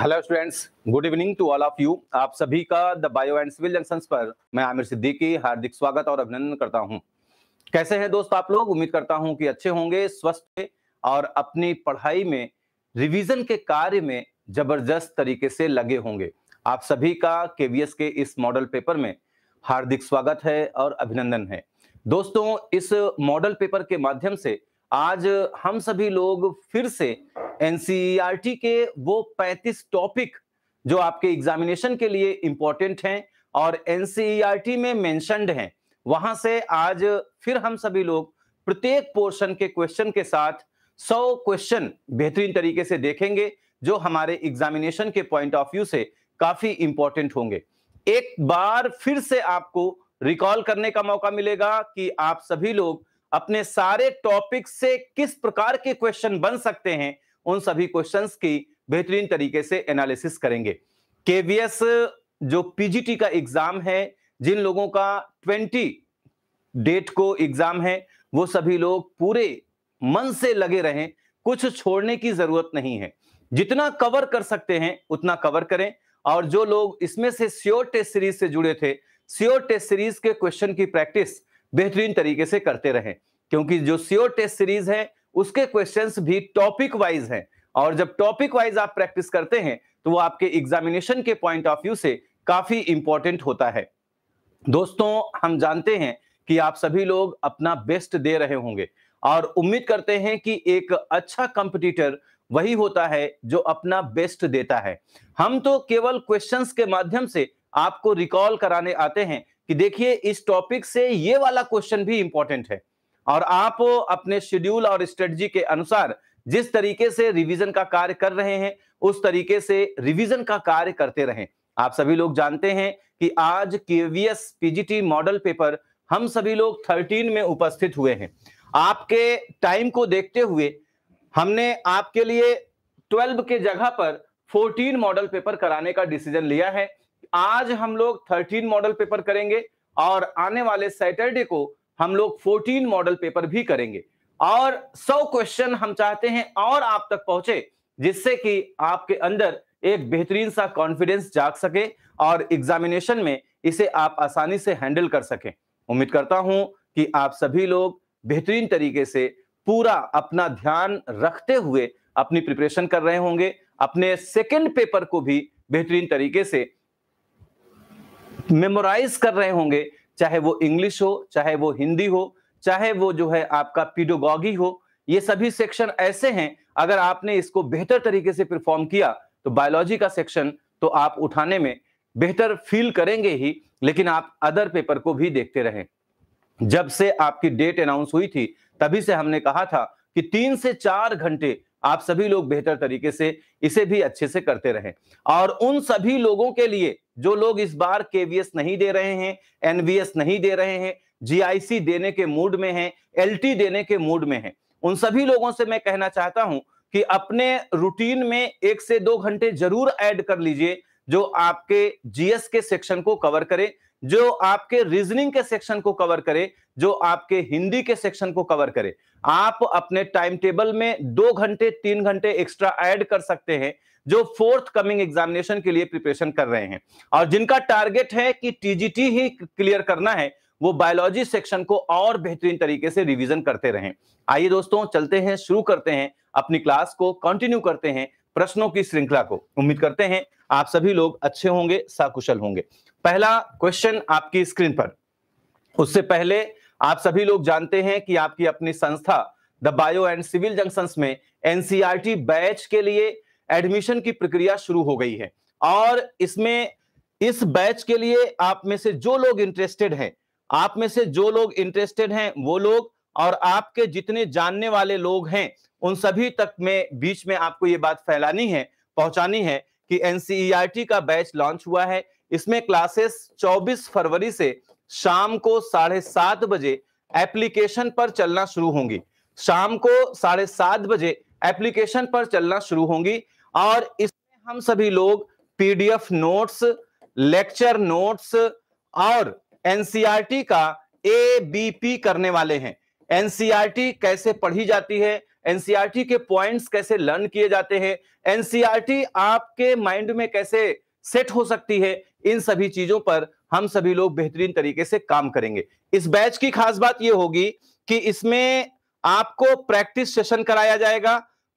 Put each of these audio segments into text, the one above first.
Hello students good evening to all of you आप सभी का the bio and civil junction पर मैं आमिर सिद्दीकी हार्दिक स्वागत और अभिनंदन करता हूं कैसे हैं दोस्त आप लोग उम्मीद करता हूं कि अच्छे होंगे स्वस्थ और अपनी पढ़ाई में रिवीजन के कार्य में जबरदस्त तरीके से लगे होंगे आप सभी का केवीएस के इस मॉडल पेपर में हार्दिक स्वागत है और अभिनंदन है दोस्तों इस मॉडल पेपर के माध्यम से आज हम सभी लोग फिर से एनसीईआरटी e के वो 35 टॉपिक जो आपके एग्जामिनेशन के लिए इंपॉर्टेंट हैं और एनसीईआरटी e में मेंशनड हैं वहां से आज फिर हम सभी लोग प्रत्येक पोर्शन के क्वेश्चन के साथ 100 क्वेश्चन बेहतरीन तरीके से देखेंगे जो हमारे एग्जामिनेशन के पॉइंट ऑफ व्यू से काफी इंपॉर्टेंट होंगे एक बार फिर से आपको रिकॉल करने का मौका मिलेगा कि आप सभी लोग अपने सारे टॉपिक से किस प्रकार के क्वेश्चन बन सकते हैं उन सभी क्वेश्चंस की बेहतरीन तरीके से एनालिसिस करेंगे केवीएस जो पीजीटी का एग्जाम है जिन लोगों का 20 डेट को एग्जाम है वो सभी लोग पूरे मन से लगे रहें कुछ छोड़ने की जरूरत नहीं है जितना कवर कर सकते हैं उतना कवर करें और जो लोग इसमें से स्योर टेस्ट सीरीज से जुड़े थे स्योर टेस्ट सीरीज के क्वेश्चन की प्रैक्टिस बेहतरीन तरीके से करते रहें क्योंकि जो सीओ टेस्ट सीरीज है उसके क्वेश्चन भी टॉपिक वाइज हैं और जब टॉपिक वाइज आप प्रैक्टिस करते हैं तो वो आपके एग्जामिनेशन के पॉइंट ऑफ व्यू से काफी इंपॉर्टेंट होता है दोस्तों हम जानते हैं कि आप सभी लोग अपना बेस्ट दे रहे होंगे और उम्मीद करते हैं कि एक अच्छा कंपटीटर वही होता है जो अपना बेस्ट देता है हम तो केवल क्वेश्चंस के माध्यम से आपको रिकॉल कराने आते हैं कि देखिए इस टॉपिक से ये वाला क्वेश्चन भी इंपॉर्टेंट है और आप अपने शेड्यूल और स्ट्रेटजी के अनुसार जिस तरीके से रिवीजन का कार्य कर रहे हैं उस तरीके से रिवीजन का कार्य करते रहें आप सभी लोग जानते हैं कि आज केवीएस पीजीटी मॉडल पेपर हम सभी लोग 13 में उपस्थित हुए हैं आपके टाइम को देखते हुए हमने आपके लिए 12 के जगह पर 14 मॉडल पेपर कराने का डिसीजन लिया है आज हम लोग 13 मॉडल पेपर करेंगे और आने वाले सैटरडे को हम लोग 14 मॉडल पेपर भी करेंगे और 100 क्वेश्चन हम चाहते हैं और आप तक पहुंचे जिससे कि आपके अंदर एक बेहतरीन सा कॉन्फिडेंस जाग सके और एग्जामिनेशन में इसे आप आसानी से हैंडल कर सकें उम्मीद करता हूं कि आप सभी लोग बेहतरीन तरीके से पूरा अपना ध्यान रखते हुए अपनी प्रिपरेशन कर रहे होंगे अपने सेकेंड पेपर को भी बेहतरीन तरीके से मेमोराइज कर रहे होंगे चाहे वो इंग्लिश हो चाहे वो हिंदी हो चाहे वो जो है आपका पीडोगॉगी हो ये सभी सेक्शन ऐसे हैं अगर आपने इसको बेहतर तरीके से परफॉर्म किया तो बायोलॉजी का सेक्शन तो आप उठाने में बेहतर फील करेंगे ही लेकिन आप अदर पेपर को भी देखते रहें जब से आपकी डेट अनाउंस हुई थी तभी से हमने कहा था कि तीन से चार घंटे आप सभी लोग बेहतर तरीके से इसे भी अच्छे से करते रहें और उन सभी लोगों के लिए जो लोग इस बार केवीएस नहीं दे रहे हैं एनवीएस नहीं दे रहे हैं जीआईसी देने के मूड में हैं एलटी देने के मूड में हैं उन सभी लोगों से मैं कहना चाहता हूं कि अपने रूटीन में एक से दो घंटे जरूर ऐड कर लीजिए जो आपके जीएस के सेक्शन को कवर करे जो आपके रीजनिंग के सेक्शन को कवर करे जो आपके हिंदी के सेक्शन को कवर करे आप अपने टाइम टेबल में दो घंटे तीन घंटे एक्स्ट्रा ऐड कर सकते हैं जो फोर्थ कमिंग एग्जामिनेशन के लिए प्रिपरेशन कर रहे हैं और जिनका टारगेट है कि टीजीटी ही क्लियर करना है वो बायोलॉजी सेक्शन को और बेहतरीन तरीके से रिवीजन करते रहें आइए दोस्तों चलते हैं शुरू करते हैं अपनी क्लास को कंटिन्यू करते हैं प्रश्नों की श्रृंखला को उम्मीद करते हैं आप सभी लोग अच्छे होंगे सकुशल होंगे पहला क्वेश्चन आपकी स्क्रीन पर उससे पहले आप सभी लोग जानते हैं कि आपकी अपनी संस्था the bio and civil junction में एनसीआरटी e बैच के लिए एडमिशन की प्रक्रिया शुरू हो गई है और इसमें इस बैच के लिए आप में से जो लोग इंटरेस्टेड हैं आप में से जो लोग इंटरेस्टेड हैं वो लोग और आपके जितने जानने वाले लोग हैं उन सभी तक में बीच में आपको ये बात फैलानी है पहुंचानी है कि एनसीईआरटी e का बैच लॉन्च हुआ है इसमें क्लासेस 24 फरवरी से शाम को साढ़े सात बजे एप्लीकेशन पर चलना शुरू होंगी शाम को साढ़े सात बजे एप्लीकेशन पर चलना शुरू होंगी और इसमें हम सभी लोग पीडीएफ नोट्स लेक्चर नोट्स और एनसीईआरटी का ए बी पी करने वाले हैं एनसीईआरटी कैसे पढ़ी जाती है एनसीईआरटी के पॉइंट्स कैसे लर्न किए जाते हैं एनसीईआरटी आपके माइंड में कैसे सेट हो सकती है इन सभी चीजों पर हम सभी लोग बेहतरीन तरीके से काम करेंगे इस बैच की खास बात यह होगी कि इसमें आपको प्रैक्टिस सेशन कराया जाएगा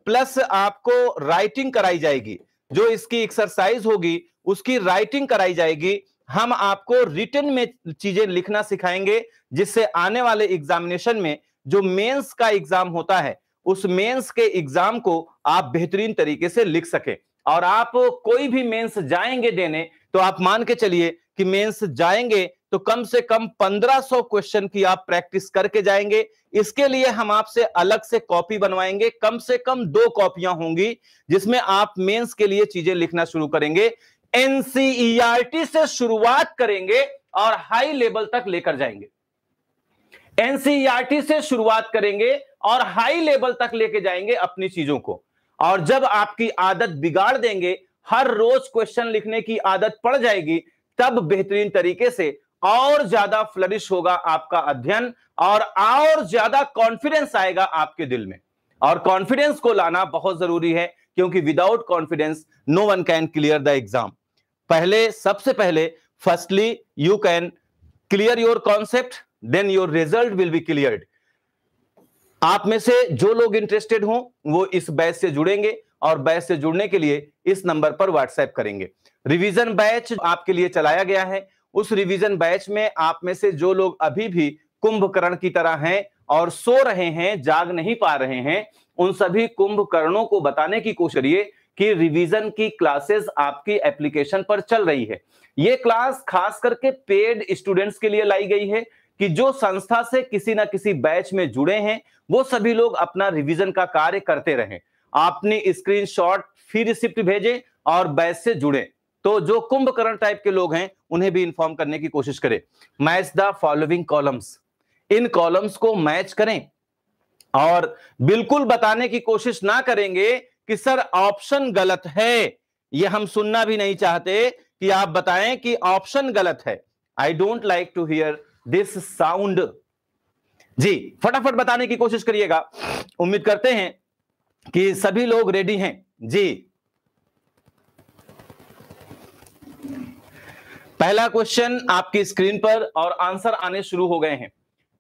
प्लस आपको राइटिंग कराई जाएगी जो इसकी एक्सरसाइज होगी उसकी राइटिंग कराई जाएगी हम आपको रिटर्न में चीजें लिखना सिखाएंगे जिससे आने वाले एग्जामिनेशन में जो मेंस का एग्जाम होता है उस मेंस के एग्जाम को आप बेहतरीन तरीके से लिख सके और आप कोई भी मेंस जाएंगे देने तो आप मान के चलिए कि मेंस जाएंगे तो कम से कम 1500 क्वेश्चन की आप प्रैक्टिस करके जाएंगे इसके लिए हम आपसे अलग से कॉपी बनवाएंगे कम से कम दो कॉपियां होंगी जिसमें आप मेंस के लिए चीजें लिखना शुरू करेंगे एनसीईआरटी e से शुरुआत करेंगे और हाई लेवल तक लेकर जाएंगे एनसीईआरटी e से शुरुआत करेंगे और हाई लेवल तक लेके जाएंगे अपनी चीजों को और जब आपकी आदत बिगाड़ देंगे हर रोज क्वेश्चन लिखने की आदत पड़ जाएगी तब बेहतरीन तरीके से और ज्यादा फ्लरिश होगा आपका अध्ययन और और ज्यादा कॉन्फिडेंस आएगा आपके दिल में और कॉन्फिडेंस को लाना बहुत जरूरी है क्योंकि without confidence no one can clear the exam पहले सबसे पहले firstly you can clear your concept then your result will be clear आप में से जो लोग इंटरेस्टेड हो वो इस बैच से जुड़ेंगे और बैच से जुड़ने के लिए इस नंबर पर व्हाट्सएप करेंगे रिवीजन बैच आपके लिए चलाया गया है उस रिवीजन बैच में आप में से जो लोग अभी भी कुंभकर्ण की तरह हैं और सो रहे हैं जाग नहीं पा रहे हैं उन सभी कुंभकर्णों को बताने की कोशिश करिए कि रिवीजन की क्लासेस आपकी एप्लीकेशन पर चल रही है ये क्लास खास करके पेड स्टूडेंट्स के लिए लाई गई है कि जो संस्था से किसी ना किसी बैच में जुड़े हैं वो सभी लोग अपना रिवीजन का कार्य करते रहें आपने स्क्रीनशॉट फिर रिसिप्ट भेजें और बैच से जुड़े तो जो कुंभकर्ण टाइप के लोग हैं उन्हें भी इन्फॉर्म करने की कोशिश करें मैच द फॉलोइंग कॉलम्स इन कॉलम्स को मैच करें और बिल्कुल बताने की कोशिश ना करेंगे कि सर ऑप्शन गलत है यह हम सुनना भी नहीं चाहते कि आप बताएं कि ऑप्शन गलत है I don't like to hear this sound जी फटाफट बताने की कोशिश करिएगा उम्मीद करते हैं कि सभी लोग रेडी हैं जी पहला क्वेश्चन आपकी स्क्रीन पर और आंसर आने शुरू हो गए हैं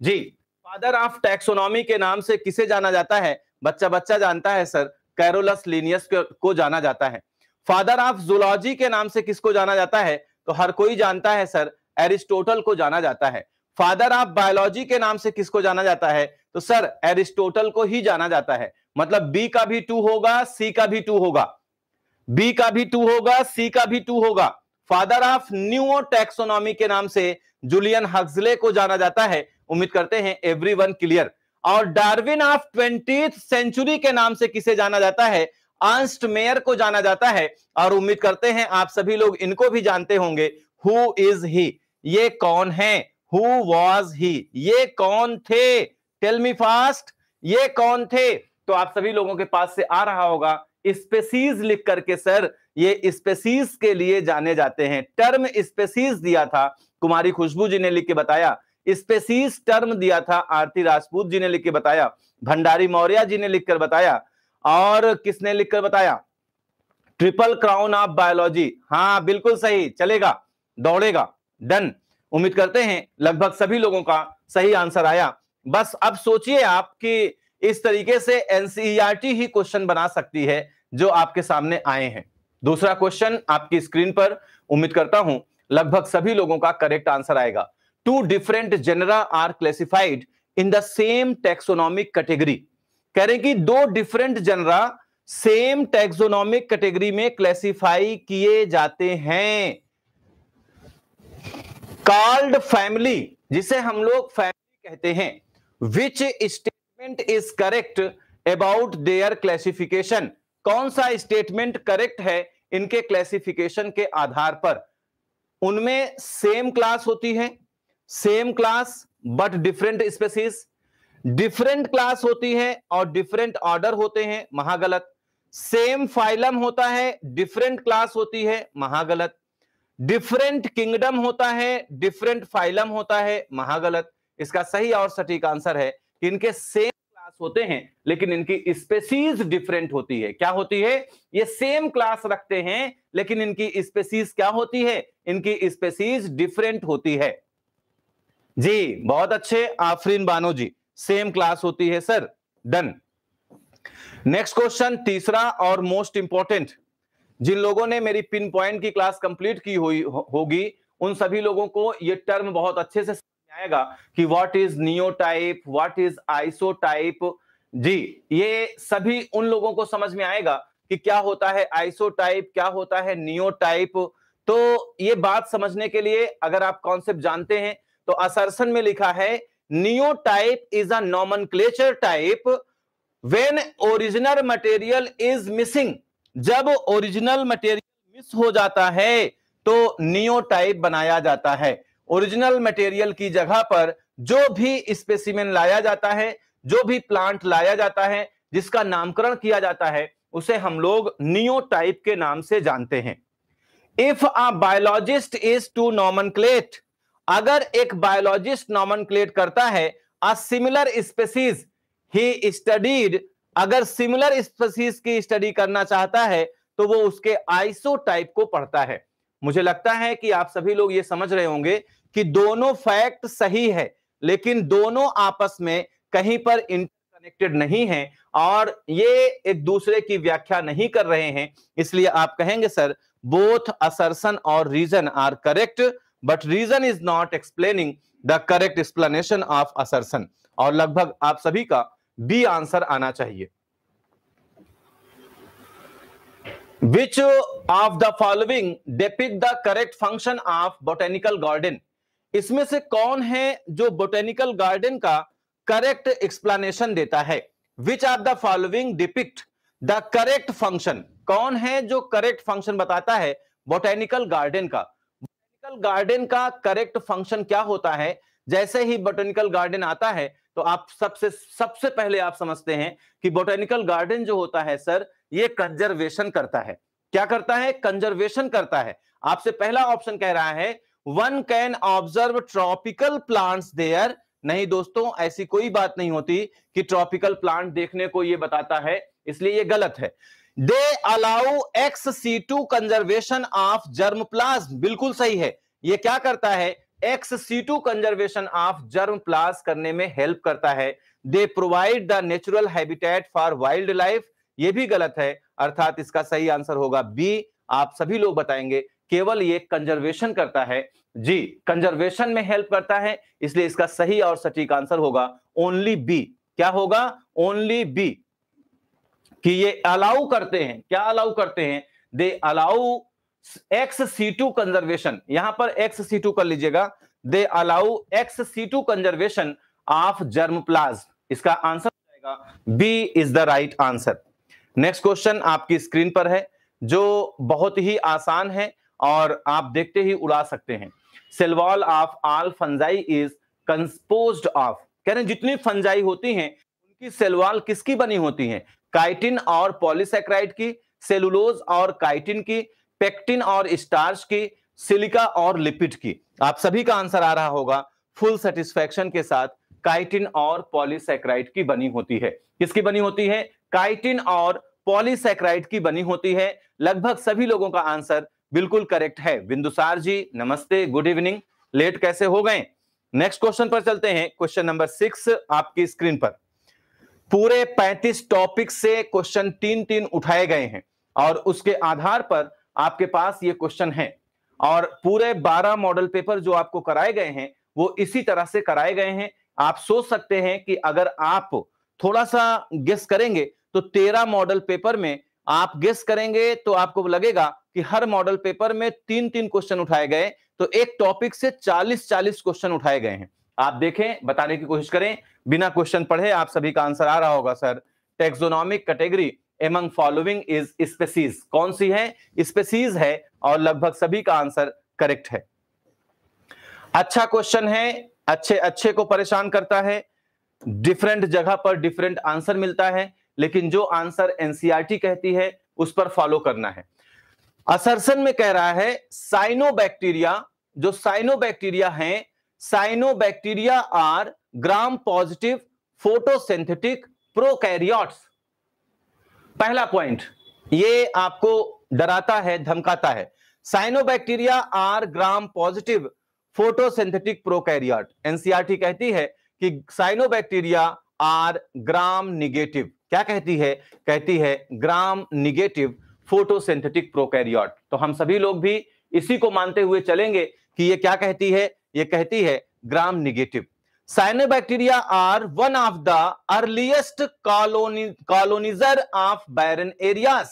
जी फादर ऑफ टैक्सोनॉमी के नाम से किसे जाना जाता है बच्चा बच्चा जानता है सर कैरोलस लीनियस को जाना जाता है फादर ऑफ जुलॉजी के नाम से किसको जाना जाता है तो हर कोई जानता है सर एरिस्टोटल को जाना जाता है फादर ऑफ बायोलॉजी के नाम से किसको जाना जाता है तो सर एरिस्टोटल को ही जाना जाता है मतलब बी का भी टू होगा सी का भी टू होगा बी का भी टू होगा सी का भी टू होगा फादर ऑफ न्यू टैक्सोनॉमी के नाम से जूलियन हक्सले को जाना जाता है उम्मीद करते हैं एवरी क्लियर और डार्विन ऑफ ट्वेंटी सेंचुरी के नाम से किसे जाना जाता है आंस्ट मेयर को जाना जाता है और उम्मीद करते हैं आप सभी लोग इनको भी जानते होंगे हु इज ही ये कौन है हु वॉज ही ये कौन थे टेल मी फास्ट ये कौन थे तो आप सभी लोगों के पास से आ रहा होगा स्पेसीज लिख करके सर ये स्पेसीज के लिए जाने जाते हैं टर्म स्पेसीज दिया था कुमारी खुशबू जी ने लिख के बताया स्पेसीज टर्म दिया था आरती राजपूत जी ने लिख के बताया भंडारी मौर्य जी ने लिखकर बताया और किसने लिखकर बताया ट्रिपल क्राउन ऑफ बायोलॉजी हाँ बिल्कुल सही चलेगा दौड़ेगा डन उम्मीद करते हैं लगभग सभी लोगों का सही आंसर आया बस अब सोचिए आप कि इस तरीके से एनसीईआरटी e ही क्वेश्चन बना सकती है जो आपके सामने आए हैं दूसरा क्वेश्चन आपकी स्क्रीन पर उम्मीद करता हूं लगभग सभी लोगों का करेक्ट आंसर आएगा two different genera are classified in the same taxonomic category कह रहे हैं कि दो different genera same taxonomic category में क्लासिफाई किए जाते हैं कॉल्ड फैमिली जिसे हम लोग फैमिली कहते हैं which statement is correct about their classification कौन सा स्टेटमेंट करेक्ट है इनके क्लासिफिकेशन के आधार पर उनमें सेम क्लास होती है same class but different species different class होती है और डिफरेंट ऑर्डर होते हैं महागलत सेम फाइलम होता है डिफरेंट क्लास होती है महागलत डिफरेंट किंगडम होता है डिफरेंट फाइलम होता है महागलत इसका सही और सटीक आंसर है कि इनके सेम क्लास होते हैं लेकिन इनकी स्पेसीज डिफरेंट होती है क्या होती है ये सेम क्लास रखते हैं लेकिन इनकी स्पेसीज क्या होती है इनकी स्पेसीज डिफरेंट होती है जी बहुत अच्छे आफरीन बानो जी सेम क्लास होती है सर डन नेक्स्ट क्वेश्चन तीसरा और मोस्ट इंपॉर्टेंट जिन लोगों ने मेरी पिन पॉइंट की क्लास कंप्लीट की हुई होगी उन सभी लोगों को ये टर्म बहुत अच्छे से आएगा कि what is neotype what is isotype जी ये सभी उन लोगों को समझ में आएगा कि क्या होता है आइसोटाइप क्या होता है नियोटाइप तो ये बात समझने के लिए अगर आप कॉन्सेप्ट जानते हैं तो असरसन में लिखा है neotype is a nomen type when original material is missing जब ओरिजिनल मटेरियल मिस हो जाता है तो नियोटाइप बनाया जाता है ओरिजिनल मटेरियल की जगह पर जो भी स्पेसिमेन लाया जाता है जो भी प्लांट लाया जाता है जिसका नामकरण किया जाता है उसे हम लोग टाइप के नाम से जानते हैं if a biologist is to nomen अगर एक बायोलॉजिस्ट नॉमन करता है अ सिमिलर स्पेसीज ही स्टडीड अगर सिमिलर स्पेसीज की स्टडी करना चाहता है तो वो उसके आइसोटाइप को पढ़ता है मुझे लगता है कि आप सभी लोग ये समझ रहे होंगे कि दोनों फैक्ट सही है लेकिन दोनों आपस में कहीं पर इंटरकनेक्टेड नहीं है और ये एक दूसरे की व्याख्या नहीं कर रहे हैं इसलिए आप कहेंगे सर बोथ असरसन और reason are correct but reason is not explaining the correct explanation of assertion और लगभग आप सभी का बी आंसर आना चाहिए which of the following depict the correct function of botanical garden इसमें से कौन है जो बोटेनिकल गार्डन का करेक्ट एक्सप्लेनेशन देता है which are the following depict the correct function कौन है जो करेक्ट फंक्शन बताता है बोटेनिकल गार्डन का बोटेनिकल गार्डन का करेक्ट फंक्शन क्या होता है जैसे ही बोटेनिकल गार्डन आता है तो आप सबसे सबसे पहले आप समझते हैं कि बोटेनिकल गार्डन जो होता है सर ये कंजर्वेशन करता है क्या करता है कंजर्वेशन करता है आपसे पहला ऑप्शन कह रहा है one can observe tropical plants there नहीं दोस्तों ऐसी कोई बात नहीं होती कि ट्रॉपिकल प्लांट देखने को यह बताता है इसलिए यह गलत है they allow ex situ conservation of germ plasm बिल्कुल सही है यह क्या करता है ex situ conservation of germ plasm करने में हेल्प करता है they provide the natural habitat for wildlife ये भी गलत है अर्थात इसका सही आंसर होगा बी आप सभी लोग बताएंगे केवल ये कंजर्वेशन करता है जी कंजर्वेशन में हेल्प करता है इसलिए इसका सही और सटीक आंसर होगा ओनली बी क्या होगा ओनली बी कि ये अलाउ करते हैं क्या अलाउ करते हैं they allow ex situ conservation यहां पर एक्स सी टू कर लीजिएगा they allow ex situ conservation of germ plasm इसका आंसर जाएगा B is the right answer next question आपकी स्क्रीन पर है जो बहुत ही आसान है और आप देखते ही उड़ा सकते हैं cell wall of all fungi is composed of कह रहे हैं जितनी फंजाई होती हैं उनकी सेलवाल किसकी बनी होती है काइटिन और पॉलीसेक्राइड की सेलुलोज और काइटिन की पेक्टिन और स्टार्च की सिलिका और लिपिड की आप सभी का आंसर आ रहा होगा फुल सेटिस्फेक्शन के साथ काइटिन और पॉलीसेक्राइड की बनी होती है किसकी बनी होती है काइटिन और पॉलीसेक्राइड की बनी होती है लगभग सभी लोगों का आंसर बिल्कुल करेक्ट है बिंदुसार जी नमस्ते गुड इवनिंग लेट कैसे हो गए नेक्स्ट क्वेश्चन पर चलते हैं क्वेश्चन नंबर सिक्स आपकी स्क्रीन पर पूरे पैंतीस टॉपिक से क्वेश्चन तीन तीन उठाए गए हैं और उसके आधार पर आपके पास ये क्वेश्चन है और पूरे बारह मॉडल पेपर जो आपको कराए गए हैं वो इसी तरह से कराए गए हैं आप सोच सकते हैं कि अगर आप थोड़ा सा गेस करेंगे तो तेरह मॉडल पेपर में आप गेस करेंगे तो आपको लगेगा कि हर मॉडल पेपर में तीन तीन क्वेश्चन उठाए गए तो एक टॉपिक से 40-40 क्वेश्चन उठाए गए हैं आप देखें बताने की कोशिश करें बिना क्वेश्चन पढ़े आप सभी का आंसर आ रहा होगा sir taxonomic category among following is species कौन सी है स्पेसीज है और लगभग सभी का आंसर करेक्ट है अच्छा क्वेश्चन है अच्छे अच्छे को परेशान करता है डिफरेंट जगह पर डिफरेंट आंसर मिलता है लेकिन जो आंसर एनसीआरटी e कहती है उस पर फॉलो करना है असरसन में कह रहा है साइनोबैक्टीरिया जो साइनोबैक्टीरिया हैं cyanobacteria are gram positive photosynthetic prokaryotes पहला पॉइंट ये आपको डराता है धमकाता है cyanobacteria are gram positive photosynthetic prokaryote NCERT कहती है कि साइनोबैक्टीरिया आर ग्राम निगेटिव क्या कहती है कहती है ग्राम निगेटिव फोटोसिंथेटिक प्रोकैरियोट तो हम सभी लोग भी इसी को मानते हुए चलेंगे कि ये क्या कहती है ये कहती है gram negative cyanobacteria are one of the earliest colony colonizer of barren areas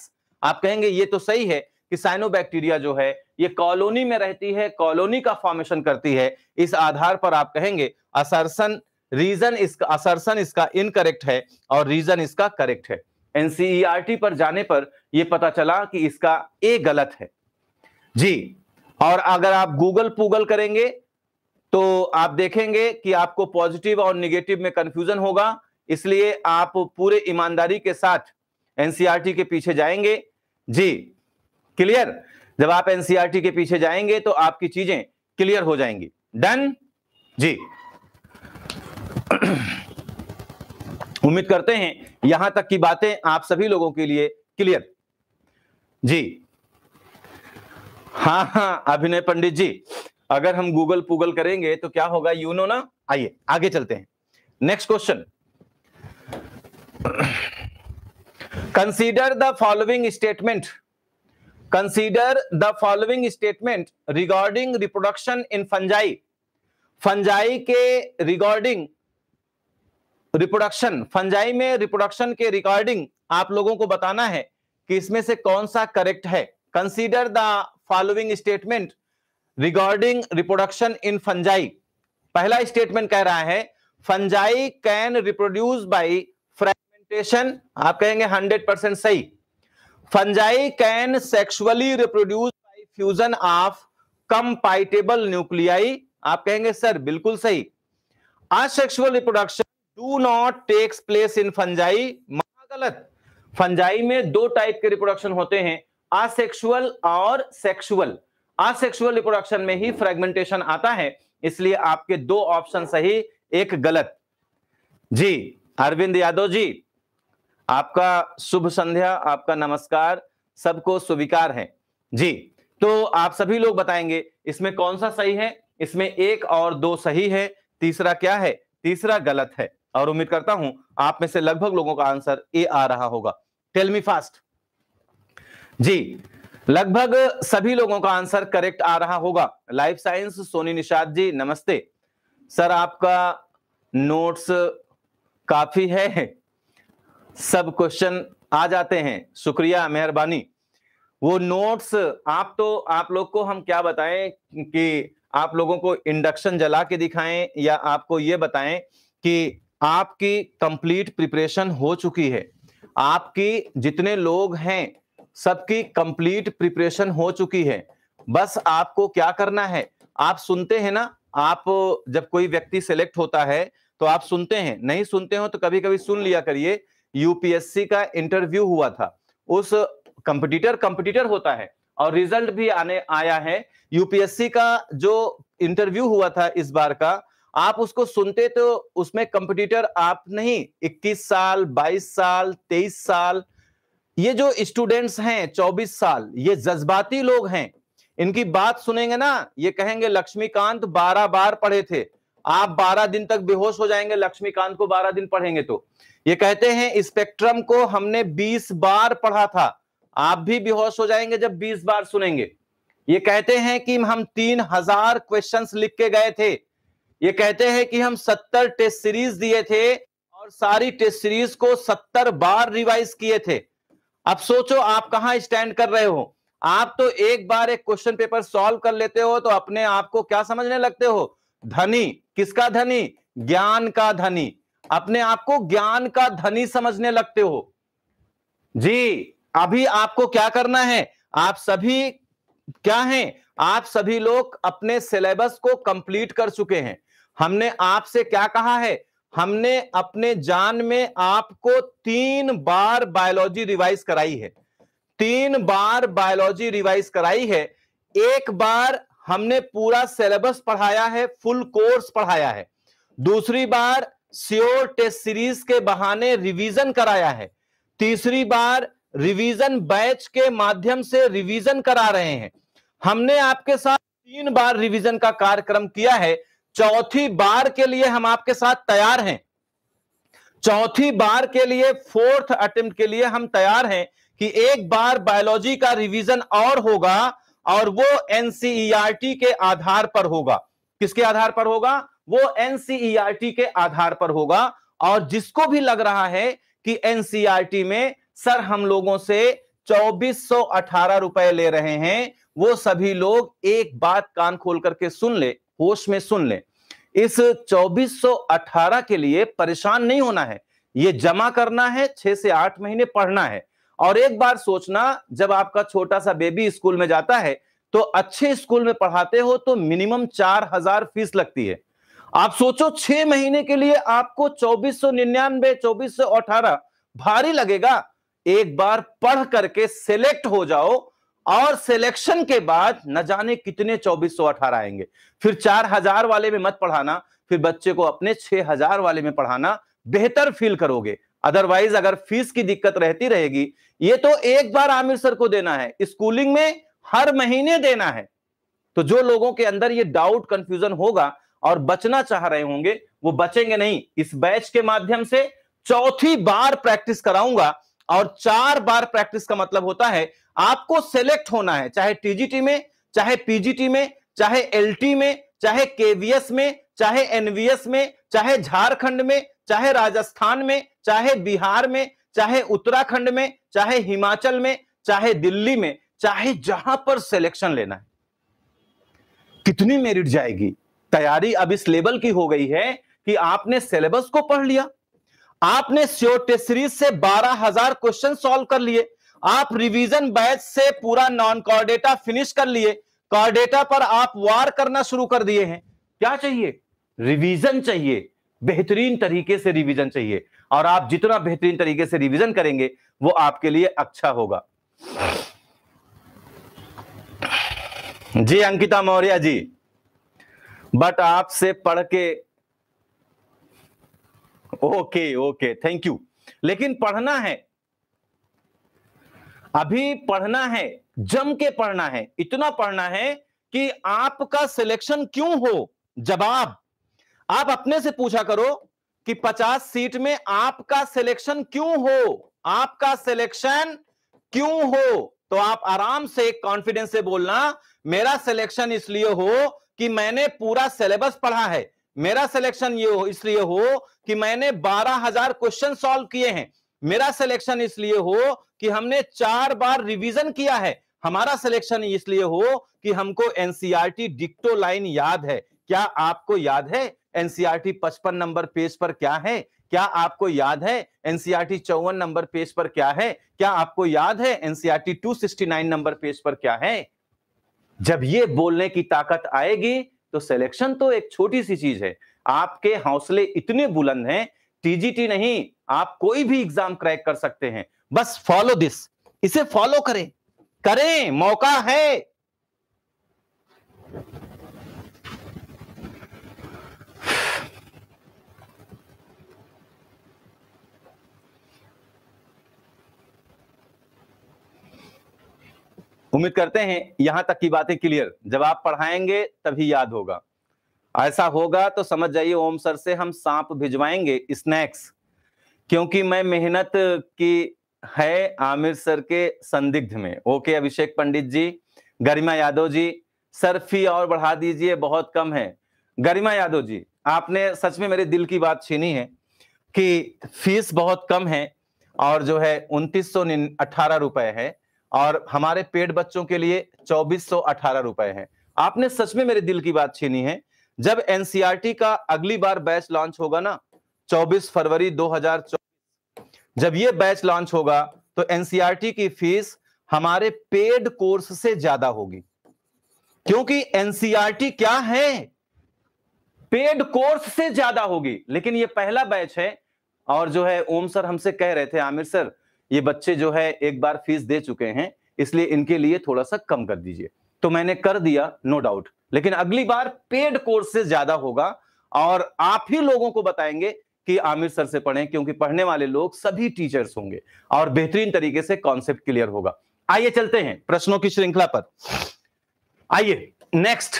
आप कहेंगे ये तो सही है कि साइनोबैक्टीरिया जो है ये कॉलोनी में रहती है कॉलोनी का फॉर्मेशन करती है इस आधार पर आप कहेंगे असरसन रीजन इसका असरसन इसका इनकरेक्ट है और रीजन इसका करेक्ट है एनसीईआरटी पर जाने पर यह पता चला कि इसका ए गलत है जी और अगर आप गूगल पूगल करेंगे तो आप देखेंगे कि आपको पॉजिटिव और निगेटिव में कंफ्यूजन होगा इसलिए आप पूरे ईमानदारी के साथ एनसीईआरटी के पीछे जाएंगे जी क्लियर जब आप एनसीईआरटी के पीछे जाएंगे तो आपकी चीजें क्लियर हो जाएंगी डन जी उम्मीद करते हैं यहां तक की बातें आप सभी लोगों के लिए क्लियर जी हाँ हाँ अभिनय पंडित जी अगर हम गूगल पूगल करेंगे तो क्या होगा यू नो ना आइए आगे चलते हैं next question consider the following statement consider the following statement regarding reproduction in fungi fungi के रिगार्डिंग रिप्रोडक्शन तो फंजाई में रिप्रोडक्शन के रिकॉर्डिंग आप लोगों को बताना है कि इसमें से कौन सा करेक्ट है consider the following statement regarding reproduction in fungi पहला स्टेटमेंट कह रहा है fungi can reproduce by fragmentation आप कहेंगे हंड्रेड परसेंट सही fungi can sexually reproduce by fusion of compatible nuclei आप कहेंगे सर बिल्कुल सही asexual reproduction do not takes place in fungi गलत फंजाई में दो टाइप के रिप्रोडक्शन होते हैं असेक्सुअल और सेक्सुअल असेक्सुअल रिप्रोडक्शन में ही फ्रेगमेंटेशन आता है इसलिए आपके दो ऑप्शन सही एक गलत जी अरविंद यादव जी आपका शुभ संध्या आपका नमस्कार सबको स्वीकार है जी तो आप सभी लोग बताएंगे इसमें कौन सा सही है इसमें एक और दो सही है तीसरा क्या है तीसरा गलत है और उम्मीद करता हूं आप में से लगभग लोगों का आंसर ए आ रहा होगा टेल मी फास्ट जी लगभग सभी लोगों का आंसर करेक्ट आ रहा होगा लाइफ साइंस सोनी निषाद जी नमस्ते सर आपका नोट्स काफी है सब क्वेश्चन आ जाते हैं शुक्रिया मेहरबानी वो नोट्स आप तो आप लोग को हम क्या बताएं कि आप लोगों को इंडक्शन जला के दिखाएं या आपको ये बताएं कि आपकी कंप्लीट प्रिपरेशन हो चुकी है आपकी जितने लोग हैं सबकी कंप्लीट प्रिपरेशन हो चुकी है बस आपको क्या करना है आप सुनते हैं ना आप जब कोई व्यक्ति सेलेक्ट होता है तो आप सुनते हैं नहीं सुनते हो तो कभी कभी सुन लिया करिए यूपीएससी का इंटरव्यू हुआ था उस कंपटीटर कंपटीटर होता है और रिजल्ट भी आने आया है यूपीएससी का जो इंटरव्यू हुआ था इस बार का आप उसको सुनते तो उसमें कंपटीटर आप नहीं 21 साल 22 साल 23 साल ये जो स्टूडेंट्स हैं 24 साल ये जज्बाती लोग हैं इनकी बात सुनेंगे ना ये कहेंगे लक्ष्मीकांत 12 बार पढ़े थे आप 12 दिन तक बेहोश हो जाएंगे लक्ष्मीकांत को 12 दिन पढ़ेंगे तो ये कहते हैं स्पेक्ट्रम को हमने 20 बार पढ़ा था आप भी बेहोश हो जाएंगे जब 20 बार सुनेंगे ये कहते हैं कि हम तीन हजार क्वेश्चन लिख के गए थे ये कहते हैं कि हम सत्तर टेस्ट सीरीज दिए थे और सारी टेस्ट सीरीज को सत्तर बार रिवाइज किए थे अब सोचो आप कहा स्टैंड कर रहे हो आप तो एक बार एक क्वेश्चन पेपर सॉल्व कर लेते हो तो अपने आप को क्या समझने लगते हो धनी किसका धनी ज्ञान का धनी अपने आप को ज्ञान का धनी समझने लगते हो जी अभी आपको क्या करना है आप सभी क्या हैं आप सभी लोग अपने सिलेबस को कंप्लीट कर चुके हैं हमने आपसे क्या कहा है हमने अपने जान में आपको तीन बार बायोलॉजी रिवाइज कराई है तीन बार बायोलॉजी रिवाइज कराई है एक बार हमने पूरा सिलेबस पढ़ाया है फुल कोर्स पढ़ाया है दूसरी बार सियोर टेस्ट सीरीज के बहाने रिवीजन कराया है तीसरी बार रिवीजन बैच के माध्यम से रिवीजन करा रहे हैं हमने आपके साथ तीन बार रिवीजन का कार्यक्रम किया है चौथी बार के लिए हम आपके साथ तैयार हैं चौथी बार के लिए फोर्थ अटेम्प्ट के लिए हम तैयार हैं कि एक बार बायोलॉजी का रिवीजन और होगा और वो एनसीईआरटी e के आधार पर होगा किसके आधार पर होगा वो एनसीईआरटी e के आधार पर होगा और जिसको भी लग रहा है कि एनसीईआरटी e में सर हम लोगों से चौबीस रुपए ले रहे हैं वो सभी लोग एक बात कान खोल करके सुन ले होश में सुन लें इस 2418 के लिए परेशान नहीं होना है ये जमा करना है छह से आठ महीने पढ़ना है और एक बार सोचना जब आपका छोटा सा बेबी स्कूल में जाता है तो अच्छे स्कूल में पढ़ाते हो तो मिनिमम चार हजार फीस लगती है आप सोचो छह महीने के लिए आपको चौबीस सौ निन्यानवे चौबीस सौ अठारह भारी लगेगा एक बार पढ़ करके सेलेक्ट हो जाओ और सिलेक्शन के बाद न जाने कितने चौबीस सौ अठारह आएंगे फिर चार हजार वाले में मत पढ़ाना फिर बच्चे को अपने छह हजार वाले में पढ़ाना बेहतर फील करोगे अदरवाइज अगर फीस की दिक्कत रहती रहेगी ये तो एक बार आमिर सर को देना है स्कूलिंग में हर महीने देना है तो जो लोगों के अंदर ये डाउट कंफ्यूजन होगा और बचना चाह रहे होंगे वो बचेंगे नहीं इस बैच के माध्यम से चौथी बार प्रैक्टिस कराऊंगा और चार बार प्रैक्टिस का मतलब होता है आपको सेलेक्ट होना है चाहे टीजीटी में चाहे पीजीटी में चाहे एलटी में चाहे केवीएस में चाहे एनवीएस में चाहे झारखंड में चाहे राजस्थान में चाहे बिहार में चाहे उत्तराखंड में चाहे हिमाचल में चाहे दिल्ली में चाहे जहां पर सिलेक्शन लेना है कितनी मेरिट जाएगी तैयारी अब इस लेवल की हो गई है कि आपने सिलेबस को पढ़ लिया आपने सीरीज से 12000 क्वेश्चन सॉल्व कर लिए आप रिवीजन बैच से पूरा नॉन कॉर्डेटा फिनिश कर लिए कॉर्डेटा पर आप वार करना शुरू कर दिए हैं क्या चाहिए रिवीजन चाहिए बेहतरीन तरीके से रिवीजन चाहिए और आप जितना बेहतरीन तरीके से रिवीजन करेंगे वो आपके लिए अच्छा होगा जी अंकिता मौर्य जी बट आपसे पढ़ के ओके ओके थैंक यू लेकिन पढ़ना है अभी पढ़ना है जम के पढ़ना है इतना पढ़ना है कि आपका सिलेक्शन क्यों हो जवाब आप अपने से पूछा करो कि 50 सीट में आपका सिलेक्शन क्यों हो आपका सिलेक्शन क्यों हो तो आप आराम से कॉन्फिडेंस से बोलना मेरा सिलेक्शन इसलिए हो कि मैंने पूरा सिलेबस पढ़ा है मेरा सिलेक्शन ये हो इसलिए हो कि मैंने बारह हजार क्वेश्चन सॉल्व किए हैं मेरा सिलेक्शन इसलिए हो कि हमने चार बार रिवीजन किया है हमारा सिलेक्शन इसलिए हो कि हमको एनसीआरटी डिक्टो लाइन याद है क्या आपको याद है एनसीआरटी e पचपन नंबर पेज पर क्या है क्या आपको याद है एनसीआरटी e चौवन नंबर पेज पर क्या है क्या आपको याद है एनसीआरटी 269 e नंबर पेज पर क्या है जब ये बोलने की ताकत आएगी तो सिलेक्शन तो एक छोटी सी चीज है आपके हौसले इतने बुलंद हैं टीजीटी नहीं आप कोई भी एग्जाम क्रैक कर सकते हैं बस फॉलो दिस इसे फॉलो करें करें मौका है उम्मीद करते हैं यहां तक की बातें क्लियर जब आप पढ़ाएंगे तभी याद होगा ऐसा होगा तो समझ जाइए ओम सर से हम सांप भिजवाएंगे स्नैक्स क्योंकि मैं मेहनत की है आमिर सर के संदिग्ध में okay Abhishek Pandit ji Garima Yadav ji sir fee और बढ़ा दीजिए बहुत कम है गरिमा यादव जी आपने सच में मेरे दिल की बात छीनी है कि फीस बहुत कम है और जो है उनतीस सौ अठारह रुपए है और हमारे पेड बच्चों के लिए चौबीस सौ अठारह रुपए है आपने सच में मेरे दिल की बात छीनी है जब एनसीआरटी का अगली बार बैच लॉन्च होगा ना चौबीस फरवरी दो हजार जब ये बैच लॉन्च होगा तो एनसीईआरटी e की फीस हमारे पेड कोर्स से ज्यादा होगी क्योंकि एनसीईआरटी e क्या है पेड कोर्स से ज्यादा होगी लेकिन ये पहला बैच है और जो है ओम सर हमसे कह रहे थे आमिर सर ये बच्चे जो है एक बार फीस दे चुके हैं इसलिए इनके लिए थोड़ा सा कम कर दीजिए तो मैंने कर दिया नो डाउट लेकिन अगली बार पेड कोर्स से ज्यादा होगा और आप ही लोगों को बताएंगे कि आमिर सर से पढ़ें क्योंकि पढ़ने वाले लोग सभी टीचर्स होंगे और बेहतरीन तरीके से कॉन्सेप्ट क्लियर होगा आइए चलते हैं प्रश्नों की श्रृंखला पर आइए next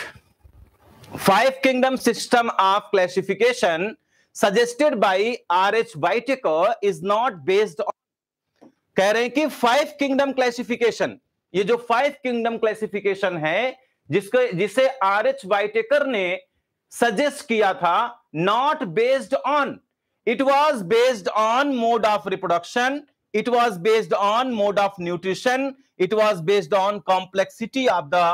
five kingdom system of classification suggested by R H Whittaker is not based on कह रहे हैं कि फाइव किंगडम क्लासिफिकेशन ये जो फाइव किंगडम क्लासिफिकेशन है जिसके जिसे आर एच वाइटेकर ने सजेस्ट किया था not based on it was based on mode of reproduction it was based on mode of nutrition it was based on complexity of the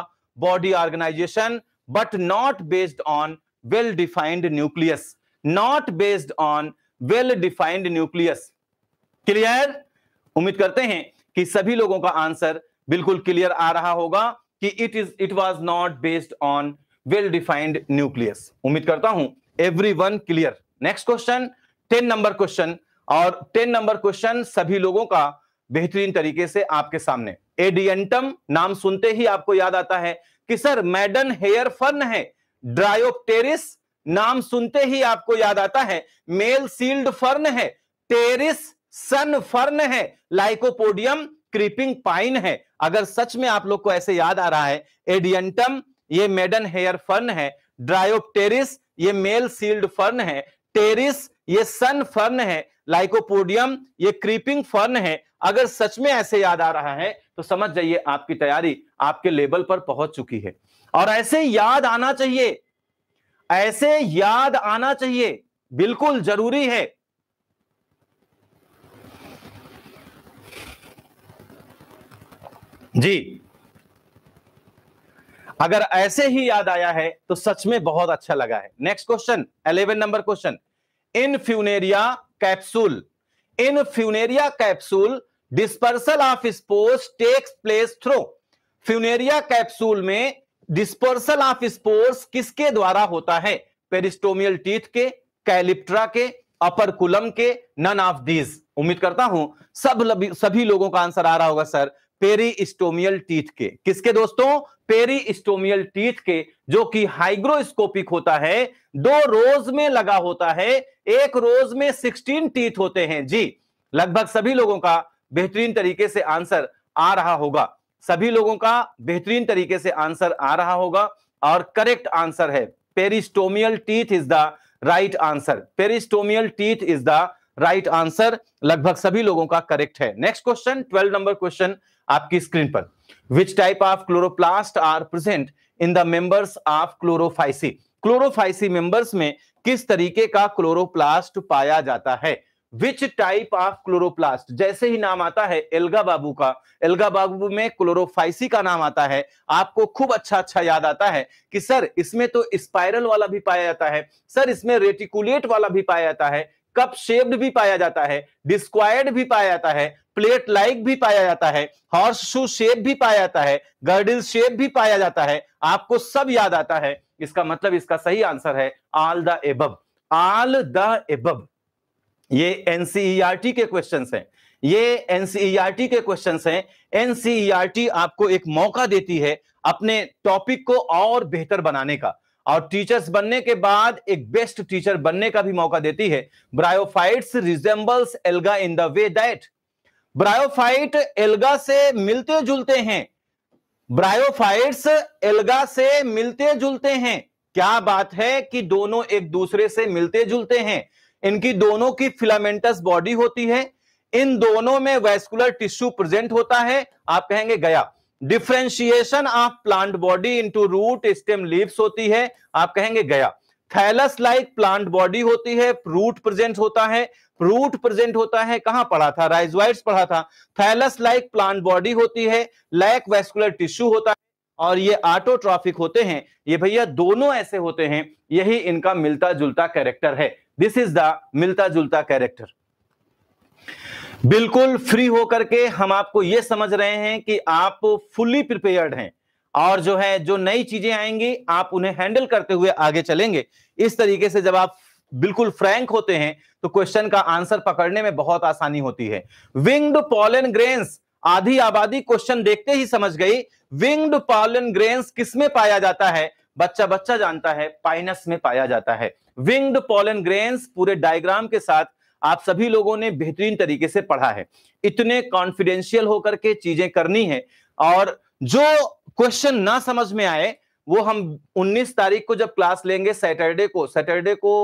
body organization but not based on well defined nucleus not based on well defined nucleus clear उम्मीद करते हैं कि सभी लोगों का answer बिल्कुल clear आ रहा होगा कि it is it was not based on well defined nucleus उम्मीद करता हूं everyone clear next question ten number question और टेन नंबर क्वेश्चन सभी लोगों का बेहतरीन तरीके से आपके सामने एडियंटम नाम सुनते ही आपको याद आता है कि सर मैडन हेयर फर्न है ड्रायोप्टेरिस नाम सुनते ही आपको याद आता है मेल सील्ड फर्न है टेरिस सन फर्न है लाइकोपोडियम क्रीपिंग पाइन है अगर सच में आप लोग को ऐसे याद आ रहा है एडियंटम ये मेडन हेयर फर्न है ड्रायोप्टेरिस ये मेल सील्ड फर्न है टेरिस ये सन फर्न है लाइकोपोडियम ये क्रीपिंग फर्न है अगर सच में ऐसे याद आ रहा है तो समझ जाइए आपकी तैयारी आपके लेवल पर पहुंच चुकी है और ऐसे याद आना चाहिए ऐसे याद आना चाहिए बिल्कुल जरूरी है जी अगर ऐसे ही याद आया है तो सच में बहुत अच्छा लगा है next question eleven number question in funaria capsule in funaria capsule dispersal of spores takes place through funaria capsule में डिस्पर्सल ऑफ स्पोर्स किसके द्वारा होता है पेरिस्टोमियल टीथ के कैलिप्ट्रा के अपर कुलम के नन ऑफ दीज उम्मीद करता हूं सब सभी लोगों का आंसर आ रहा होगा सर पेरिस्टोमियल टीथ के किसके दोस्तों पेरीस्टोमियल टीथ के जो कि हाइग्रोस्कोपिक होता है दो रोज में लगा होता है एक रोज में 16 टीथ होते हैं जी लगभग सभी लोगों का बेहतरीन तरीके से आंसर आ रहा होगा सभी लोगों का बेहतरीन तरीके से आंसर आ रहा होगा और करेक्ट आंसर है peristomial teeth is the right answer peristomial teeth is the right answer लगभग सभी लोगों का करेक्ट है next question twelve number question आपकी स्क्रीन पर which type of chloroplast are present in the members of chlorophyceae chlorophyceae members में किस तरीके का क्लोरोप्लास्ट पाया जाता है विच टाइप ऑफ क्लोरोप्लास्ट जैसे ही नाम आता है एल्गा बाबू का एल्गा बाबू में क्लोरोफाइसी का नाम आता है आपको खूब अच्छा अच्छा याद आता है कि सर इसमें तो स्पाइरल वाला भी पाया जाता है सर इसमें रेटिकुलेट वाला भी पाया जाता है कप शेप्ड भी पाया जाता है डिस्क्वायर्ड भी पाया जाता है प्लेट लाइक भी पाया जाता है हॉर्स शू शेप भी पाया जाता है गर्डिल शेप भी पाया जाता है आपको सब याद आता है इसका मतलब इसका सही आंसर है all the above all the above ये एनसीईआरटी e के क्वेश्चंस हैं ये एनसीईआरटी e के क्वेश्चंस हैं एनसीईआरटी e आपको एक मौका देती है अपने टॉपिक को और बेहतर बनाने का और टीचर्स बनने के बाद एक बेस्ट टीचर बनने का भी मौका देती है bryophytes resembles alga in the way that bryophyte alga से मिलते जुलते हैं ब्रायोफाइट्स एल्गा से मिलते जुलते हैं क्या बात है कि दोनों एक दूसरे से मिलते जुलते हैं इनकी दोनों की फिलामेंटस बॉडी होती है इन दोनों में वेस्कुलर टिश्यू प्रेजेंट होता है आप कहेंगे गया differentiation of plant body into root stem leaves होती है आप कहेंगे गया थैलस लाइक प्लांट बॉडी होती है रूट प्रेजेंट होता है रूट प्रेजेंट होता है कहां पढ़ा था राइजवाइड्स पढ़ा था थैलस लाइक प्लांट बॉडी होती है लैक वेस्कुलर टिश्यू होता है और ये ऑटोट्रॉफिक होते हैं ये भैया दोनों ऐसे होते हैं यही इनका मिलता जुलता कैरेक्टर है दिस इज द मिलता जुलता कैरेक्टर बिल्कुल फ्री होकर के हम आपको ये समझ रहे हैं कि आप फुल्ली प्रिपेयर्ड हैं और जो है जो नई चीजें आएंगी आप उन्हें हैंडल करते हुए आगे चलेंगे इस तरीके से जब आप बिल्कुल फ्रैंक होते हैं तो क्वेश्चन का आंसर पकड़ने में बहुत आसानी होती है विंग्ड पॉलन ग्रेन्स आधी आबादी क्वेश्चन देखते ही समझ गई विंग्ड पॉलन ग्रेन्स किसमें पाया जाता है बच्चा बच्चा जानता है पाइनस में पाया जाता है विंग्ड पॉलन ग्रेन्स पूरे डायग्राम के साथ आप सभी लोगों ने बेहतरीन तरीके से पढ़ा है इतने कॉन्फिडेंशियल होकर के चीजें करनी है और जो क्वेश्चन ना समझ में आए वो हम 19 तारीख को जब क्लास लेंगे सैटरडे को सैटरडे को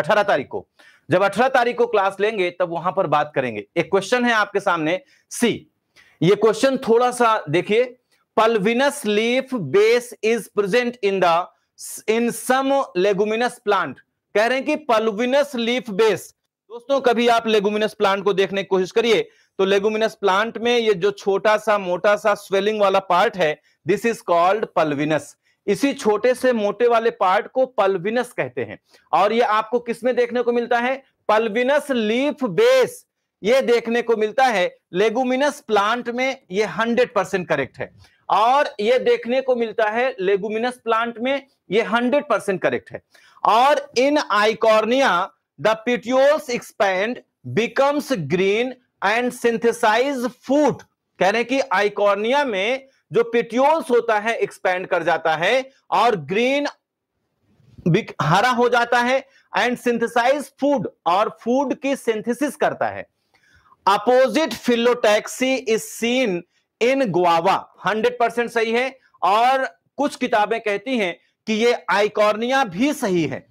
18 तारीख को जब 18 तारीख को क्लास लेंगे तब वहां पर बात करेंगे एक क्वेश्चन है आपके सामने सी ये क्वेश्चन थोड़ा सा देखिए pulvinus leaf base is present in the in some leguminous plant कह रहे हैं कि पल्विनस लीफ बेस दोस्तों कभी आप लेगुमिनस प्लांट को देखने की कोशिश करिए तो लेगुमिनस प्लांट में ये जो छोटा सा मोटा सा स्वेलिंग वाला पार्ट है दिस इज कॉल्ड पल्विनस इसी छोटे से मोटे वाले पार्ट को पल्विनस कहते हैं और ये आपको किसमें देखने को मिलता है पल्विनस लीफ बेस ये देखने को मिलता है लेगुमिनस प्लांट में ये 100 परसेंट करेक्ट है और ये देखने को मिलता है लेगुमिनस प्लांट में ये 100 परसेंट करेक्ट है और in Eichhornia the petioles expand becomes green and synthesize food कह रहे हैं कि आइकॉर्निया में जो पिट्योल्स होता है एक्सपैंड कर जाता है और ग्रीन हरा हो जाता है एंड सिंथेसाइज फूड और फूड की सिंथेसिस करता है opposite phyllotaxy is seen in guava 100 percent सही है और कुछ किताबें कहती हैं कि ये आइकॉर्निया भी सही है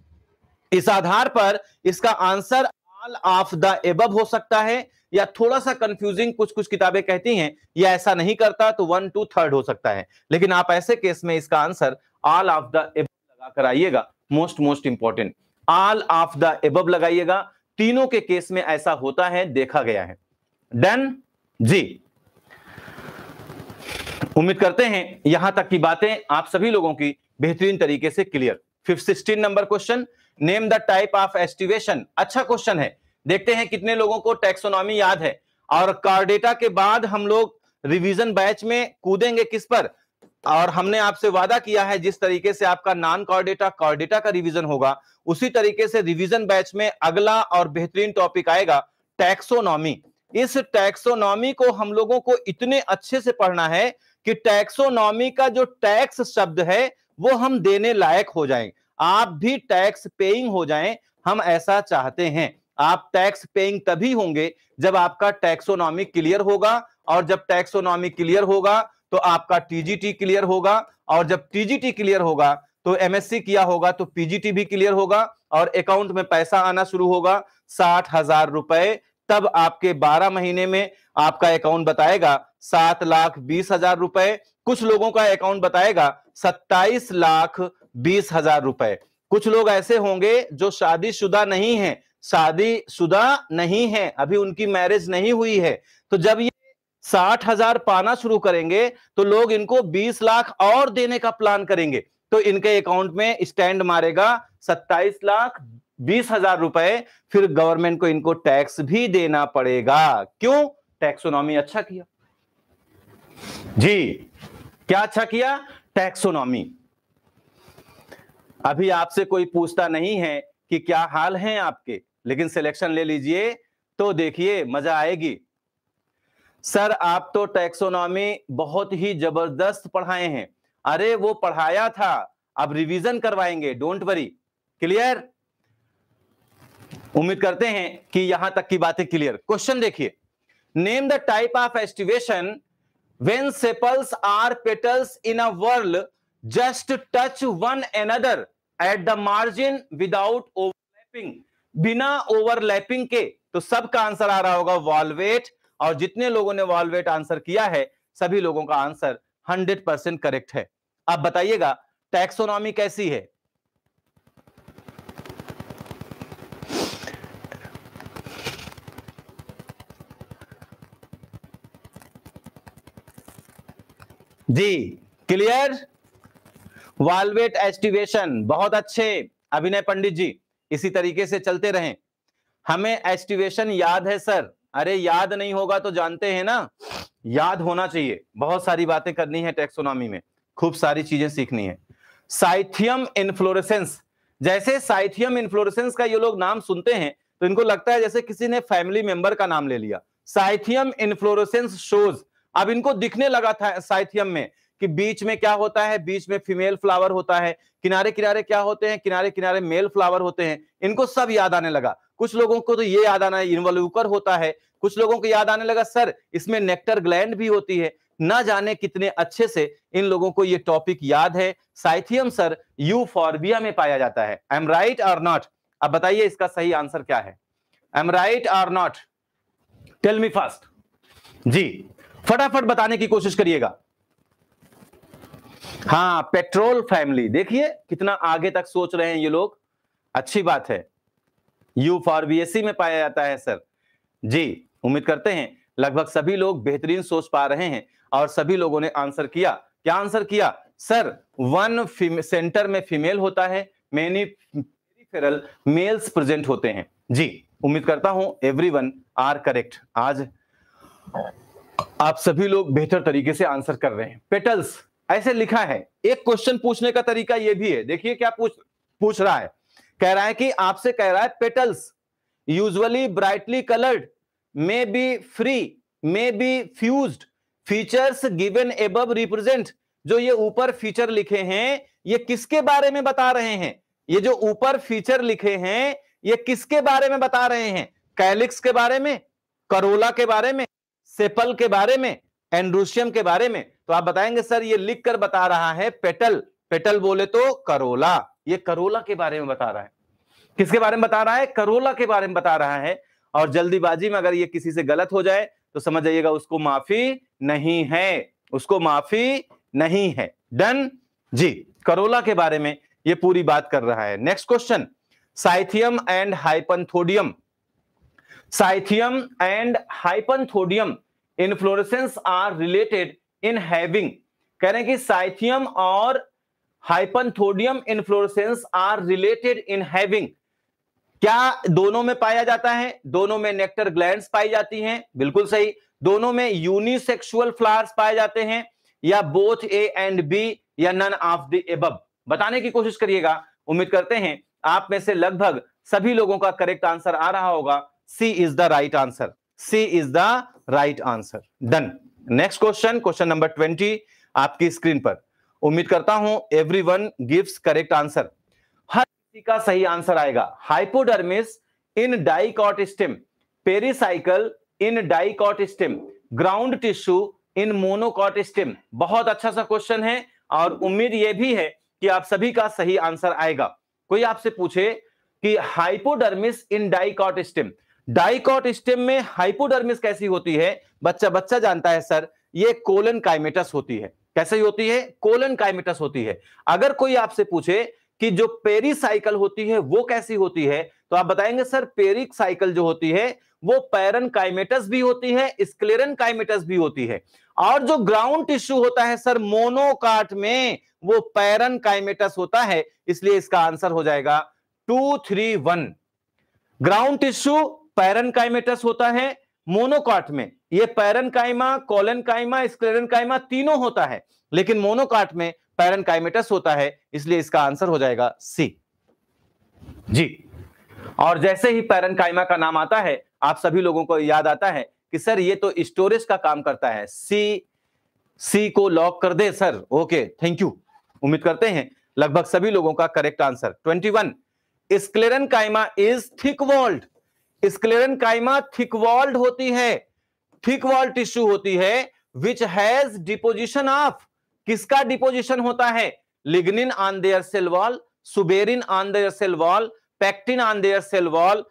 इस आधार पर इसका answer all of the above हो सकता है या थोड़ा सा कंफ्यूजिंग कुछ कुछ किताबें कहती हैं या ऐसा नहीं करता तो वन टू थर्ड हो सकता है लेकिन आप ऐसे केस में इसका आंसर ऑल ऑफ द एब लगा कर आइएगा most most important all of the above लगाइएगा तीनों के केस में ऐसा होता है देखा गया है डन जी उम्मीद करते हैं यहां तक की बातें आप सभी लोगों की बेहतरीन तरीके से clear fifth sixteen number question name the type of aestivation अच्छा क्वेश्चन है देखते हैं कितने लोगों को टैक्सोनॉमी याद है और कार्डेटा के बाद हम लोग रिवीजन बैच में कूदेंगे किस पर और हमने आपसे वादा किया है जिस तरीके से आपका नॉन कॉर्डेटा कॉर्डेटा का रिवीजन होगा उसी तरीके से रिवीजन बैच में अगला और बेहतरीन टॉपिक आएगा टैक्सोनॉमी इस टैक्सोनॉमी को हम लोगों को इतने अच्छे से पढ़ना है कि टैक्सोनॉमी का जो टैक्स शब्द है वो हम देने लायक हो जाएं आप भी टैक्स पेइंग हो जाएं हम ऐसा चाहते हैं आप टैक्स पेइंग तभी होंगे जब आपका टैक्सोनॉमी क्लियर होगा और जब टैक्सोनॉमी क्लियर होगा तो आपका टीजीटी क्लियर होगा और जब टीजीटी क्लियर होगा तो एमएससी किया होगा तो पीजीटी भी क्लियर होगा और अकाउंट में पैसा आना शुरू होगा साठ हजार रुपए तब आपके 12 महीने में आपका अकाउंट बताएगा सात लाख बीस हजार रुपए कुछ लोगों का अकाउंट बताएगा सत्ताईस लाख बीस हजार रुपए कुछ लोग ऐसे होंगे जो शादीशुदा नहीं है शादीशुदा नहीं है अभी उनकी मैरिज नहीं हुई है तो जब ये साठ हजार पाना शुरू करेंगे तो लोग इनको बीस लाख और देने का प्लान करेंगे तो इनके अकाउंट में स्टैंड मारेगा सत्ताईस लाख बीस हजार रुपए फिर गवर्नमेंट को इनको टैक्स भी देना पड़ेगा क्यों टैक्सोनॉमी अच्छा किया जी क्या अच्छा किया टैक्सोनॉमी अभी आपसे कोई पूछता नहीं है कि क्या हाल हैं आपके लेकिन सिलेक्शन ले लीजिए तो देखिए मजा आएगी सर आप तो टैक्सोनॉमी बहुत ही जबरदस्त पढ़ाए हैं अरे वो पढ़ाया था अब रिवीजन करवाएंगे डोंट वरी क्लियर उम्मीद करते हैं कि यहां तक की बातें क्लियर क्वेश्चन देखिए name the type of aestivation when sepals are petals in a whorl just touch one another at the margin without overlapping बिना ओवरलैपिंग के तो सबका आंसर आ रहा होगा वॉलवेट और जितने लोगों ने वॉलवेट आंसर किया है सभी लोगों का आंसर 100 परसेंट करेक्ट है आप बताइएगा टैक्सोनॉमी कैसी है जी क्लियर वाल्वेट एस्टिवेशन बहुत अच्छे अभिनय पंडित जी इसी तरीके से चलते रहें हमें एस्टिवेशन याद है सर अरे याद नहीं होगा तो जानते हैं ना याद होना चाहिए बहुत सारी बातें करनी है टेक्सोनॉमी में खूब सारी चीजें सीखनी है साइथियम इन्फ्लोरेसेंस जैसे साइथियम इन्फ्लोरेसेंस का ये लोग नाम सुनते हैं तो इनको लगता है जैसे किसी ने फैमिली मेंबर का नाम ले लिया साइथियम इन्फ्लोरेसेंस शोज अब इनको दिखने लगा था साइथियम में कि बीच में क्या होता है बीच में फीमेल फ्लावर होता है किनारे किनारे क्या होते हैं किनारे किनारे मेल फ्लावर होते हैं इनको सब याद आने लगा कुछ लोगों को तो ये याद आना इन्वल्यूकर होता है कुछ लोगों को याद आने लगा सर इसमें नेक्टर ग्लैंड भी होती है ना जाने कितने अच्छे से इन लोगों को ये टॉपिक याद है साइथियम सर यू फॉर्बिया में पाया जाता है आई एम राइट और नॉट अब बताइए इसका सही आंसर क्या है आई एम राइट और नॉट टेल मी फास्ट जी फटाफट बताने की कोशिश करिएगा हाँ पेट्रोल फैमिली देखिए कितना आगे तक सोच रहे हैं ये लोग अच्छी बात है यू फॉर बी में पाया जाता है सर जी उम्मीद करते हैं लगभग सभी लोग बेहतरीन सोच पा रहे हैं और सभी लोगों ने आंसर किया क्या आंसर किया सर वन सेंटर में फीमेल होता है मेनी पेरिफेरल मेल्स प्रेजेंट होते हैं जी उम्मीद करता हूं एवरीवन आर करेक्ट आज आप सभी लोग बेहतर तरीके से आंसर कर रहे हैं पेटल्स ऐसे लिखा है एक क्वेश्चन पूछने का तरीका यह भी है देखिए क्या पूछ पूछ रहा है कह रहा है कि आपसे कह रहा है petals usually brightly coloured may be free may be fuse features given above represent जो ये ऊपर फीचर लिखे हैं ये किसके बारे में बता रहे हैं ये जो ऊपर फीचर लिखे हैं ये किसके बारे में बता रहे हैं कैलिक्स के बारे में करोला के बारे में सेपल के बारे में एंड्रोशियम के बारे में तो आप बताएंगे सर ये लिख कर बता रहा है पेटल पेटल बोले तो करोला ये करोला के बारे में बता रहा है किसके बारे में बता रहा है करोला के बारे में बता रहा है और जल्दीबाजी में अगर ये किसी से गलत हो जाए तो समझ जाइएगा उसको माफी नहीं है उसको माफी नहीं है डन जी करोला के बारे में ये पूरी बात कर रहा है next question cyathium and hypanthodium cyathium and hypanthodium inflorescence are related in having कह रहे हैं कि साइथियम और hypanthodium inflorescence are related in having क्या दोनों में पाया जाता है दोनों में नेक्टर ग्लैंड पाई जाती हैं बिल्कुल सही दोनों में यूनिसेक्सुअल फ्लावर्स पाए जाते हैं या बोथ ए एंड बी या नन ऑफ द एबब बताने की कोशिश करिएगा उम्मीद करते हैं आप में से लगभग सभी लोगों का करेक्ट आंसर आ रहा होगा C is the right answer C is the right answer done next question question number twenty आपकी स्क्रीन पर उम्मीद करता हूं everyone gives correct answer हर किसी का सही आंसर आएगा hypodermis in dicot stem pericycle in dicot stem ground tissue in monocot stem बहुत अच्छा सा क्वेश्चन है और उम्मीद यह भी है कि आप सभी का सही आंसर आएगा कोई आपसे पूछे कि hypodermis in dicot stem dicot stem में हाइपोडर्मिस कैसी होती है बच्चा बच्चा जानता है सर ये कोलन काइमेटस होती है कैसे होती है कोलन काइमेटस होती है अगर कोई आपसे पूछे कि जो पेरीसाइकिल होती है वो कैसी होती है तो आप बताएंगे सर पेरिक साइकिल जो होती है वो पैरन काइमेटस भी होती है स्क्लेरन काइमेटस भी होती है और जो ग्राउंड टिश्यू होता है सर मोनोकाट में वो पैरन काइमेटस होता है इसलिए इसका आंसर हो जाएगा two three one ground tissue parenchymatous होता है मोनोकाट में ये पैरनकाइमा कॉलनकाइमा स्क्लेरनकाइमा तीनों होता है लेकिन मोनोकाट में पैरनकाइमेटस होता है इसलिए इसका आंसर हो जाएगा सी जी और जैसे ही पैरनकाइमा का नाम आता है आप सभी लोगों को याद आता है कि सर ये तो स्टोरेज का काम करता है सी सी को लॉक कर दे सर ओके थैंक यू उम्मीद करते हैं लगभग सभी लोगों का correct answer 21 sclerenchyma is thick walled sclerenchyma thick walled होती है थिक वॉल्ड टिश्यू होती है विच हैज डिपोजिशन ऑफ किसका डिपोजिशन होता है lignin on their cell wall suberin on their cell wall pectin on their cell wall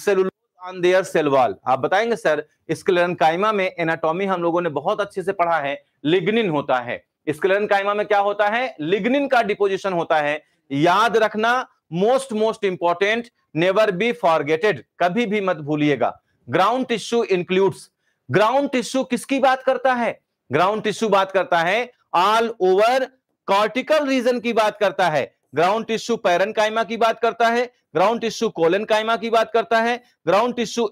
cellulose on their cell wall आप बताएंगे sir स्क्लेरन काइमा में एनाटॉमी हम लोगों ने बहुत अच्छे से पढ़ा है लिग्निन होता है स्क्लेरन काइमा में क्या होता है लिग्निन का डिपोजिशन होता है याद रखना most most important never be forgetted कभी भी मत भूलिएगा ground tissue includes ground tissue किसकी बात करता है ग्राउंड टिश्यू बात करता है ऑल ओवर कॉर्टिकल रीजन की बात करता है ग्राउंड टिश्यू पैरन कायमा की बात करता है ग्राउंड टिश्यू कोलन कायमा की बात करता है ग्राउंड टिश्यू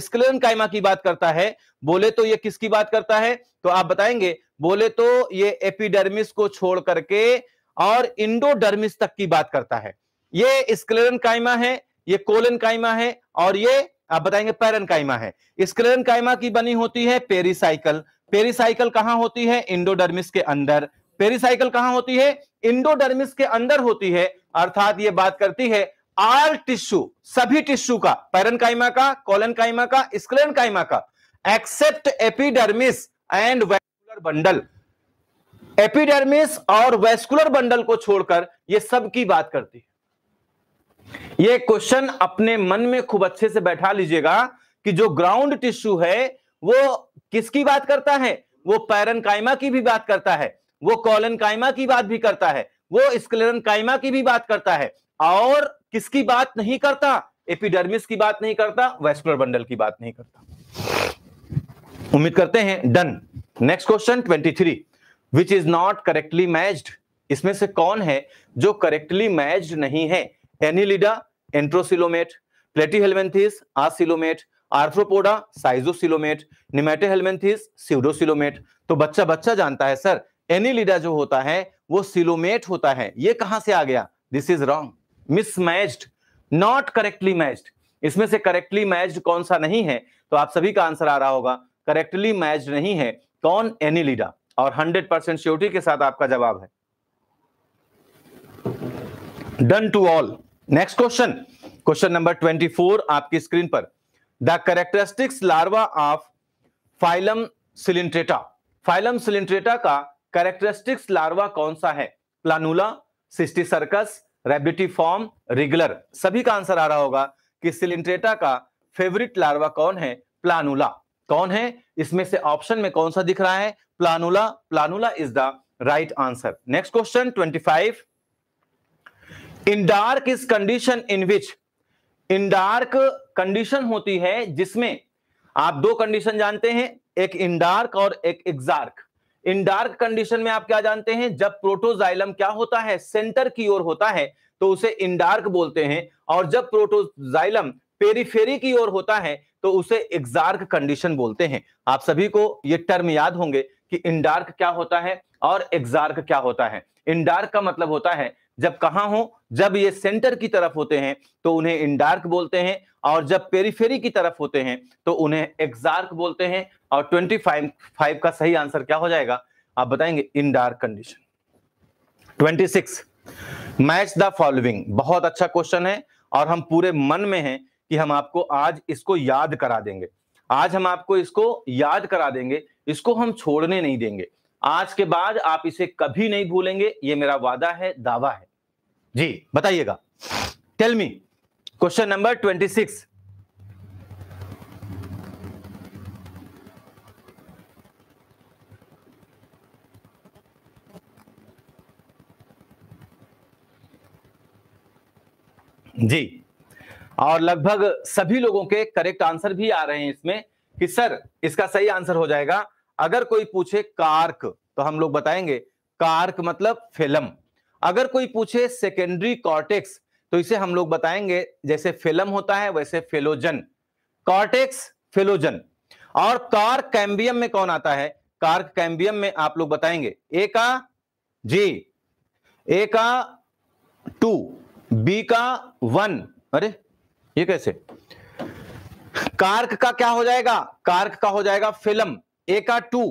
स्कलन कायमा की बात करता है बोले तो ये किसकी बात करता है तो आप बताएंगे बोले तो ये एपिडर्मिस को छोड़ करके और इंडोडर्मिस तक की बात करता है ये स्क्लेरन कायमा है ये कोलन कायमा है और ये आप बताएंगे पैरन कायमा है स्क्लेरन कायमा की बनी होती है पेरिसाइकल पेरिसाइकल कहां होती है इंडोडर्मिस के अंदर पेरिसाइकल कहां होती है इंडोडर्मिस के अंदर होती है अर्थात ये बात करती है आल टिश्यू सभी टिश्यू का पैरन कायमा का कोलन कायमा का स्क्लेरन कायमा का except epidermis and vascular bundle epidermis और वेस्कुलर बंडल को छोड़कर ये सब की बात करती है ये क्वेश्चन अपने मन में खूब अच्छे से बैठा लीजिएगा कि जो ग्राउंड टिश्यू है वो किसकी बात करता है वो पैरन कायमा की भी बात करता है वो कॉलन कायमा की बात भी करता है वो स्क्लेरन कायमा की भी बात करता है और किसकी बात नहीं करता एपिडर्मिस की बात नहीं करता वेस्कुलर बंडल की बात नहीं करता उम्मीद करते हैं done next question twenty three which is not correctly matched इसमें से कौन है जो करेक्टली मैच्ड नहीं है Annelida enterocoelomate Platyhelminthes acoelomate Arthropoda schizocoelomate Nemathelminthes pseudocoelomate तो बच्चा बच्चा जानता है सर एनिलिडा जो होता है वो सिलोमेट होता है ये कहां से आ गया this is wrong mismatched not correctly matched इसमें से करेक्टली मैच्ड कौन सा नहीं है तो आप सभी का आंसर आ रहा होगा करेक्टली मैच्ड नहीं है कौन एनिलिडा और 100 परसेंट के साथ आपका जवाब है done to all next question question number 24 आपकी स्क्रीन पर the characteristics larva of phylum Coelenterata phylum Coelenterata का करेक्टरिस्टिक्स लार्वा कौन सा है planula cysticercus form regular सभी का आंसर आ रहा होगा कि सिलिंट्रेटा का फेवरेट लार्वा कौन है प्लानुला कौन है इसमें से ऑप्शन में कौन सा दिख रहा है planula planula is the right answer next question five in dark is condition in which in dark condition होती है जिसमें आप दो कंडीशन जानते हैं एक इन डार्क और एक एग्जार्क इन डार्क कंडीशन में आप क्या जानते हैं जब प्रोटोजाइलम क्या होता है सेंटर की ओर होता है तो उसे इन डार्क बोलते हैं और जब प्रोटोजाइलम पेरीफेरी की ओर होता है तो उसे एग्जार्क कंडीशन बोलते हैं आप सभी को ये टर्म याद होंगे कि इन डार्क क्या होता है और एग्जार्क क्या होता है इन डार्क का मतलब होता है जब कहां हो जब ये सेंटर की तरफ होते हैं तो उन्हें इनडार्क बोलते हैं और जब पेरीफेरी की तरफ होते हैं तो उन्हें एक्सार्क बोलते हैं और ट्वेंटी फाइव फाइव का सही आंसर क्या हो जाएगा आप बताएंगे in dark condition twenty six match the following बहुत अच्छा क्वेश्चन है और हम पूरे मन में हैं कि हम आपको आज इसको याद करा देंगे आज हम आपको इसको याद करा देंगे इसको हम छोड़ने नहीं देंगे आज के बाद आप इसे कभी नहीं भूलेंगे ये मेरा वादा है दावा है जी बताइएगा tell me question number twenty six जी और लगभग सभी लोगों के करेक्ट आंसर भी आ रहे हैं इसमें कि सर इसका सही आंसर हो जाएगा अगर कोई पूछे कार्क तो हम लोग बताएंगे कार्क मतलब फिल्म अगर कोई पूछे सेकेंडरी कॉर्टेक्स तो इसे हम लोग बताएंगे जैसे फिल्म होता है वैसे फेलोजन कॉर्टेक्स फेलोजन और कार कैम्बियम में कौन आता है कार कैम्बियम में आप लोग बताएंगे ए का जी ए का टू बी का वन अरे ये कैसे कार्क का क्या हो जाएगा कार्क का हो जाएगा फिल्म ए का टू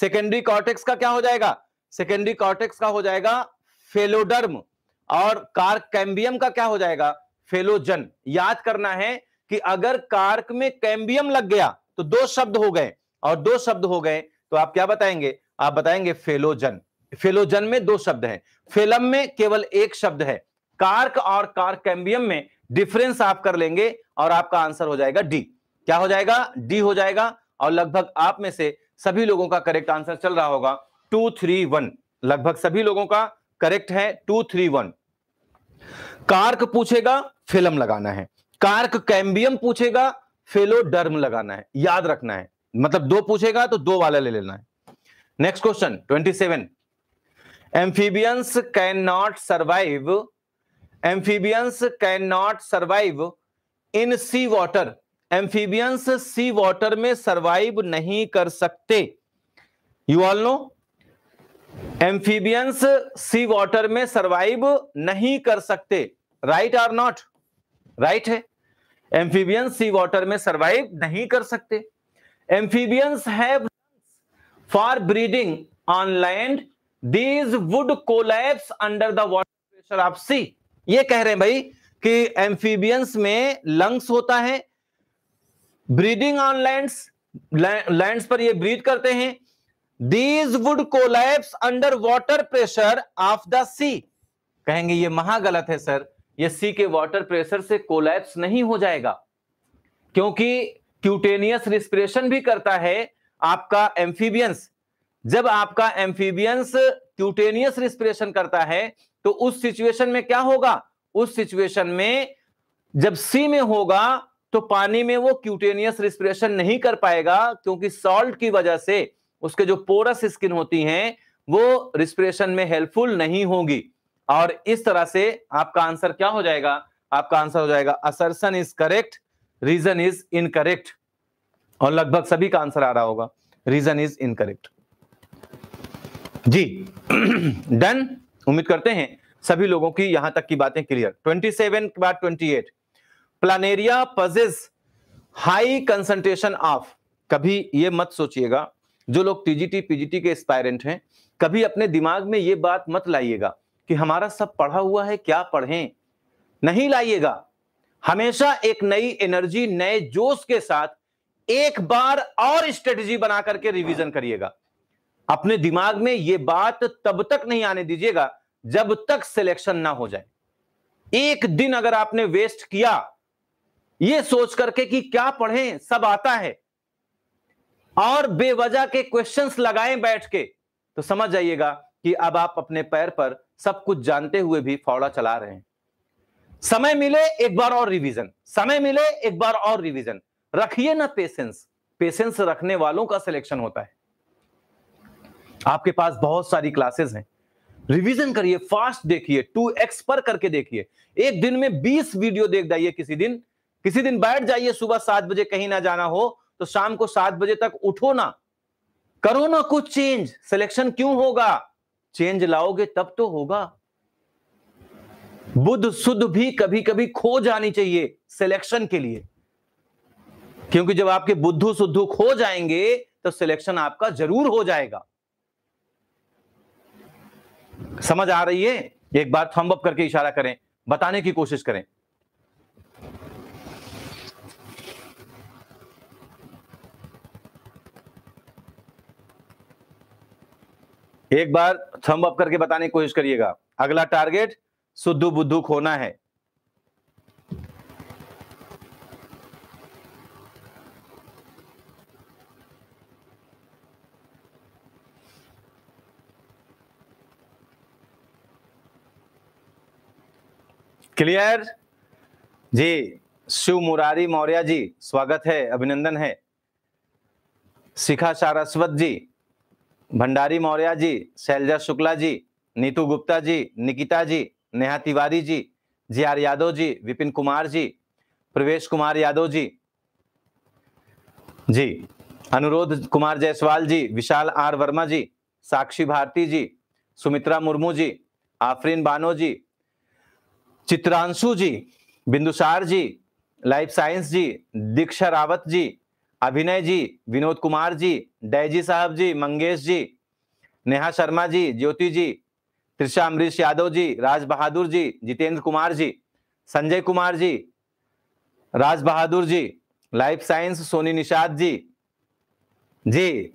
सेकेंडरी कॉर्टेक्स का क्या हो जाएगा सेकेंडरी कॉर्टेक्स का हो जाएगा फेलोडर्म और कार्क कैम्बियम का क्या हो जाएगा फेलोजन याद करना है कि अगर कार्क में कैम्बियम लग गया तो दो शब्द हो गए और दो शब्द हो गए तो आप क्या बताएंगे आप बताएंगे फेलोजन फेलोजन में दो शब्द है फेलम में केवल एक शब्द है कार्क और कार्क कैम्बियम में डिफरेंस आप कर लेंगे और आपका आंसर हो जाएगा डी क्या हो जाएगा डी हो जाएगा और लगभग आप में से सभी लोगों का करेक्ट आंसर चल रहा होगा टू थ्री वन लगभग सभी लोगों का करेक्ट है टू थ्री वन कार्क पूछेगा फिल्म लगाना है कार्क कैम्बियम पूछेगा फेलोडर्म लगाना है याद रखना है मतलब दो पूछेगा तो दो वाला ले लेना है next question twenty seven amphibians can not survive amphibians can not survive in sea water amphibians sea water में सर्वाइव नहीं कर सकते you all know amphibians sea water में सरवाइव नहीं कर सकते राइट आर नॉट राइट है एम्फीबियंस सी वाटर में सरवाइव नहीं कर सकते amphibians have for breeding on land these would collapse under the water pressure of sea ये कह रहे हैं भाई कि एम्फीबियंस में लंग्स होता है ब्रीडिंग ऑन लैंड लैंड्स पर ये ब्रीड करते हैं these would collapse under water pressure of the sea कहेंगे ये महागलत है सर ये सी के वॉटर प्रेशर से कोलैप्स नहीं हो जाएगा क्योंकि क्यूटेनियस रिस्पिरेशन भी करता है आपका एम्फीबियंस जब आपका एम्फीबियंस क्यूटेनियस रिस्पिरेशन करता है तो उस सिचुएशन में क्या होगा उस सिचुएशन में जब सी में होगा तो पानी में वो क्यूटेनियस रिस्पिरेशन नहीं कर पाएगा क्योंकि सॉल्ट की वजह से उसके जो पोरस स्किन होती हैं वो रिस्पिरेशन में हेल्पफुल नहीं होगी और इस तरह से आपका आंसर क्या हो जाएगा आपका आंसर हो जाएगा assertion is correct reason is incorrect और लगभग सभी का आंसर आ रहा होगा रीजन इज इनकरेक्ट जी डन उम्मीद करते हैं सभी लोगों की यहां तक की बातें क्लियर 27 के बाद eight Planaria possesses high concentration of कभी ये मत सोचिएगा जो लोग टीजीटी पीजीटी के एस्पायरेंट हैं कभी अपने दिमाग में ये बात मत लाइएगा कि हमारा सब पढ़ा हुआ है क्या पढ़ें नहीं लाइएगा हमेशा एक नई एनर्जी नए जोश के साथ एक बार और स्ट्रेटजी बना करके रिवीजन करिएगा अपने दिमाग में ये बात तब तक नहीं आने दीजिएगा जब तक सिलेक्शन ना हो जाए एक दिन अगर आपने वेस्ट किया ये सोच करके कि क्या पढ़ें सब आता है और बेवजह के क्वेश्चंस लगाए बैठ के तो समझ जाइएगा कि अब आप अपने पैर पर सब कुछ जानते हुए भी फौड़ा चला रहे हैं समय मिले एक बार और रिवीजन समय मिले एक बार और रिवीजन रखिए ना पेशेंस पेशेंस रखने वालों का सिलेक्शन होता है आपके पास बहुत सारी क्लासेस हैं रिवीजन करिए फास्ट देखिए टू एक्स पर करके देखिए एक दिन में बीस वीडियो देख जाइए किसी दिन किसी दिन बैठ जाइए सुबह सात बजे कहीं ना जाना हो तो शाम को सात बजे तक उठो ना करो ना कुछ चेंज सिलेक्शन क्यों होगा चेंज लाओगे तब तो होगा बुद्ध शुद्ध भी कभी कभी खो जानी चाहिए सिलेक्शन के लिए क्योंकि जब आपके बुद्धू सुद्धू खो जाएंगे तो सिलेक्शन आपका जरूर हो जाएगा समझ आ रही है एक बात थम्बअप करके इशारा करें बताने की कोशिश करें एक बार थम अप करके बताने की कोशिश करिएगा अगला टारगेट सुद्धू बुद्धू खोना है क्लियर जी शिव मुरारी मौर्या जी स्वागत है अभिनंदन है Shikha Saraswat ji Bhandari Maurya ji Shailja Shukla ji Neetu Gupta ji Nikita ji Neha Tiwari ji G R Yadav ji Vipin Kumar ji Pravesh Kumar Yadav ji ji Anurodh Kumar Jaiswal ji Vishal R Verma ji Sakshi Bharti ji Sumitra Murmu ji Afreen Bano ji Chitranshu ji Bindusar ji life science ji Diksha Rawat जी अभिनय जी विनोद कुमार जी डैजी साहब जी मंगेश जी नेहा शर्मा जी ज्योति जी त्रिषा अमरीश यादव जी राज बहादुर जी जितेंद्र कुमार जी संजय कुमार जी राज बहादुर जी लाइफ साइंस सोनी निषाद जी जी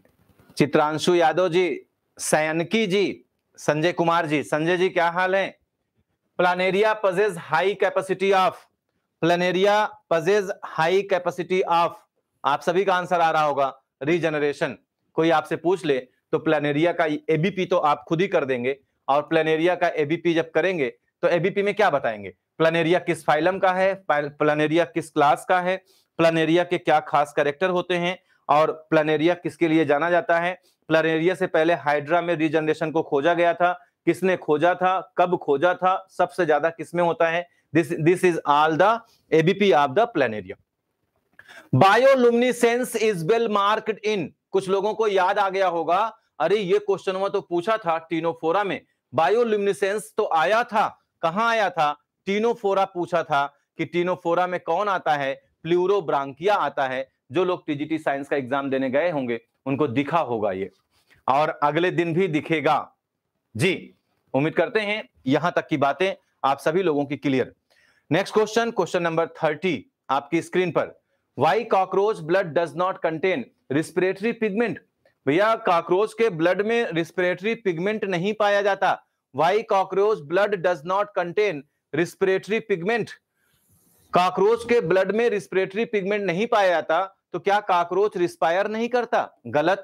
चित्रांशु यादव जी सयनकी जी संजय कुमार जी संजय जी क्या हाल है Planaria possesses high capacity of Planaria possesses high capacity of आप सभी का आंसर आ रहा होगा रीजनरेशन कोई आपसे पूछ ले तो प्लेनेरिया का एबीपी तो आप खुद ही कर देंगे और प्लेनेरिया का एबीपी जब करेंगे तो एबीपी में क्या बताएंगे प्लेनेरिया किस फाइलम का है प्लेनेरिया किस क्लास का है प्लेनेरिया के क्या खास करेक्टर होते हैं और प्लेनेरिया किसके लिए जाना जाता है प्लेनेरिया से पहले हाइड्रा में रीजनरेशन को खोजा गया था किसने खोजा था कब खोजा था सबसे ज्यादा किसमें होता है this this is all the ABP of the Planaria bioluminescence is well marked in कुछ लोगों को याद आ गया होगा अरे ये क्वेश्चन हुआ तो पूछा था टीनोफोरा में बायोलुमिनिसेंस तो आया था कहा आया था टीनोफोरा पूछा था कि टीनोफोरा में कौन आता है प्लूरोब्रांकिया आता है जो लोग टीजीटी साइंस का एग्जाम देने गए होंगे उनको दिखा होगा ये और अगले दिन भी दिखेगा जी उम्मीद करते हैं यहां तक की बातें आप सभी लोगों की clear next question question number thirty आपकी स्क्रीन पर why cockroach blood does not contain respiratory pigment भैया कॉकरोच के ब्लड में रिस्पिरेटरी पिगमेंट नहीं पाया जाता why cockroach blood does not contain respiratory pigment cockroach के ब्लड में रिस्पिरेटरी पिगमेंट नहीं पाया जाता तो क्या कॉकरोच रिस्पायर नहीं करता गलत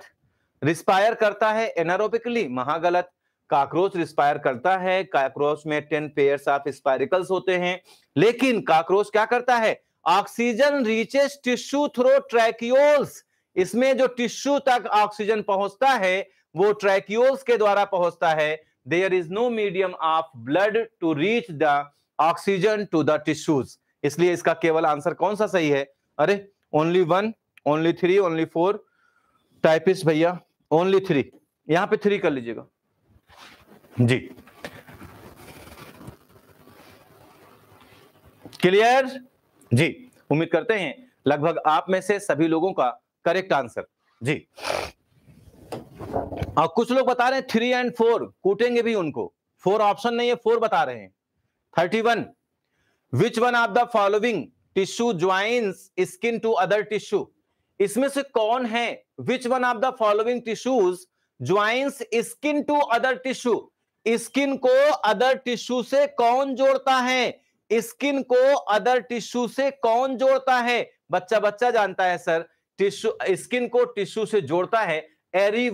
रिस्पायर करता है एनारोबिकली महागलत काक्रोच रिस्पायर करता है काक्रोच में टेन पेयर्स ऑफ स्पायरिकल्स होते हैं लेकिन काक्रोच क्या करता है oxygen reaches tissue through tracheoles इसमें जो टिश्यू तक ऑक्सीजन पहुंचता है वो ट्रैक्यूल्स के द्वारा पहुंचता है there is no medium of blood to reach the oxygen to the tissues इसलिए इसका केवल आंसर कौन सा सही है अरे only one only three only four टाइपिस्ट भैया ओनली थ्री यहां पे थ्री कर लीजिएगा जी क्लियर जी उम्मीद करते हैं लगभग आप में से सभी लोगों का करेक्ट आंसर जी और कुछ लोग बता रहे हैं थ्री एंड फोर कूटेंगे भी उनको फोर ऑप्शन नहीं है फोर बता रहे हैं thirty one which one of the following tissue joins skin to other tissue इसमें से कौन है which one of the following tissues joins skin to other tissue skin को अदर टिश्यू से कौन जोड़ता है स्किन को अदर टिश्यू से कौन जोड़ता है बच्चा बच्चा जानता है सर टिश्यू स्किन को टिश्यू से जोड़ता है ari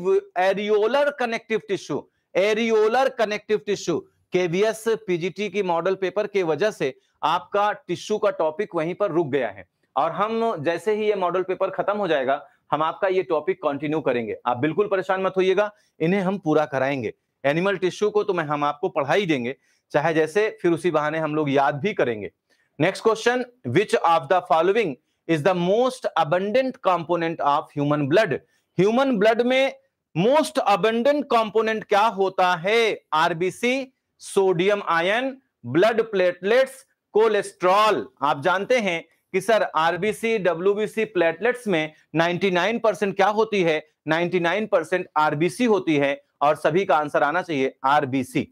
areolar connective tissue areolar connective tissue KVS PGT की मॉडल पेपर के वजह से आपका टिश्यू का टॉपिक वहीं पर रुक गया है और हम जैसे ही ये मॉडल पेपर खत्म हो जाएगा हम आपका ये टॉपिक कंटिन्यू करेंगे आप बिल्कुल परेशान मत होइएगा इन्हें हम पूरा कराएंगे एनिमल टिश्यू को तो मैं हम आपको पढ़ाई देंगे चाहे जैसे फिर उसी बहाने हम लोग याद भी करेंगे next question which of the following is the most abundant component of human blood human blood में मोस्ट अबंडेंट कॉम्पोनेंट क्या होता है RBC sodium ion blood platelets cholesterol आप जानते हैं कि सर आरबीसी डब्ल्यूबीसी प्लेटलेट्स में 99 परसेंट क्या होती है 99 परसेंट आरबीसी होती है और सभी का आंसर आना चाहिए आरबीसी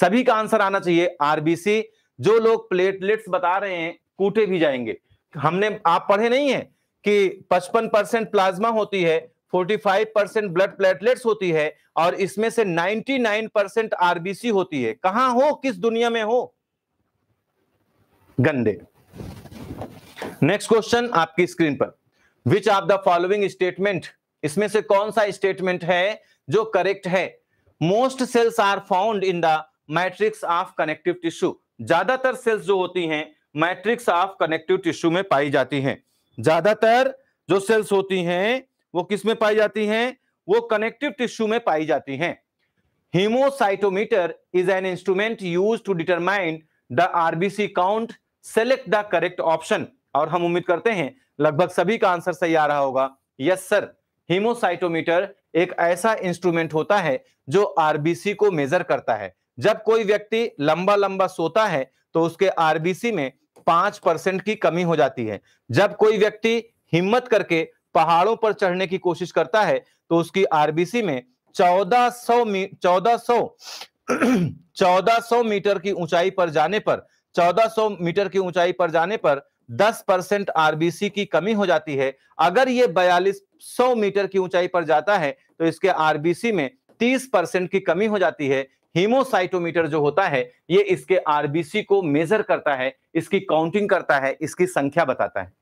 सभी का आंसर आना चाहिए आरबीसी जो लोग प्लेटलेट्स बता रहे हैं कूटे भी जाएंगे हमने आप पढ़े नहीं है कि 55 परसेंट प्लाज्मा होती है 45 परसेंट ब्लड प्लेटलेट्स होती है और इसमें से 99 परसेंट आरबीसी होती है कहां हो किस दुनिया में हो गंदे नेक्स्ट क्वेश्चन आपकी स्क्रीन पर which of the following statement इसमें से कौन सा स्टेटमेंट है जो करेक्ट है most cells are found in the matrix of connective tissue ज्यादातर सेल्स जो होती हैं मैट्रिक्स ऑफ कनेक्टिव टिश्यू में पाई जाती हैं ज्यादातर जो सेल्स होती हैं वो किस में पाई जाती हैं वो कनेक्टिव टिश्यू में पाई जाती हैं haemocytometer is an instrument use to determine the RBC count select the correct option और हम उम्मीद करते हैं लगभग सभी का आंसर सही आ रहा होगा यस सर हीमोसाइटोमीटर एक ऐसा इंस्ट्रूमेंट होता है जो आरबीसी को मेजर करता है जब कोई व्यक्ति लंबा लंबा सोता है तो उसके आरबीसी में पांच परसेंट की कमी हो जाती है जब कोई व्यक्ति हिम्मत करके पहाड़ों पर चढ़ने की कोशिश करता है तो उसकी आरबीसी में चौदह सौ चौदह सौ चौदह सौ मीटर की ऊंचाई पर जाने पर चौदह सौ मीटर की ऊंचाई पर जाने पर दस परसेंट आरबीसी की कमी हो जाती है अगर ये बयालीस सौ मीटर की ऊंचाई पर जाता है तो इसके आरबीसी में तीस परसेंट की कमी हो जाती है हीमोसाइटोमीटर जो होता है ये इसके आरबीसी को मेजर करता है इसकी काउंटिंग करता है इसकी संख्या बताता है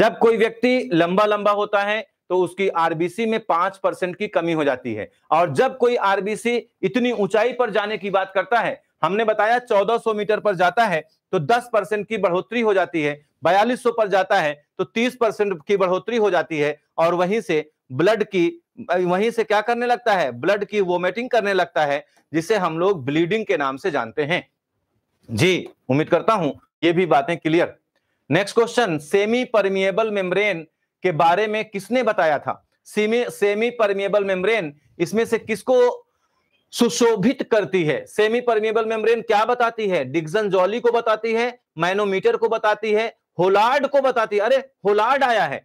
जब कोई व्यक्ति लंबा लंबा होता है तो उसकी आरबीसी में पांच परसेंट की कमी हो जाती है और जब कोई आरबीसी इतनी ऊंचाई पर जाने की बात करता है हमने बताया 1400 मीटर पर जाता है तो 10 परसेंट की बढ़ोतरी हो जाती है 4200 पर जाता है तो 30 परसेंट की बढ़ोतरी हो जाती है और वहीं से ब्लड की वहीं से क्या करने लगता है ब्लड की वोमिटिंग करने लगता है जिसे हम लोग ब्लीडिंग के नाम से जानते हैं जी उम्मीद करता हूं ये भी बातें clear next question semi permeable membrane के बारे में किसने बताया था सेमी सेमी परमिएबल मेम्ब्रेन इसमें से किसको सुशोभित करती है सेमी परमिएबल मेम्ब्रेन क्या बताती है डिग्जन जॉली को बताती है माइनोमीटर को बताती है होलार्ड को बताती है अरे होलार्ड आया है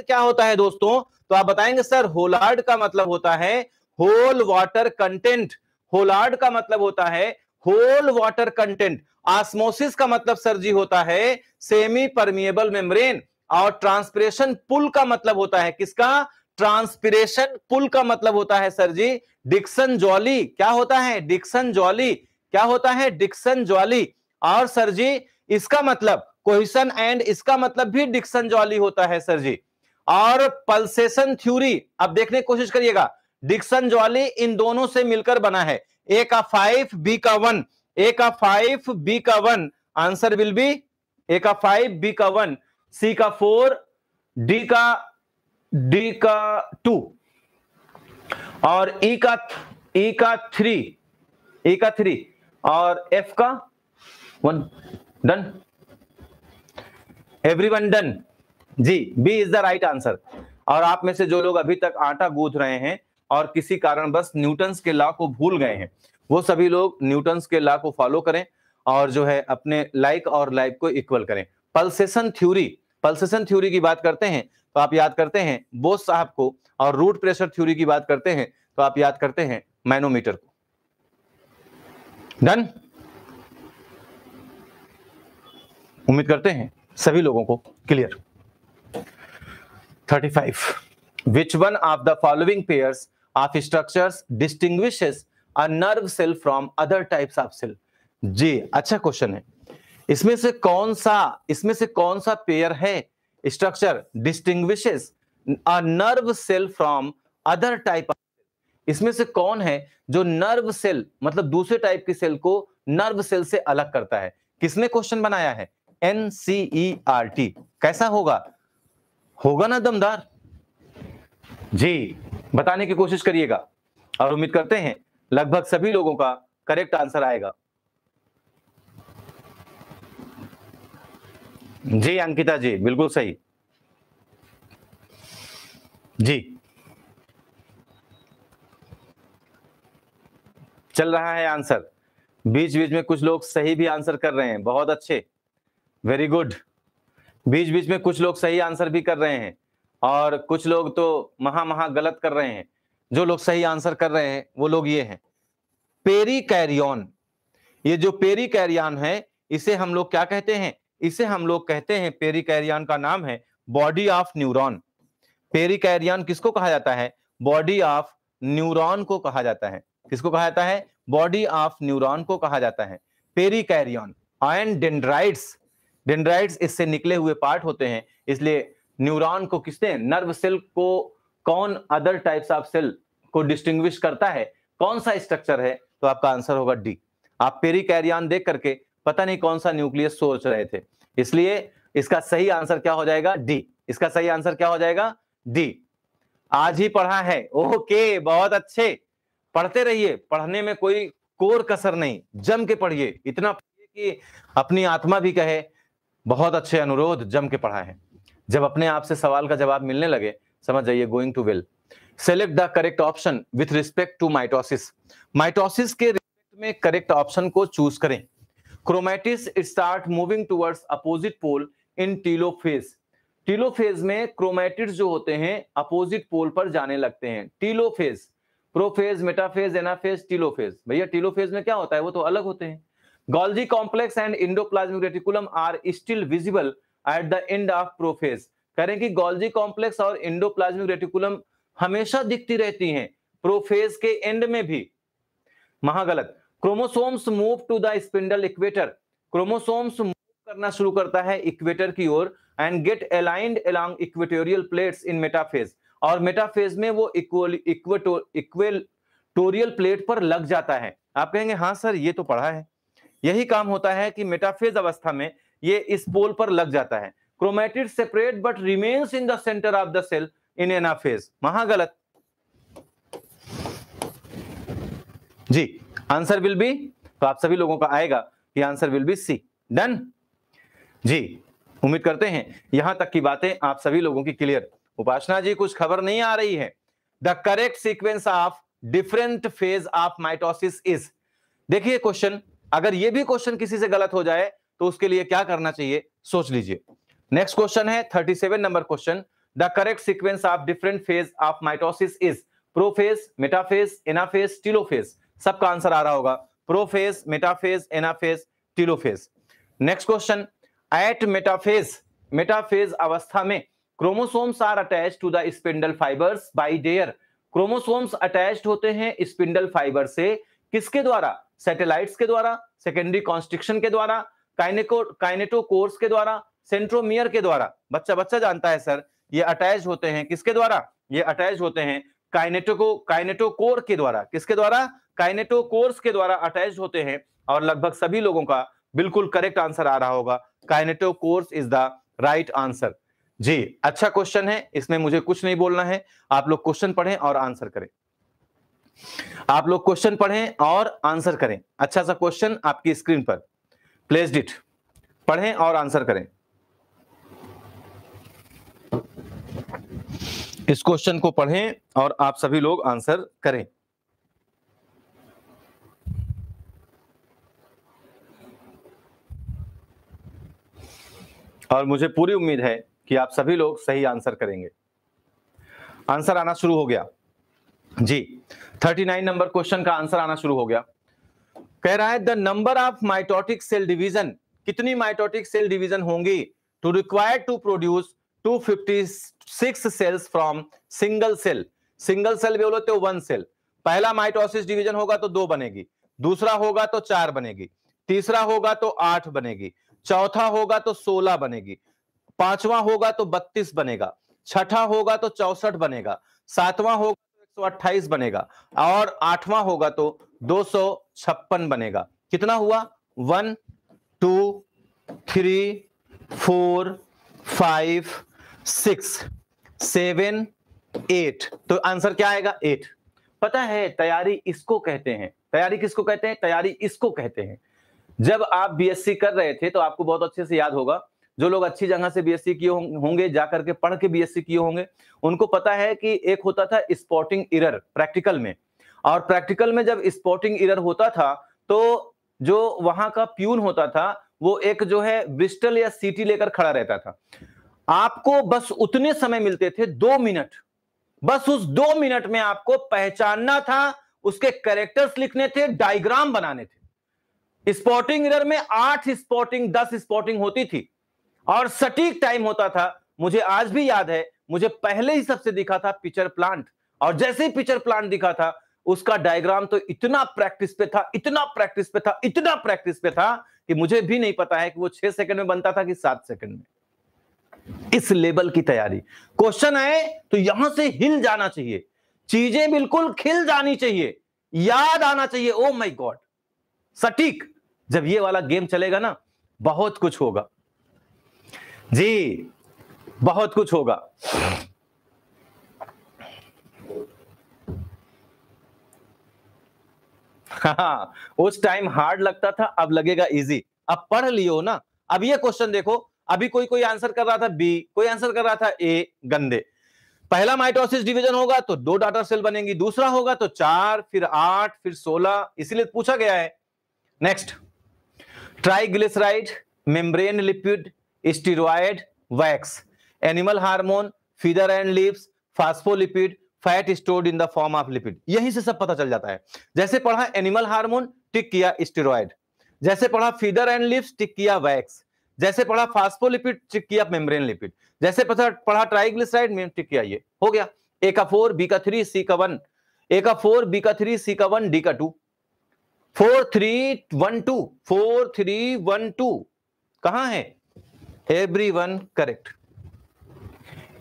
होलार्ड क्या होता है दोस्तों तो आप बताएंगे सर होलार्ड का मतलब होता है होल वाटर कंटेंट होलार्ड का मतलब होता है होल वाटर कंटेंट आस्मोसिस का मतलब सर जी होता है सेमी परमिएबल मेम्ब्रेन और ट्रांसपिरेशन पुल का मतलब होता है किसका ट्रांसपिरेशन पुल का मतलब होता है सर जी डिक्सन जॉली क्या होता है डिक्सन जॉली क्या होता है डिक्सन जॉली और सर जी इसका मतलब क्वेश्चन एंड इसका मतलब भी डिक्सन जॉली होता है सर जी और पल्सेशन थ्योरी अब देखने की कोशिश करिएगा डिक्सन ज्वाली इन दोनों से मिलकर बना है ए का फाइव बी का वन ए का फाइव बी का one answer will be A का फाइव बी का वन सी का फोर डी का डी का टू और ई e का ई e का थ्री ई e का थ्री और एफ का वन डन एवरीवन डन जी B is the right answer और आप में से जो लोग अभी तक आटा गूंथ रहे हैं और किसी कारण बस न्यूटन के लॉ को भूल गए हैं वो सभी लोग न्यूटन के लॉ को फॉलो करें और जो है अपने लाइक और लाइफ को इक्वल करें पल्सेशन थ्योरी पल्सेशन थ्योरी की बात करते हैं तो आप याद करते हैं बोस साहब को और रूट प्रेशर थ्योरी की बात करते हैं तो आप याद करते हैं मैनोमीटर को डन उम्मीद करते हैं सभी लोगों को clear 35 which one of the following pairs of structures distinguishes a nerve cell from other types of cell जी अच्छा क्वेश्चन है इसमें से कौन सा इसमें से कौन सा पेयर है structure distinguishes a nerve cell from other type इसमें से कौन है जो नर्व सेल मतलब दूसरे टाइप की सेल को नर्व सेल से अलग करता है किसने क्वेश्चन बनाया है एनसीईआरटी e कैसा होगा होगा ना दमदार जी बताने की कोशिश करिएगा और उम्मीद करते हैं लगभग सभी लोगों का करेक्ट आंसर आएगा जी अंकिता जी बिल्कुल सही जी चल रहा है आंसर बीच बीच में कुछ लोग सही भी आंसर कर रहे हैं बहुत अच्छे वेरी गुड बीच बीच में कुछ लोग सही आंसर भी कर रहे हैं और कुछ लोग तो महा महा गलत कर रहे हैं जो लोग सही आंसर कर रहे हैं वो लोग ये हैं पेरी कैरियन ये जो पेरी कैरियन है इसे हम लोग क्या कहते हैं इसे हम लोग कहते हैं पेरी कैरियन का नाम है body of neuron perikaryon किसको कहा जाता है बॉडी ऑफ न्यूरॉन को कहा जाता है किसको कहा जाता है बॉडी ऑफ न्यूरॉन को कहा जाता है पेरी कैरियन आयन डेंड्राइड्स डेंड्राइड्स इससे निकले हुए पार्ट होते हैं इसलिए न्यूरॉन को किसने नर्व सेल को कौन अदर टाइप्स ऑफ सेल को डिस्टिंग्विश करता है कौन सा स्ट्रक्चर है तो आपका आंसर होगा डी आप कैरियन देख करके पता नहीं कौन सा न्यूक्लियस सोच रहे थे इसलिए इसका सही आंसर क्या हो जाएगा डी इसका सही आंसर क्या हो जाएगा डी आज ही पढ़ा है ओके बहुत अच्छे पढ़ते रहिए पढ़ने में कोई कोर कसर नहीं जम के पढ़िए इतना पढ़िए कि अपनी आत्मा भी कहे बहुत अच्छे अनुरोध जम के पढ़ाए हैं जब अपने आप से सवाल का जवाब मिलने लगे समझ जाइए going to well select the correct option with respect to mitosis mitosis के रिस्पेक्ट में करेक्ट ऑप्शन को चूज करें chromatids start moving towards opposite pole in telophase telophase में क्रोमैटिड जो होते हैं अपोजिट पोल पर जाने लगते हैं telophase prophase metaphase anaphase telophase भैया टीलोफेज में क्या होता है वो तो अलग होते हैं Golgi complex and endoplasmic reticulum are still visible at the end of prophase. कह रहे हैं कि गोल्जी कॉम्प्लेक्स और इंडोप्लाज्मिक रेटिकुलम हमेशा दिखती रहती हैं प्रोफेज के एंड में भी महागलत chromosomes move to the spindle equator chromosomes move करना शुरू करता है इक्वेटर की ओर and get aligned along equatorial plates in metaphase और मेटाफेज में वो इक्वल इक्वेटोरियल प्लेट पर लग जाता है आप कहेंगे हाँ सर ये तो पढ़ा है यही काम होता है कि मेटाफेज अवस्था में ये इस पोल पर लग जाता है chromatid separate but remains in the centre of the cell in anaphase महा गलत जी आंसर विल बी तो आप सभी लोगों का आएगा कि answer will be C done जी उम्मीद करते हैं यहां तक की बातें आप सभी लोगों की क्लियर उपासना जी कुछ खबर नहीं आ रही है the correct sequence of different phase of mitosis is देखिए क्वेश्चन अगर ये भी क्वेश्चन किसी से गलत हो जाए तो उसके लिए क्या करना चाहिए सोच लीजिए नेक्स्ट क्वेश्चन है 37 number question the correct sequence of different phase of mitosis is prophase metaphase anaphase telophase सबका आंसर आ रहा होगा prophase metaphase anaphase telophase next question at metaphase metaphase अवस्था में chromosomes are attach to the spindle fibres by their chromosomes attach होते हैं spindle fibre से किसके द्वारा सैटेलाइट्स के द्वारा सेकेंडरी कॉन्स्ट्रिक्शन के द्वारा काइनेको काइनेटो कोर्स के द्वारा सेंट्रोमियर के द्वारा बच्चा बच्चा जानता है सर ये अटैच होते हैं किसके द्वारा ये अटैच होते हैं काइनेटो काइनेटो कोर के द्वारा किसके द्वारा काइनेटो कोर्स के द्वारा अटैच होते हैं और लगभग सभी लोगों का बिल्कुल करेक्ट आंसर आ रहा होगा kinetochores is the right answer जी अच्छा क्वेश्चन है इसमें मुझे कुछ नहीं बोलना है आप लोग क्वेश्चन पढ़ें और आंसर करें आप लोग क्वेश्चन पढ़ें और आंसर करें अच्छा सा क्वेश्चन आपकी स्क्रीन पर प्लेस इट पढ़ें और आंसर करें इस क्वेश्चन को पढ़ें और आप सभी लोग आंसर करें और मुझे पूरी उम्मीद है कि आप सभी लोग सही आंसर करेंगे आंसर आना शुरू हो गया जी 39 नंबर क्वेश्चन का आंसर आना शुरू हो गया कह रहा है the number of mitotic cell division कितनी माइटोटिक सेल डिवीजन होंगी to require to produce 256 cells from single cell single cell भी बोलते हो वन सेल पहला माइटोसिस डिवीजन होगा तो दो बनेगी दूसरा होगा तो चार बनेगी तीसरा होगा तो आठ बनेगी चौथा होगा तो सोलह बनेगी पांचवा होगा तो बत्तीस बनेगा छठा होगा तो चौसठ बनेगा सातवां होगा 128 बनेगा और आठवा होगा तो दो बनेगा कितना हुआ one two three four five six seven eight तो आंसर क्या आएगा एट पता है तैयारी इसको कहते हैं तैयारी किसको कहते हैं तैयारी इसको कहते हैं जब आप बीएससी कर रहे थे तो आपको बहुत अच्छे से याद होगा जो लोग अच्छी जगह से बीएससी किए होंगे जा करके पढ़ के बीएससी किए होंगे उनको पता है कि एक होता था स्पॉटिंग इरर प्रैक्टिकल में और प्रैक्टिकल में जब स्पॉटिंग इरर होता था तो जो वहां का प्यून होता था वो एक जो है ब्रिस्टल या सीटी लेकर खड़ा रहता था आपको बस उतने समय मिलते थे दो मिनट बस उस दो मिनट में आपको पहचानना था उसके कैरेक्टर्स लिखने थे डायग्राम बनाने थे स्पॉटिंग इरर में आठ स्पॉटिंग दस स्पॉटिंग होती थी और सटीक टाइम होता था मुझे आज भी याद है मुझे पहले ही सबसे दिखा था पिचर प्लांट और जैसे ही पिक्चर प्लांट दिखा था उसका डायग्राम तो इतना प्रैक्टिस पे था इतना प्रैक्टिस पे था इतना प्रैक्टिस पे था कि मुझे भी नहीं पता है कि वो छह सेकंड में बनता था कि सात सेकंड में इस लेवल की तैयारी क्वेश्चन आए तो यहां से हिल जाना चाहिए चीजें बिल्कुल खिल जानी चाहिए याद आना चाहिए ओ माई गॉड सटीक जब ये वाला गेम चलेगा ना बहुत कुछ होगा जी बहुत कुछ होगा हाँ उस टाइम हार्ड लगता था अब लगेगा इजी अब पढ़ लियो ना अब ये क्वेश्चन देखो अभी कोई कोई आंसर कर रहा था बी कोई आंसर कर रहा था ए गंदे पहला माइटोसिस डिवीजन होगा तो दो डाटा सेल बनेंगी दूसरा होगा तो चार फिर आठ फिर सोलह इसीलिए पूछा गया है next triglyceride membrane lipid steroid wax animal hormone feather and lips phospholipid fat stored in the form of lipid यहीं से सब पता चल जाता है जैसे पढ़ा एनिमल हार्मोन टिक किया स्टीरोड जैसे पढ़ा फीदर एंड लिप्स टिक किया वैक्स जैसे पढ़ा फास्फोलिपिड टिक किया मेम्ब्रेन लिपिड जैसे पढ़ा ट्राइग्लिसराइड में टिक किया ये हो गया ए का फोर बी का थ्री सी का वन ए का फोर बी का थ्री सी का वन डी का two four three one two four three one two कहा है एवरी वन करेक्ट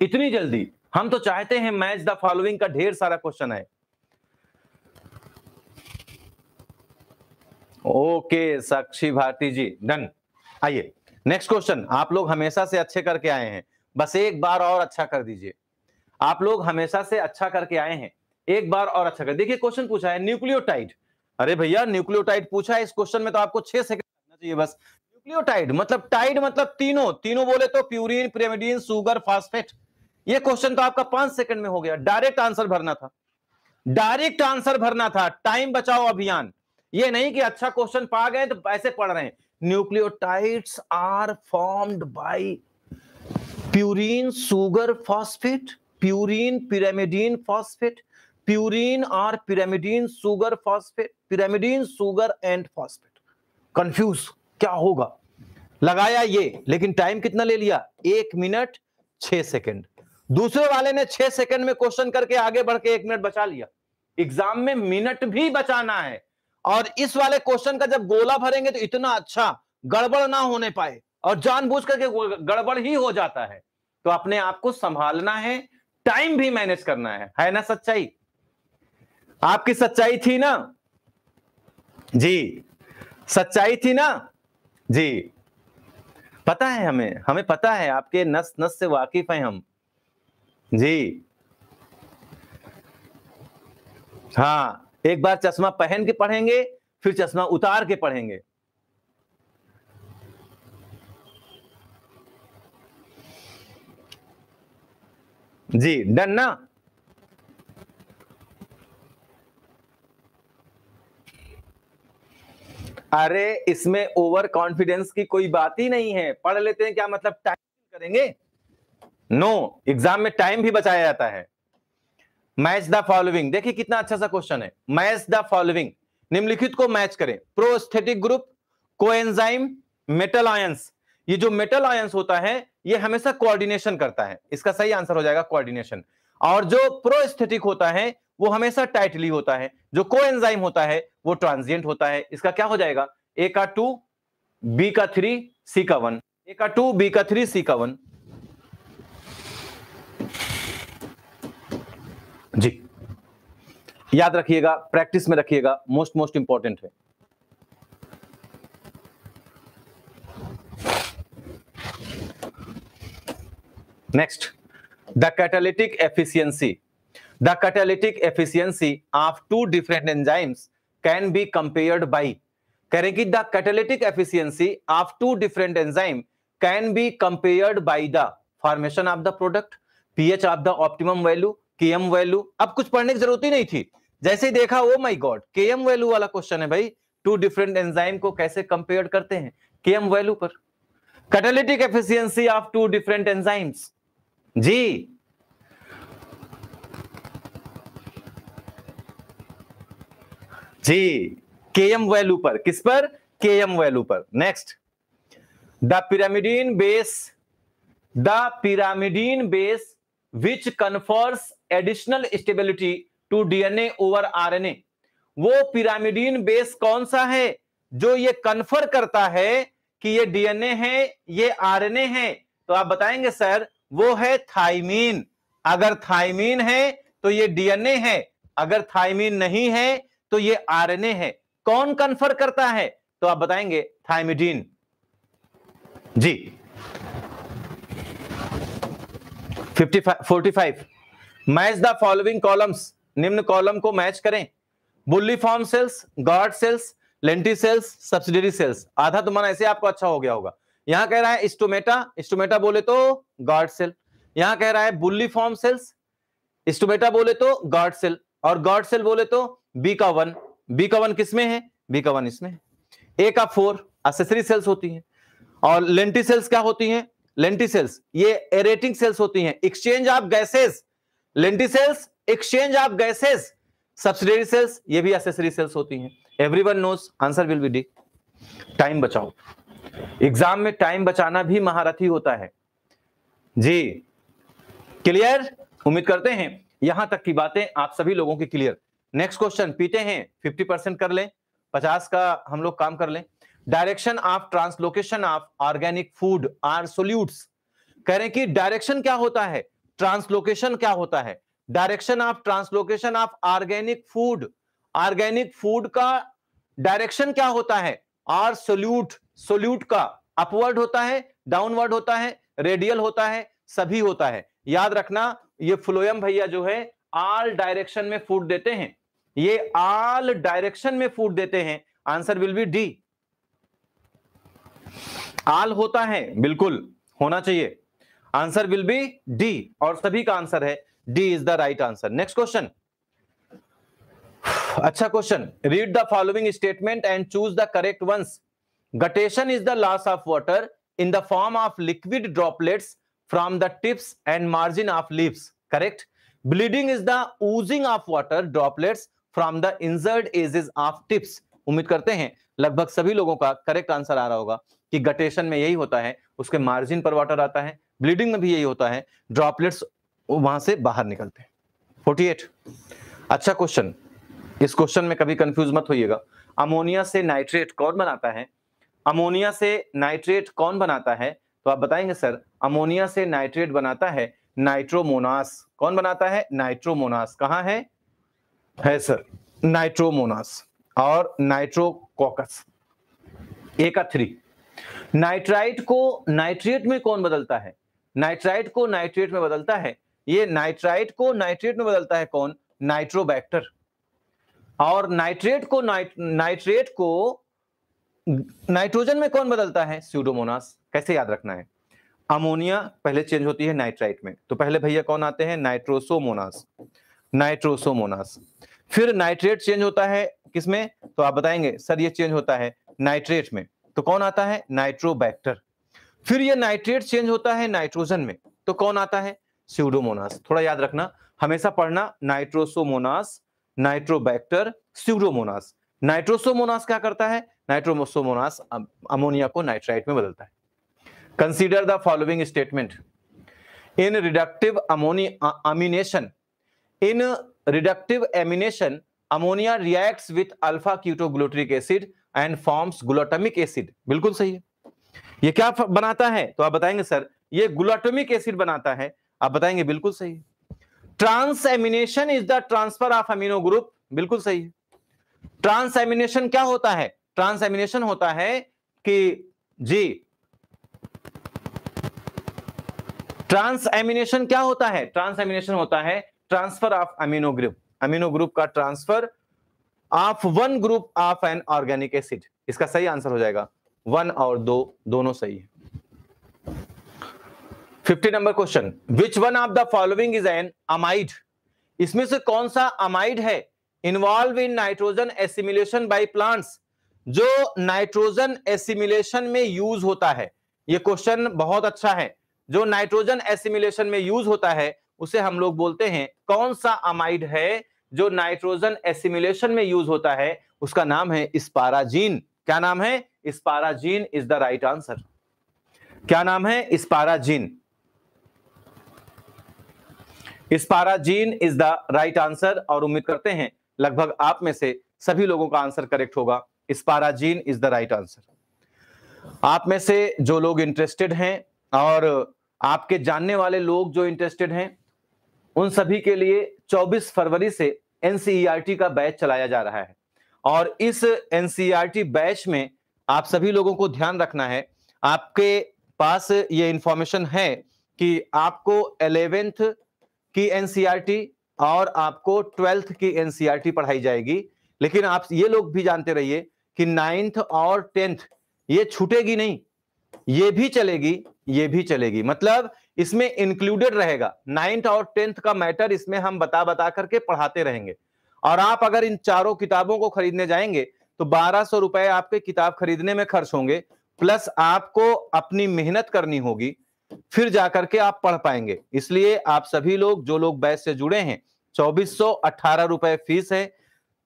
इतनी जल्दी हम तो चाहते हैं मैच द फॉलोइंग का ढेर सारा क्वेश्चन है ओके साक्षी भारती जी डन आइए नेक्स्ट क्वेश्चन आप लोग हमेशा से अच्छे करके आए हैं बस एक बार और अच्छा कर दीजिए आप लोग हमेशा से अच्छा करके आए हैं एक बार और अच्छा कर देखिए क्वेश्चन पूछा है न्यूक्लियोटाइड अरे भैया न्यूक्लियोटाइड पूछा है इस क्वेश्चन में तो आपको छह सेकंड चाहिए बस न्यूक्लियोटाइड मतलब टाइड मतलब तीनों तीनों बोले तो प्यूरिन प्रेमिडीन सुगर फास्फेट ये क्वेश्चन तो आपका पांच सेकंड में हो गया डायरेक्ट आंसर भरना था डायरेक्ट आंसर भरना था टाइम बचाओ अभियान ये नहीं कि अच्छा क्वेश्चन पा गए तो ऐसे पढ़ रहे हैं nucleotides are formed by purine sugar phosphate purine pyrimidine phosphate purine और pyrimidine sugar phosphate pyrimidine sugar and phosphate confuse क्या होगा लगाया ये लेकिन टाइम कितना ले लिया एक मिनट छह सेकेंड दूसरे वाले ने छह सेकंड में क्वेश्चन करके आगे बढ़ के एक मिनट बचा लिया एग्जाम में मिनट भी बचाना है और इस वाले क्वेश्चन का जब गोला भरेंगे तो इतना अच्छा गड़बड़ ना होने पाए और जानबूझ करके गड़बड़ ही हो जाता है तो अपने आप को संभालना है टाइम भी मैनेज करना है है ना सच्चाई आपकी सच्चाई थी ना जी सच्चाई थी ना जी पता है हमें हमें पता है आपके नस नस से वाकिफ हैं हम जी हाँ एक बार चश्मा पहन के पढ़ेंगे फिर चश्मा उतार के पढ़ेंगे जी डन ना अरे इसमें ओवर कॉन्फिडेंस की कोई बात ही नहीं है पढ़ लेते हैं क्या मतलब टाइम करेंगे नो no, एग्जाम में टाइम भी बचाया जाता है मैच द फॉलोइंग देखिए कितना अच्छा सा क्वेश्चन है मैच द फॉलोइंग निम्नलिखित को मैच करें prosthetic group coenzyme metal ions ये जो मेटल आयंस होता है ये हमेशा कोऑर्डिनेशन करता है इसका सही आंसर हो जाएगा कोऑर्डिनेशन और जो प्रोस्थेटिक होता है वो हमेशा टाइटली होता है जो को एंजाइम होता है वो ट्रांजिएंट होता है इसका क्या हो जाएगा ए का टू बी का थ्री सी का वन ए का टू बी का थ्री सी का वन जी याद रखिएगा प्रैक्टिस में रखिएगा मोस्ट मोस्ट इंपॉर्टेंट है next the catalytic efficiency the catalytic efficiency of two different enzymes can be compared by कह रहे कि the catalytic efficiency of two different enzyme can be compared by the formation of the product pH of the optimum value M value अब कुछ पढ़ने की जरूरत ही नहीं थी जैसे ही देखा oh my God K M value वाला क्वेश्चन है भाई टू डिफरेंट एंजाइम को कैसे कंपेयर करते हैं के एम वैल्यू पर catalytic efficiency of two different enzymes जी जी के एम वैल्यू पर किस पर के एम वैल्यू पर next the pyrimidine base the pyrimidine base which confers additional stability to DNA over RNA वो पिरामिडीन बेस कौन सा है जो ये कन्फर करता है कि ये डीएनए है ये आरएनए है तो आप बताएंगे सर वो है थाइमीन अगर थाइमीन है तो ये डीएनए है अगर थाइमीन नहीं है तो ये आरएनए है कौन कन्फर करता है तो आप बताएंगे थाइमिडीन जी fifty forty five match the following columns निम्न कॉलम को मैच करें bulliform cells guard cells lenticels subsidiary cells आधा तो मन ऐसे आपको अच्छा हो गया होगा यहां कह रहा है स्टोमेटा स्टोमेटा बोले तो गॉड सेल यहां कह रहा है बुल्ली फॉर्म सेल्स स्टोमेटा बोले तो गॉड सेल और गॉड सेल बोले तो बी का वन बी का वन किसमें है बी का वन इसमें ए का फोर असेसरी सेल्स होती हैं और लेंटी सेल्स क्या होती हैं लेंटी सेल्स ये एरेटिंग सेल्स होती हैं exchange of gases lenticels exchange of gases subsidiary cells ये भी असेसरी सेल्स होती हैं everyone knows answer will be D time बचाओ एग्जाम में टाइम बचाना भी महारथी होता है जी क्लियर उम्मीद करते हैं यहां तक की बातें आप सभी लोगों की क्लियर नेक्स्ट क्वेश्चन पीते हैं फिफ्टी परसेंट कर लें पचास का हम लोग काम कर लें direction of translocation of organic food or solute कह रहे हैं कि डायरेक्शन क्या होता है ट्रांसलोकेशन क्या होता है direction of translocation of organic food organic food का डायरेक्शन क्या होता है आर सोल्यूट सोल्यूट का अपवर्ड होता है डाउनवर्ड होता है रेडियल होता है सभी होता है याद रखना ये फ्लोयम भैया जो है आल डायरेक्शन में फूड देते हैं ये आल डायरेक्शन में फूट देते हैं answer will be D all होता है बिल्कुल होना चाहिए आंसर विल बी डी और सभी का आंसर है D is the right answer next question अच्छा question read the following statement and choose the correct ones guttation is the loss of water in the form of liquid droplets from the tips and margin of leaves correct bleeding is the oozing of water droplets from the injured edges of tips उम्मीद करते हैं लगभग सभी लोगों का correct answer आ रहा होगा कि गटेशन में यही होता है उसके मार्जिन पर वाटर आता है ब्लीडिंग में भी यही होता है ड्रॉपलेट्स वहां से बाहर निकलते हैं 48 अच्छा क्वेश्चन इस क्वेश्चन में कभी कंफ्यूज मत होइएगा अमोनिया से नाइट्रेट कौन बनाता है अमोनिया से नाइट्रेट कौन बनाता है तो आप बताएंगे सर अमोनिया से नाइट्रेट बनाता है नाइट्रोमोनास कौन बनाता है नाइट्रोमोनास कहाँ है है सर नाइट्रोमोनास और नाइट्रोकोकस ए का थ्री नाइट्राइट को नाइट्रेट में कौन बदलता है नाइट्राइट को नाइट्रेट में बदलता है ये नाइट्राइट को नाइट्रेट में बदलता है कौन नाइट्रोबैक्टर और नाइट्रेट को नाइट नाइट्रेट को नाइट्रोजन में कौन बदलता है स्यूडोमोनास कैसे याद रखना है अमोनिया पहले चेंज होती है नाइट्राइट में तो पहले भैया कौन आते हैं नाइट्रोसोमोनास नाइट्रोसोमोनास फिर नाइट्रेट चेंज होता है किसमें तो आप बताएंगे सर ये चेंज होता है नाइट्रेट में तो कौन आता है नाइट्रोबैक्टर फिर ये नाइट्रेट चेंज होता है नाइट्रोजन में तो कौन आता है स्यूडोमोनास थोड़ा याद रखना हमेशा पढ़ना नाइट्रोसोमोनास नाइट्रोबैक्टर स्यूडोमोनास नाइट्रोसोमोनास क्या करता है नाइट्रोमोसोमोनास अमोनिया को नाइट्राइट में बदलता है consider the following statement in reductive ammonia amination in reductive amination ammonia reacts with alpha ketoglutric acid and forms glutamic acid बिल्कुल सही है ये क्या बनाता है तो आप बताएंगे सर ये ग्लूटामिक एसिड बनाता है आप बताएंगे बिल्कुल सही transamination is the transfer of amino group बिल्कुल सही है ट्रांस एमिनेशन क्या होता है ट्रांस एमिनेशन होता है कि जी ट्रांस एमिनेशन क्या होता है ट्रांस एमिनेशन होता है transfer of amino group amino group का transfer of one group of an organic acid इसका सही आंसर हो जाएगा वन और दो दोनों सही है fifty number question which one of the following is an amide इसमें से कौन सा अमाइड है involve in nitrogen assimilation by plants जो नाइट्रोजन एसिमुलेशन में यूज होता है ये क्वेश्चन बहुत अच्छा है जो नाइट्रोजन एसिमुलेशन में यूज होता है उसे हम लोग बोलते हैं कौन सा अमाइड है जो नाइट्रोजन एसिमुलेशन में यूज होता है उसका नाम है इस्पाराजीन क्या नाम है asparagine is the right answer क्या नाम है asparagine asparagine is the right answer और उम्मीद करते हैं लगभग आप में से सभी लोगों का आंसर करेक्ट होगा asparagine is the right answer आप में से जो लोग इंटरेस्टेड हैं और आपके जानने वाले लोग जो इंटरेस्टेड हैं उन सभी के लिए 24 फरवरी से एनसीईआरटी e का बैच चलाया जा रहा है और इस एनसीईआरटी e बैच में आप सभी लोगों को ध्यान रखना है आपके पास ये इंफॉर्मेशन है कि आपको एलेवेंथ की एनसीईआरटी e और आपको ट्वेल्थ की एनसीईआरटी पढ़ाई जाएगी लेकिन आप ये लोग भी जानते रहिए कि नाइन्थ और टेंथ ये छूटेगी नहीं ये भी चलेगी ये भी चलेगी मतलब इसमें इंक्लूडेड रहेगा नाइन्थ और टेंथ का मैटर इसमें हम बता बता करके पढ़ाते रहेंगे और आप अगर इन चारों किताबों को खरीदने जाएंगे तो बारह सौ रुपए आपके किताब खरीदने में खर्च होंगे प्लस आपको अपनी मेहनत करनी होगी फिर जाकर के आप पढ़ पाएंगे इसलिए आप सभी लोग जो लोग बैस से जुड़े हैं चौबीस सौ रुपए फीस है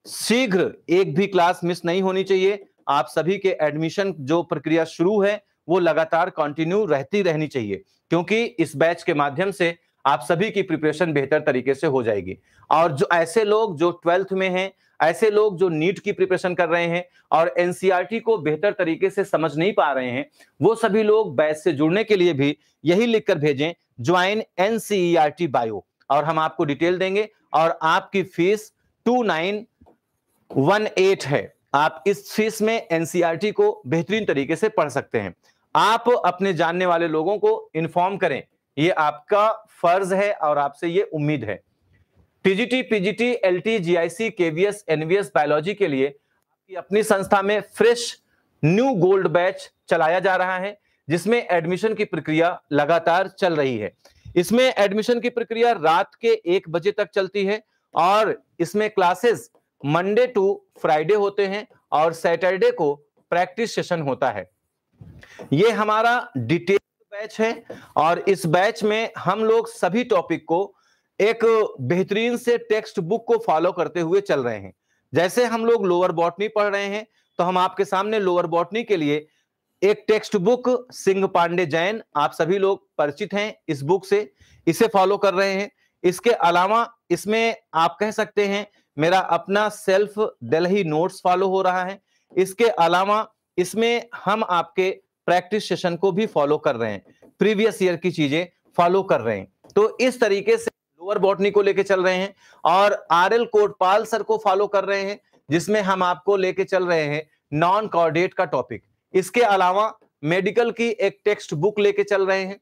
शीघ्र एक भी क्लास मिस नहीं होनी चाहिए आप सभी के एडमिशन जो प्रक्रिया शुरू है वो लगातार कंटिन्यू रहती रहनी चाहिए क्योंकि इस बैच के माध्यम से आप सभी की प्रिपरेशन बेहतर तरीके से हो जाएगी और जो ऐसे लोग जो ट्वेल्थ में हैं ऐसे लोग जो नीट की प्रिपरेशन कर रहे हैं और एनसीईआरटी e को बेहतर तरीके से समझ नहीं पा रहे हैं वो सभी लोग बैच से जुड़ने के लिए भी यही लिखकर भेजें ज्वाइन एनसीईआरटी बायो और हम आपको डिटेल देंगे और आपकी fees two nine one eight है आप इस फीस में एनसीआरटी e को बेहतरीन तरीके से पढ़ सकते हैं आप अपने जानने वाले लोगों को इन्फॉर्म करें ये आपका फर्ज है और आपसे ये उम्मीद है TGT PGT L T G I C KVS NVS biology के लिए आपकी अपनी संस्था में फ्रेश न्यू गोल्ड बैच चलाया जा रहा है जिसमें एडमिशन की प्रक्रिया लगातार चल रही है इसमें एडमिशन की प्रक्रिया रात के एक बजे तक चलती है और इसमें क्लासेस मंडे टू फ्राइडे होते हैं और सैटरडे को प्रैक्टिस सेशन होता है ये हमारा डिटेल बैच है और इस बैच में हम लोग सभी टॉपिक को एक बेहतरीन से टेक्स्ट बुक को फॉलो करते हुए चल रहे हैं जैसे हम लोग लोअर बॉटनी पढ़ रहे हैं तो हम आपके सामने लोअर बॉटनी के लिए एक टेक्स्ट बुक सिंह पांडे जैन आप सभी लोग परिचित हैं इस बुक से इसे फॉलो कर रहे हैं इसके अलावा इसमें आप कह सकते हैं मेरा अपना सेल्फ डेलही नोट्स फॉलो हो रहा है इसके अलावा इसमें हम आपके प्रैक्टिस सेशन को भी फॉलो कर रहे हैं प्रीवियस ईयर की चीजें फॉलो कर रहे हैं तो इस तरीके से लोअर बॉटनी को लेके चल रहे हैं और आर एल कोटपाल सर को फॉलो कर रहे हैं जिसमें हम आपको लेके चल रहे हैं नॉन कॉर्डेट का टॉपिक इसके अलावा मेडिकल की एक टेक्स्ट बुक लेके चल रहे हैं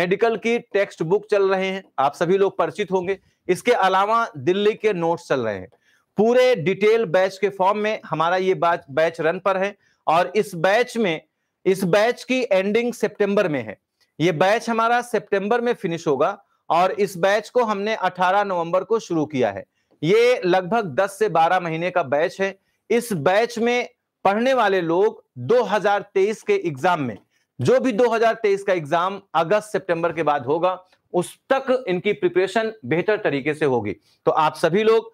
मेडिकल की टेक्स्ट बुक चल रहे हैं आप सभी लोग परिचित होंगे इसके अलावा दिल्ली के नोट्स चल रहे हैं पूरे डिटेल बैच के फॉर्म में हमारा ये बैच बैच रन पर है और इस बैच में इस बैच की एंडिंग सितंबर में है ये बैच हमारा सितंबर में फिनिश होगा और इस बैच को हमने 18 नवंबर को शुरू किया है ये लगभग 10 से 12 महीने का बैच है इस बैच में पढ़ने वाले लोग 2023 के एग्जाम में जो भी 2023 का एग्जाम अगस्त सितंबर के बाद होगा उस तक इनकी प्रिपरेशन बेहतर तरीके से होगी तो आप सभी लोग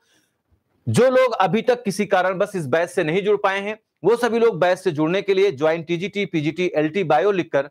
जो लोग अभी तक किसी कारणवश इस बैच से नहीं जुड़ पाए हैं वो सभी लोग बैच से जुड़ने के लिए join TGT PGT LT bio लिखकर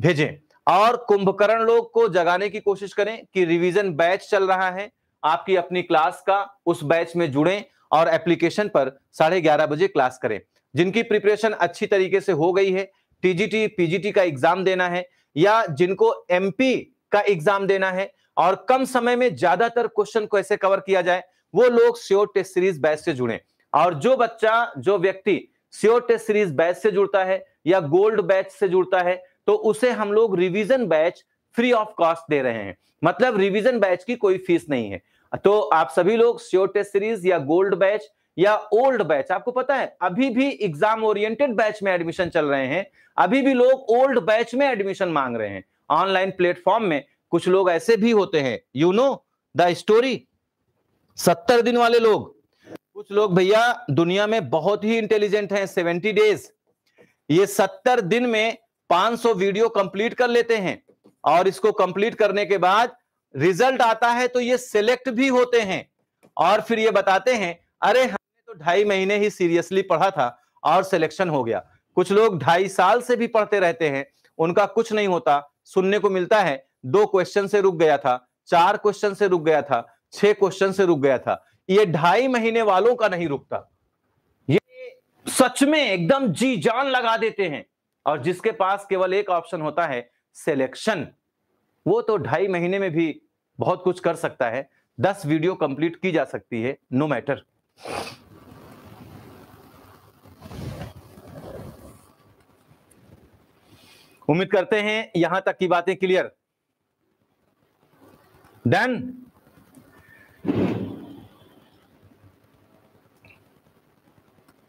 भेजें और कुंभकर्ण लोग को जगाने की कोशिश करें कि रिवीजन बैच चल रहा है आपकी अपनी क्लास का उस बैच में जुड़ें और एप्लीकेशन पर साढ़े ग्यारह बजे क्लास करें जिनकी प्रिपरेशन अच्छी तरीके से हो गई है टीजीटी पीजीटी का एग्जाम देना है या जिनको एमपी का एग्जाम देना है और कम समय में ज्यादातर क्वेश्चन को ऐसे कवर किया जाए वो लोग श्योर टेस्ट सीरीज बैच से जुड़े और जो बच्चा जो व्यक्ति श्योर टेस्ट सीरीज बैच से जुड़ता है या गोल्ड बैच से जुड़ता है तो उसे हम लोग revision batch free of cost दे रहे हैं मतलब रिविजन बैच की कोई फीस नहीं है तो आप सभी लोग श्योर टेस्ट सीरीज या गोल्ड बैच या ओल्ड बैच आपको पता है अभी भी एग्जाम ओरिएंटेड बैच में एडमिशन चल रहे हैं अभी भी लोग ओल्ड बैच में एडमिशन मांग रहे हैं ऑनलाइन प्लेटफॉर्म में कुछ लोग ऐसे भी होते हैं यू नो द स्टोरी सत्तर दिन वाले लोग कुछ लोग भैया दुनिया में बहुत ही इंटेलिजेंट हैं सेवेंटी डेज ये सत्तर दिन में पांच सौ वीडियो कंप्लीट कर लेते हैं और इसको कंप्लीट करने के बाद रिजल्ट आता है तो ये सिलेक्ट भी होते हैं और फिर ये बताते हैं अरे हमने तो ढाई महीने ही सीरियसली पढ़ा था और सिलेक्शन हो गया कुछ लोग ढाई साल से भी पढ़ते रहते हैं उनका कुछ नहीं होता सुनने को मिलता है दो क्वेश्चन से रुक गया था चार क्वेश्चन से रुक गया था छह क्वेश्चन से रुक गया था ये ढाई महीने वालों का नहीं रुकता ये सच में एकदम जी जान लगा देते हैं और जिसके पास केवल एक ऑप्शन होता है सिलेक्शन वो तो ढाई महीने में भी बहुत कुछ कर सकता है दस वीडियो कंप्लीट की जा सकती है नो मैटर उम्मीद करते हैं यहां तक की बातें क्लियर डन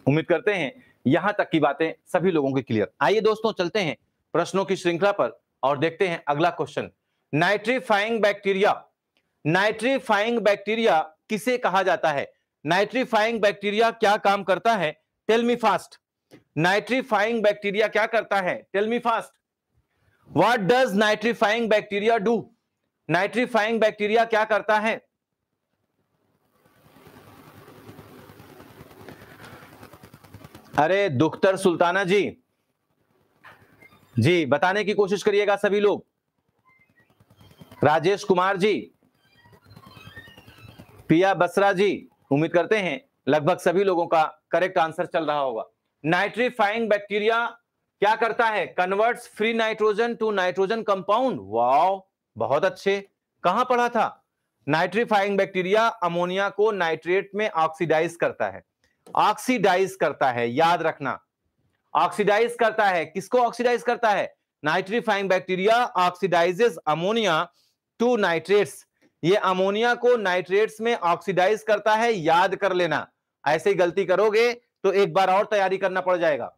उम्मीद करते हैं यहां तक की बातें सभी लोगों के क्लियर आइए दोस्तों चलते हैं प्रश्नों की श्रृंखला पर और देखते हैं अगला question nitrifying bacteria nitrifying bacteria किसे कहा जाता है नाइट्रीफाइंग बैक्टीरिया क्या काम करता है tell me fast nitrifying bacteria क्या करता है tell me fast what does nitrifying bacteria do nitrifying bacteria क्या करता है अरे दुख्तर सुल्ताना जी जी बताने की कोशिश करिएगा सभी लोग राजेश कुमार जी पिया बसरा जी उम्मीद करते हैं लगभग सभी लोगों का करेक्ट आंसर चल रहा होगा नाइट्रीफाइंग बैक्टीरिया क्या करता है converts free nitrogen to nitrogen compound wow बहुत अच्छे कहां पढ़ा था नाइट्रीफाइंग बैक्टीरिया अमोनिया को नाइट्रेट में ऑक्सीडाइज करता है ऑक्सीडाइज करता है याद रखना ऑक्सीडाइज करता है किसको ऑक्सीडाइज करता है nitrifying bacteria oxidises ammonia to nitrates ये अमोनिया को नाइट्रेट्स में ऑक्सीडाइज करता है याद कर लेना ऐसे ही गलती करोगे तो एक बार और तैयारी करना पड़ जाएगा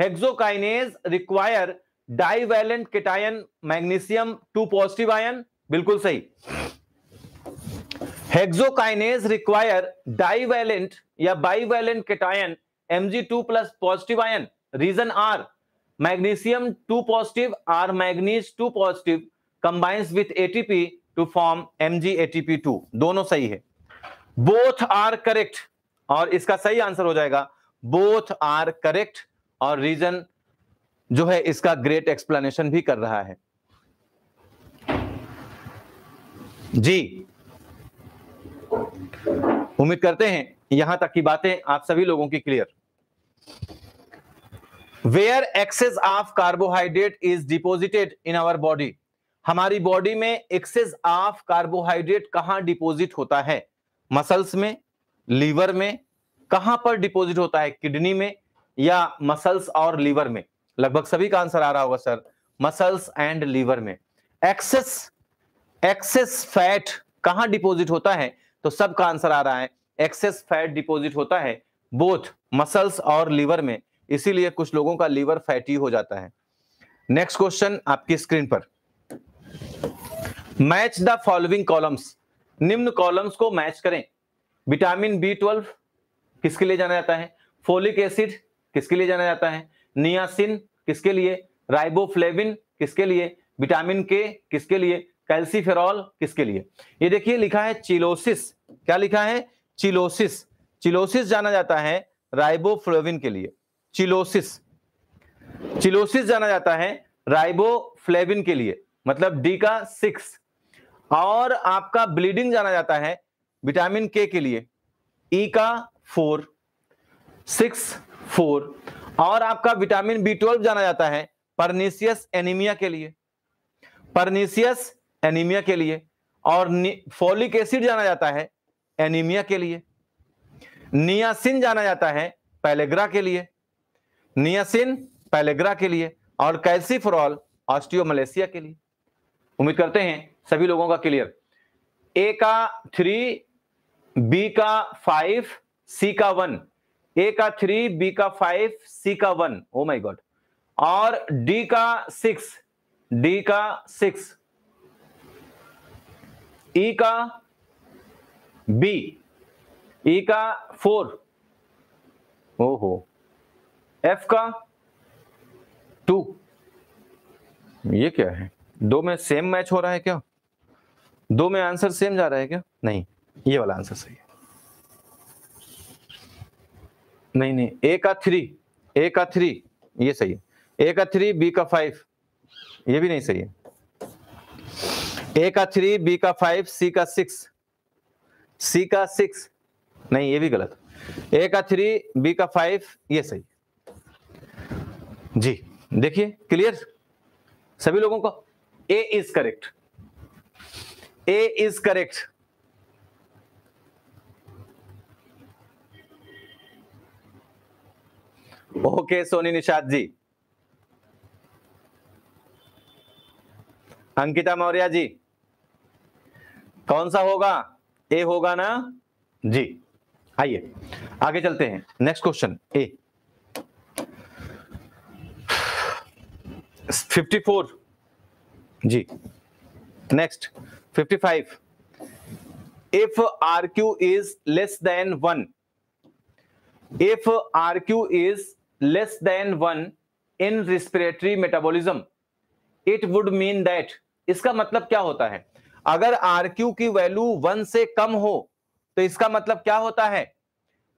hexokinase require divalent cation magnesium two positive ion बिल्कुल सही हेक्सोकाइनेज रिक्वायर डाइवेलेंट या bivalent cation Mg2 plus positive ion reason are magnesium two positive or manganese two positive combines with TP to form Mg TP two दोनों सही है both are correct और इसका सही answer हो जाएगा बोथ आर करेक्ट और रीजन जो है इसका ग्रेट एक्सप्लेनेशन भी कर रहा है जी उम्मीद करते हैं यहां तक की बातें आप सभी लोगों की clear where excess of carbohydrate is deposited in our body हमारी बॉडी में एक्सेस ऑफ कार्बोहाइड्रेट कहां डिपोजिट होता है मसल्स में लीवर में कहां पर डिपोजिट होता है किडनी में या मसल्स और लीवर में लगभग सभी का आंसर आ रहा होगा सर मसल्स एंड लीवर में एक्सेस एक्सेस फैट कहां डिपोजिट होता है तो सबका आंसर आ रहा है एक्सेस फैट डिपोजिट होता है बोथ मसल्स और लीवर में इसीलिए कुछ लोगों का लीवर फैटी हो जाता है नेक्स्ट क्वेश्चन आपकी स्क्रीन पर मैच द फॉलोइंग कॉलम्स निम्न कॉलम्स को मैच करें विटामिन बी ट्वेल्व किसके लिए जाना जाता है फोलिक एसिड किसके लिए जाना जाता है नियासिन किसके लिए राइबोफ्लेविन किसके लिए विटामिन के किसके लिए कैल्सीफेरॉल किसके लिए ये देखिए लिखा है चिलोसिस क्या लिखा है चिलोसिस चिलोसिस जाना जाता है राइबोफ्लेविन के लिए चिलोसिस चिलोसिस जाना जाता है राइबोफ्लेविन के लिए मतलब डी का सिक्स और आपका ब्लीडिंग जाना जाता है विटामिन के के लिए ई e का फोर सिक्स फोर और आपका विटामिन बी ट्वेल्व जाना जाता है परनीसियस एनीमिया के लिए परनीसियस एनीमिया के लिए और फॉलिक एसिड जाना जाता है एनीमिया के लिए नियासिन जाना जाता है पैलेग्रा के लिए नियासिन पैलेग्रा के लिए और कैल्सीफ्रॉल ऑस्टियोमलेसिया के लिए उम्मीद करते हैं सभी लोगों का क्लियर ए का थ्री बी का फाइव सी का वन ए का थ्री बी का फाइव सी का वन ओ माई गॉड और डी का सिक्स डी का सिक्स ई e का बी ई e का फोर ओहो एफ का टू ये क्या है दो में सेम मैच हो रहा है क्या दो में आंसर सेम जा रहा है क्या नहीं ये वाला आंसर सही है नहीं नहीं ए का थ्री ए का थ्री ये सही है ए का थ्री बी का फाइव ये भी नहीं सही है ए का थ्री बी का फाइव सी का सिक्स सी का सिक्स नहीं ये भी गलत ए का थ्री बी का फाइव ये सही जी देखिए क्लियर सभी लोगों को A is correct A is correct okay Soni Nishad ji Ankita Maurya ji कौन सा होगा ए होगा ना जी आइए आगे चलते हैं नेक्स्ट क्वेश्चन ए 54 जी next 55 if R Q is less than one if R Q is less than one in respiratory metabolism it would mean that इसका मतलब क्या होता है अगर आर की वैल्यू वन से कम हो तो इसका मतलब क्या होता है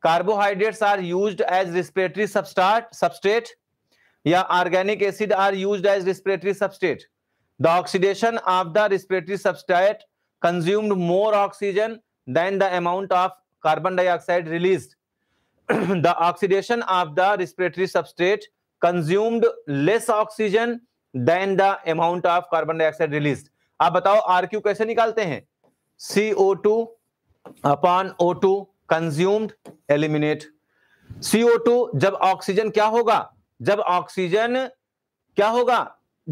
carbohydrate are used as respiratory substrate या organic acid are used as respiratory substrate the oxidation of the respiratory substrate consumed more oxygen than the amount of carbon dioxide release the oxidation of the respiratory substrate consumed less oxygen than the amount of carbon dioxide released आप बताओ R Q कैसे निकालते हैं C O two upon O two consumed eliminate CO two जब oxygen क्या होगा जब oxygen क्या होगा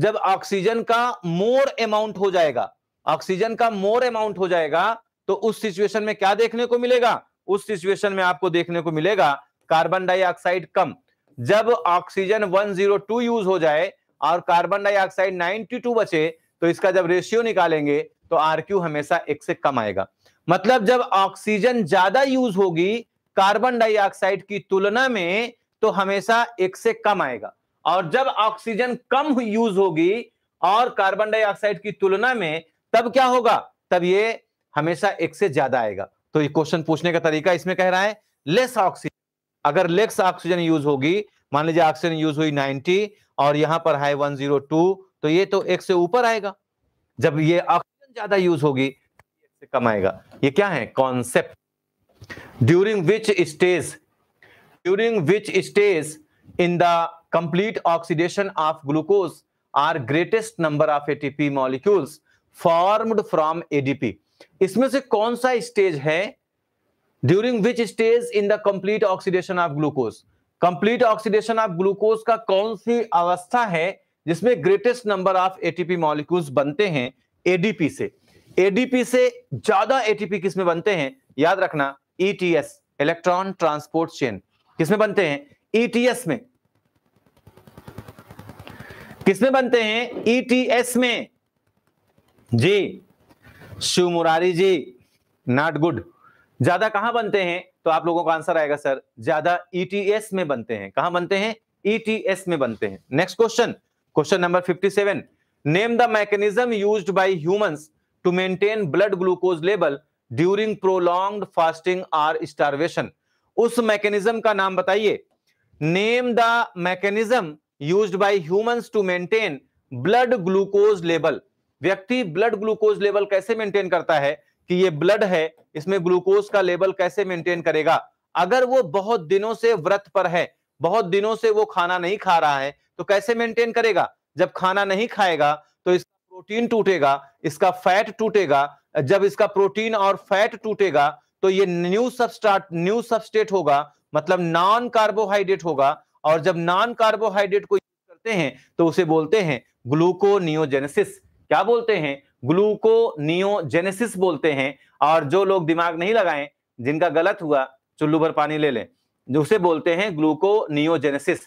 जब ऑक्सीजन का मोर अमाउंट हो जाएगा ऑक्सीजन का मोर अमाउंट हो जाएगा तो उस सिचुएशन में क्या देखने को मिलेगा उस सिचुएशन में आपको देखने को मिलेगा कार्बन डाइऑक्साइड कम जब ऑक्सीजन 102 यूज हो जाए और कार्बन डाइऑक्साइड 92 बचे तो इसका जब रेशियो निकालेंगे तो आर क्यू हमेशा एक से कम आएगा मतलब जब ऑक्सीजन ज्यादा यूज होगी कार्बन डाइऑक्साइड की तुलना में तो हमेशा एक से कम आएगा और जब ऑक्सीजन कम यूज होगी और कार्बन डाइऑक्साइड की तुलना में तब क्या होगा तब ये हमेशा एक से ज्यादा आएगा तो ये क्वेश्चन पूछने का तरीका इसमें कह रहा है लेस ऑक्सीजन अगर लेस ऑक्सीजन यूज होगी मान लीजिए ऑक्सीजन यूज हुई 90 और यहां पर है 102 तो ये तो एक से ऊपर आएगा जब ये ऑक्सीजन ज्यादा यूज होगी कम आएगा ये क्या है concept during which stage during which stage in the complete oxidation of glucose are greatest number of ATP molecules formed from ADP इसमें से कौन सा स्टेज है during which stage in the complete oxidation of glucose complete oxidation of glucose का कौन सी अवस्था है जिसमें greatest number of ATP molecules बनते हैं एडीपी से एडीपी से ज्यादा एटीपी किसमें बनते हैं याद रखना ईटीएस इलेक्ट्रॉन ट्रांसपोर्ट चेन किसमें बनते हैं ईटीएस e में किसमें बनते हैं ईटीएस e में जी शिव मुरारी जी नॉट गुड ज्यादा कहां बनते हैं तो आप लोगों का आंसर आएगा सर ज्यादा ईटीएस e में बनते हैं कहां बनते हैं ईटीएस में बनते हैं next question question number 57 name the mechanism used by humans to maintain blood glucose level during prolong fasting or starvation उस मैकेनिज्म का नाम बताइए name the mechanism used by humans to maintain blood glucose level व्यक्ति blood glucose level कैसे maintain करता है कि ये ब्लड है इसमें ग्लूकोज का लेवल कैसे मेंटेन करेगा अगर वो बहुत दिनों से व्रत पर है बहुत दिनों से वो खाना नहीं खा रहा है तो कैसे मेंटेन करेगा जब खाना नहीं खाएगा तो इसका प्रोटीन टूटेगा इसका फैट टूटेगा जब इसका प्रोटीन और फैट टूटेगा तो ये न्यू सबस्ट्राट न्यू सबस्टेट होगा मतलब नॉन कार्बोहाइड्रेट होगा और जब नॉन कार्बोहाइड्रेट को यूज करते हैं तो उसे बोलते हैं ग्लूकोनियोजेनेसिस क्या बोलते हैं ग्लूकोनियोजेनेसिस बोलते हैं और जो लोग दिमाग नहीं लगाए जिनका गलत हुआ चुल्लू भर पानी ले लें उसे बोलते हैं ग्लूकोनियोजेनेसिस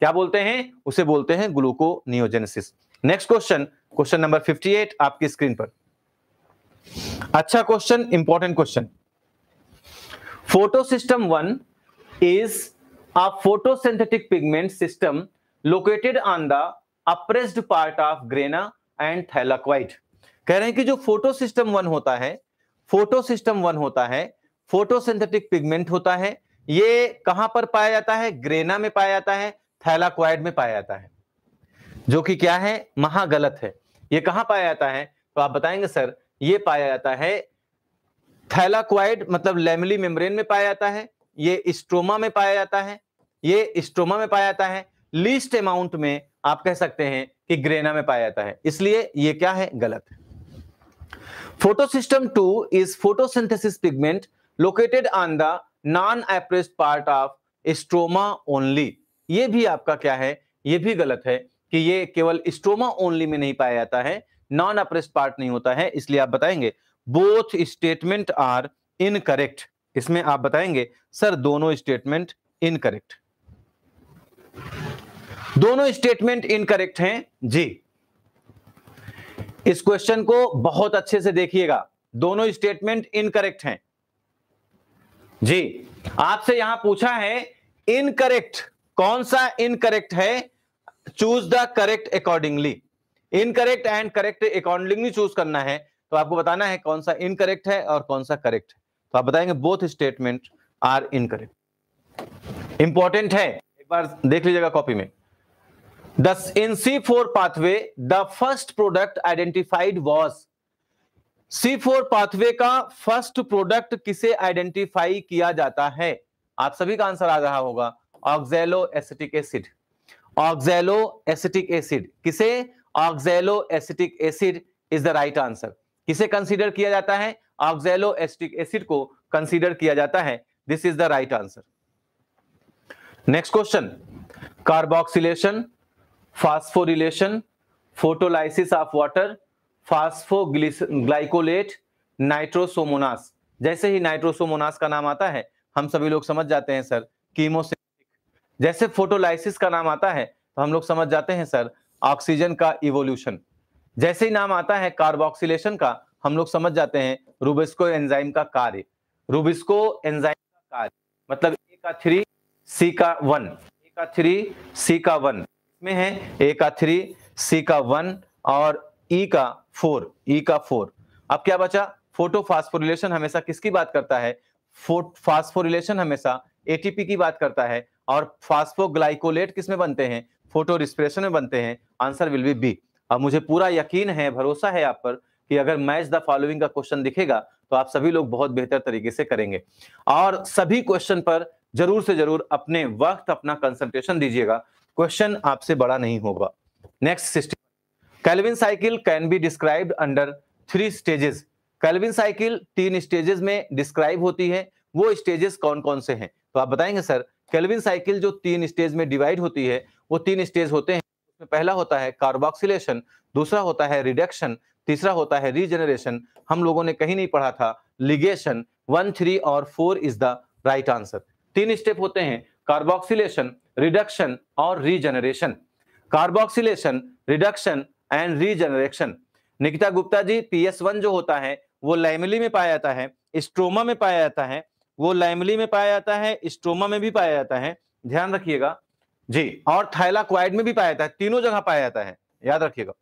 क्या बोलते हैं उसे बोलते हैं gluconeogenesis next question question number 58 आपकी स्क्रीन पर अच्छा question important question photosystem one is a photosynthetic pigment system located on the appressed part of grana and thylakoid कह रहे हैं कि जो फोटो सिस्टम वन होता है फोटो सिस्टम वन होता है फोटोसिंथेटिक पिगमेंट होता है ये कहां पर पाया जाता है ग्रेना में पाया जाता है थैलाक्वाइड में पाया जाता है जो कि क्या है महागलत है ये कहाँ पाया जाता है तो आप बताएंगे सर ये पाया जाता है थैलाक्वाइड मतलब लेमली मेम्ब्रेन में पाया जाता है ये स्ट्रोमा में पाया जाता है ये स्ट्रोमा में पाया जाता है लीस्ट अमाउंट में आप कह सकते हैं कि ग्रेना में पाया जाता है इसलिए ये क्या है गलत है two is is photosynthesis pigment located on the non appressed part of stroma only ये भी आपका क्या है ये भी गलत है कि ये केवल स्टोमा ओनली में नहीं पाया जाता है नॉन अप्रेस्ड पार्ट नहीं होता है इसलिए आप बताएंगे बोथ स्टेटमेंट आर इनकरेक्ट इसमें आप बताएंगे सर दोनों स्टेटमेंट इनकरेक्ट दोनों स्टेटमेंट इनकरेक्ट हैं जी इस क्वेश्चन को बहुत अच्छे से देखिएगा दोनों स्टेटमेंट इनकरेक्ट हैं जी आपसे यहां पूछा है इनकरेक्ट कौन सा इनकरेक्ट है choose the correct accordingly incorrect and correct accordingly choose करना है तो आपको बताना है कौन सा इनकरेक्ट है और कौन सा करेक्ट है तो आप बताएंगे both statement are incorrect important है एक बार देख लीजिएगा कॉपी में दस in C four pathway the first product identified was C four pathway का फर्स्ट प्रोडक्ट किसे आइडेंटिफाई किया जाता है आप सभी का आंसर आ रहा होगा oxaloacetic acid oxaloacetic acid किसे oxaloacetic acid is the right answer किसे कंसीडर किया जाता है ऑक्जेलो एसिटिक एसिड को कंसीडर किया जाता है this is the right answer next question carboxylation phosphorylation photolysis of water phosphoglycolate Nitrosomonas जैसे ही नाइट्रोसोमोनास का नाम आता है हम सभी लोग समझ जाते हैं सर कीमोसे जैसे फोटोलाइसिस का नाम आता है तो हम लोग समझ जाते हैं सर ऑक्सीजन का इवोल्यूशन जैसे ही नाम आता है कार्बोक्सिलेशन का हम लोग समझ जाते हैं रूबिस्को एंजाइम का कार्य रूबिस्को एंजाइम का कार्य मतलब ए का थ्री सी का वन ए का थ्री सी का वन इसमें है ए का थ्री सी का वन और ई e का फोर ई e का फोर अब क्या बचा फोटोफास्फोरिलेशन हमेशा किसकी बात करता है फास्फोरिलेशन हमेशा एटीपी की बात करता है और फास्फोग्लाइकोलेट किस में बनते हैं फोटो रिस्प्रेशन में बनते हैं आंसर विल बी बी अब मुझे पूरा यकीन है भरोसा है आप पर कि अगर मैच द फॉलोइंग का क्वेश्चन दिखेगा तो आप सभी लोग बहुत बेहतर तरीके से करेंगे और सभी क्वेश्चन पर जरूर से जरूर अपने वक्त अपना कंसंट्रेशन दीजिएगा क्वेश्चन आपसे बड़ा नहीं होगा next system Calvin cycle can be describe under three stages Calvin cycle तीन स्टेजेस में डिस्क्राइब होती है वो स्टेजेस कौन कौन से हैं तो आप बताएंगे सर केल्विन साइकिल जो तीन स्टेज में डिवाइड होती है वो तीन स्टेज होते हैं उसमें पहला होता है कार्बोक्सिलेशन दूसरा होता है रिडक्शन तीसरा होता है रीजनरेशन हम लोगों ने कहीं नहीं पढ़ा था लिगेशन वन थ्री और four is the right answer तीन स्टेप होते हैं कार्बोक्सिलेशन रिडक्शन और regeneration carboxylation reduction and regeneration Nikita Gupta ji S one जो होता है वो लैमिली में पाया जाता है स्ट्रोमा में पाया जाता है वो लाइमली में पाया जाता है स्ट्रोमा में भी पाया जाता है ध्यान रखिएगा जी और थाइलाक्वाइड में भी पाया जाता है तीनों जगह पाया जाता है याद रखिएगा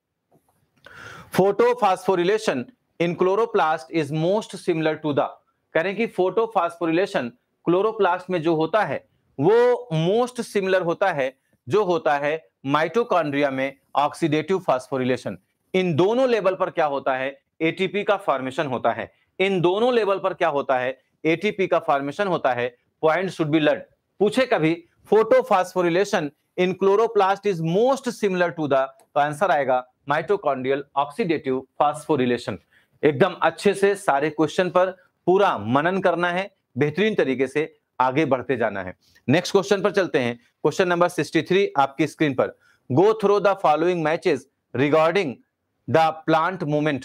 photophosphorylation in chloroplast is most similar to the कह रहे हैं कि फोटोफास्फोरिलेशन क्लोरोप्लास्ट में जो होता है वो मोस्ट सिमिलर होता है जो होता है माइटोकॉन्ड्रिया में ऑक्सीडेटिव फास्फोरिलेशन इन दोनों लेवल पर क्या होता है एटीपी का फॉर्मेशन होता है इन दोनों लेवल पर क्या होता है एटीपी का फॉर्मेशन होता है पॉइंट शुड बी लर्न पूछे कभी photophosphorylation in chloroplast is most similar to the तो आंसर आएगा माइटोकॉन्ड्रियल ऑक्सीडेटिव फास्फोरिलेशन एकदम अच्छे से सारे क्वेश्चन पर पूरा मनन करना है बेहतरीन तरीके से आगे बढ़ते जाना है नेक्स्ट क्वेश्चन पर चलते हैं क्वेश्चन नंबर 63 आपकी स्क्रीन पर go through the following matches regarding the plant movement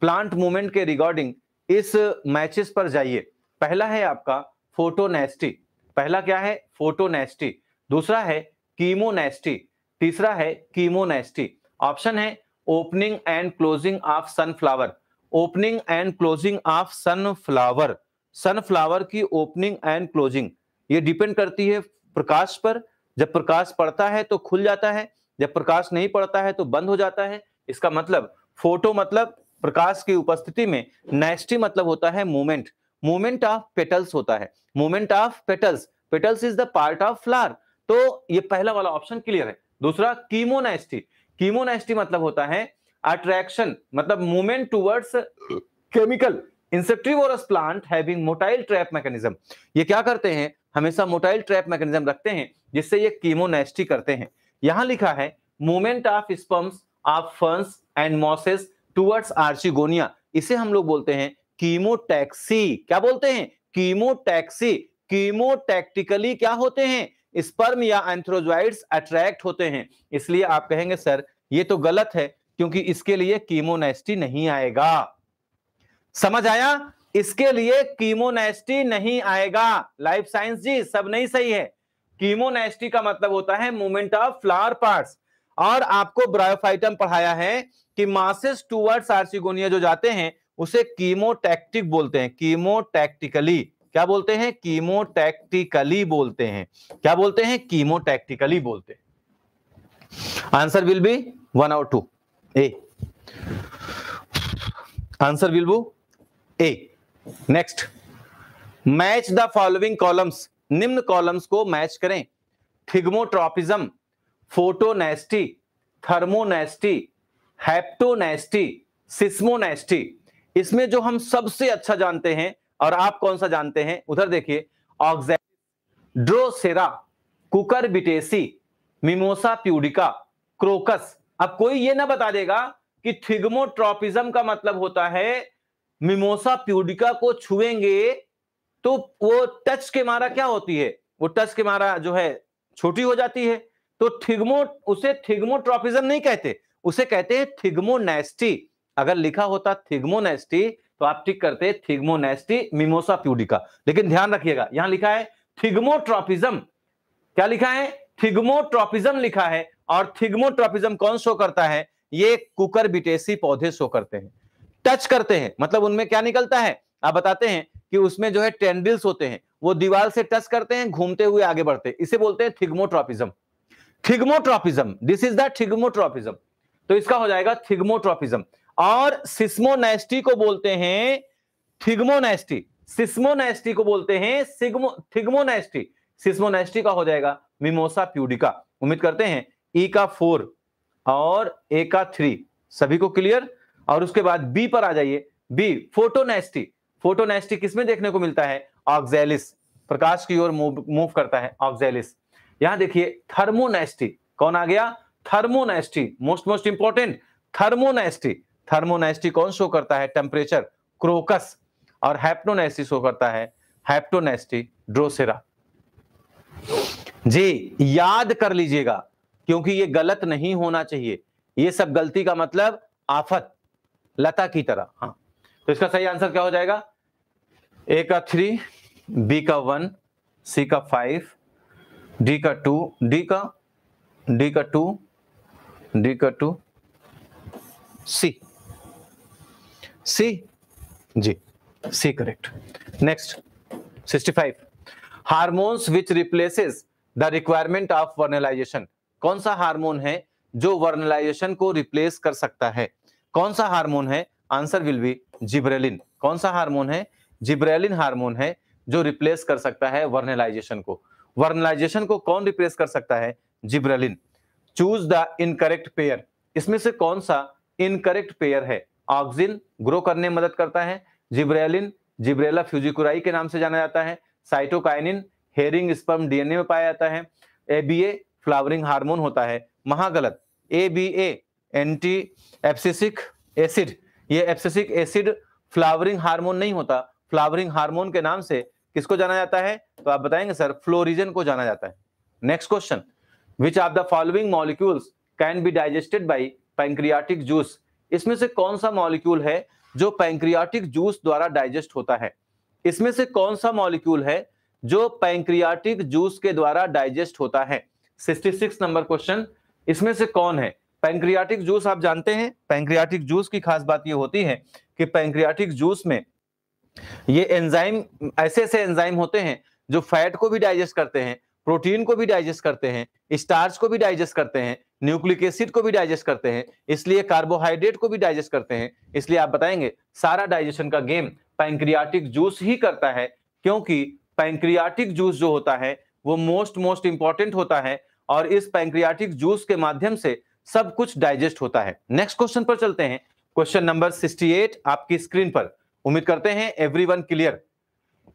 plant movement के रिगार्डिंग इस मैचेस पर जाइए पहला है आपका फोटोनेस्टी पहला क्या है फोटोनेस्टी दूसरा है कीमोनेस्टी तीसरा है कीमोनेस्टी ऑप्शन है opening and closing of sunflower opening and closing of sunflower sunflower की ओपनिंग एंड क्लोजिंग ये डिपेंड करती है प्रकाश पर जब प्रकाश पड़ता है तो खुल जाता है जब प्रकाश नहीं पड़ता है तो बंद हो जाता है इसका मतलब फोटो मतलब प्रकाश की उपस्थिति में नेस्टी मतलब होता है मूवमेंट मोमेंट ऑफ पेटल्स होता है moment of petals petals is the part of flower तो ये पहला वाला ऑप्शन क्लियर है दूसरा कीमोनाइस्टी कीमोनाइस्टी मतलब होता है अट्रैक्शन मतलब movement towards chemical insectivorous plant having motile trap mechanism ये क्या करते हैं हमेशा मोटाइल ट्रैप मैकेनिज्म रखते हैं जिससे ये कीमोनाइस्टी करते हैं यहां लिखा है movement of sperms of ferns and mosses towards archegonia इसे हम लोग बोलते हैं कीमोटैक्सी क्या बोलते हैं कीमोटैक्सी कीमोटैक्टिकली क्या होते हैं स्पर्म या एंथ्रोजॉइड अट्रैक्ट होते हैं इसलिए आप कहेंगे सर ये तो गलत है क्योंकि इसके लिए कीमोनेस्टी नहीं आएगा समझ आया इसके लिए कीमोनेस्टी नहीं आएगा लाइफ साइंस जी सब नहीं सही है कीमोनेस्टी का मतलब होता है मूवमेंट ऑफ फ्लावर पार्ट्स और आपको ब्रायोफाइटम पढ़ाया है कि मासेस टूवर्ड्स आर्सिगोनिया जो जाते हैं उसे कीमोटैक्टिक बोलते हैं कीमोटैक्टिकली क्या बोलते हैं कीमोटैक्टिकली बोलते हैं क्या बोलते हैं कीमोटैक्टिकली बोलते हैं आंसर विल बी वन और two A answer will be A next match the following columns निम्न कॉलम्स को मैच करें ठिग्मोट्रॉपिज्म फोटोनेस्टी थर्मोनेस्टी हैप्टोनेस्टी सिस्मोनेस्टी इसमें जो हम सबसे अच्छा जानते हैं और आप कौन सा जानते हैं उधर देखिए Oxalis Drosera cucurbitaceae Mimosa pudica Crocus अब कोई ये ना बता देगा कि थिग्मोट्रॉपिज्म का मतलब होता है मिमोसा प्यूडिका को छुएंगे तो वो टच के मारा क्या होती है वो टच के मारा जो है छोटी हो जाती है तो थिग्मो उसे थिग्मोट्रॉपिज्म नहीं कहते उसे कहते हैं थिग्मोनेस्टी अगर लिखा होता थिग्मोनेस्टी तो आप ठीक करते थिग्मोनेस्टी मिमोसा प्यूडिका लेकिन ध्यान रखिएगा यहां लिखा है थिग्मोट्रॉपिज्म क्या लिखा है थिग्मोट्रॉपिज्म लिखा है और थिग्मोट्रॉपिज्म कौन शो करता है ये कुकर बिटेसी पौधे शो करते हैं टच करते हैं मतलब उनमें क्या निकलता है आप बताते हैं कि उसमें जो है टेंडिल्स होते हैं वो दीवार से टच करते हैं घूमते हुए आगे बढ़ते हैं इसे बोलते हैं thigmotropism thigmotropism this is the thigmotropism तो इसका हो जाएगा थिग्मोट्रॉपिज्म और सिस्मोनेस्टी को बोलते हैं थिग्मोनेस्टी सिस्मोनेस्टी को बोलते हैं सिग्मो थिग्मोनेस्टी सिस्मोनेस्टी का हो जाएगा मिमोसा प्यूडिका उम्मीद करते हैं ई e का फोर और ए का थ्री सभी को क्लियर और उसके बाद बी पर आ जाइए बी फोटोनेस्टी फोटोनेस्टी किसमें देखने को मिलता है ऑक्जेलिस प्रकाश की ओर मूव करता है ऑक्जेलिस यहां देखिए थर्मोनेस्टी कौन आ गया thermonasty most most important thermonasty thermonasty कौन शो करता है टेम्परेचर क्रोकस और हैप्टोनाइस्टी शो करता है हैप्टोनाइस्टी ड्रोसेरा जी याद कर लीजिएगा क्योंकि ये गलत नहीं होना चाहिए ये सब गलती का मतलब आफत लता की तरह हाँ तो इसका सही आंसर क्या हो जाएगा ए का थ्री बी का वन सी का फाइव डी का टू डी का डी का टू डी का टू सी सी जी C correct next 65 hormones which replaces the requirement of vernalisation कौन सा हार्मोन है जो वर्नलाइजेशन को रिप्लेस कर सकता है कौन सा हार्मोन है आंसर विल बी जिब्रेलिन कौन सा हार्मोन है जिब्रेलिन हार्मोन है जो रिप्लेस कर सकता है वर्नलाइजेशन को वर्नलाइजेशन को कौन रिप्लेस कर सकता है gibberellin choose the incorrect pair इसमें से कौन सा इनकरेक्ट पेयर है ऑक्सिन ग्रो करने में मदद करता है जिब्रेलिन जिब्रेला फ्यूजिकुराई के नाम से जाना जाता है साइटोकाइनिन हेरिंग स्पर्म डीएनए में पाया जाता है एबीए फ्लावरिंग हार्मोन होता है महागलत A B A anti abscisic acid ये एप्सिसिक एसिड फ्लावरिंग हार्मोन नहीं होता फ्लावरिंग हार्मोन के नाम से किसको जाना जाता है तो आप बताएंगे सर फ्लोरिजन को जाना जाता है next question which are the following molecules can be digested by pancreatic juice इसमें से कौन सा मॉलिक्यूल है जो पैंक्रियाटिक जूस द्वारा डाइजेस्ट होता है इसमें से कौन सा मॉलिक्यूल है जो पैंक्रियाटिक जूस के द्वारा डाइजेस्ट होता है 66 नंबर क्वेश्चन इसमें से कौन है पैंक्रियाटिक जूस आप जानते हैं पैंक्रियाटिक जूस की खास बात यह होती है कि पैंक्रियाटिक जूस में ये एंजाइम ऐसे ऐसे एंजाइम होते हैं जो फैट को भी डाइजेस्ट करते हैं प्रोटीन को भी डाइजेस्ट करते हैं स्टार्च को भी डाइजेस्ट करते हैं न्यूक्लिक एसिड को भी डाइजेस्ट करते हैं इसलिए कार्बोहाइड्रेट को भी डाइजेस्ट करते हैं इसलिए आप बताएंगे सारा डाइजेशन का गेम पैंक्रियाटिक जूस ही करता है क्योंकि पैंक्रियाटिक जूस जो होता है वो मोस्ट मोस्ट इंपॉर्टेंट होता है और इस पैंक्रियाटिक जूस के माध्यम से सब कुछ डाइजेस्ट होता है नेक्स्ट क्वेश्चन पर चलते हैं क्वेश्चन नंबर सिक्सटी आपकी स्क्रीन पर उम्मीद करते हैं every clear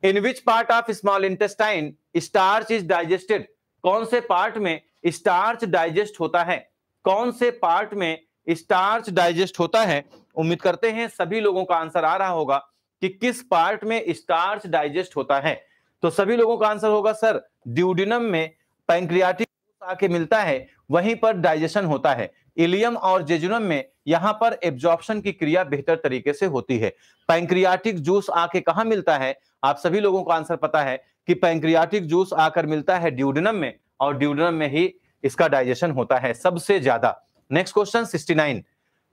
in which part of small intestine starch is digested कौन से पार्ट में स्टार्च डाइजेस्ट होता है कौन से पार्ट में स्टार्च डाइजेस्ट होता है उम्मीद करते हैं सभी लोगों का आंसर आ रहा होगा कि किस पार्ट में स्टार्च डाइजेस्ट होता है तो सभी लोगों का आंसर होगा सर ड्यूडिनम में पैंक्रियाटिक आके मिलता है वहीं पर डाइजेशन होता है इलियम और जेजुनम में यहां पर एब्जॉर्प्शन की क्रिया बेहतर तरीके से होती है पैंक्रियाटिक जूस आके कहा मिलता है आप सभी लोगों को आंसर पता है कि पैंक्रियाटिक जूस आकर मिलता है ड्यूडिनम में और ड्यूडनम में ही इसका डाइजेशन होता है सबसे ज्यादा next question sixty nine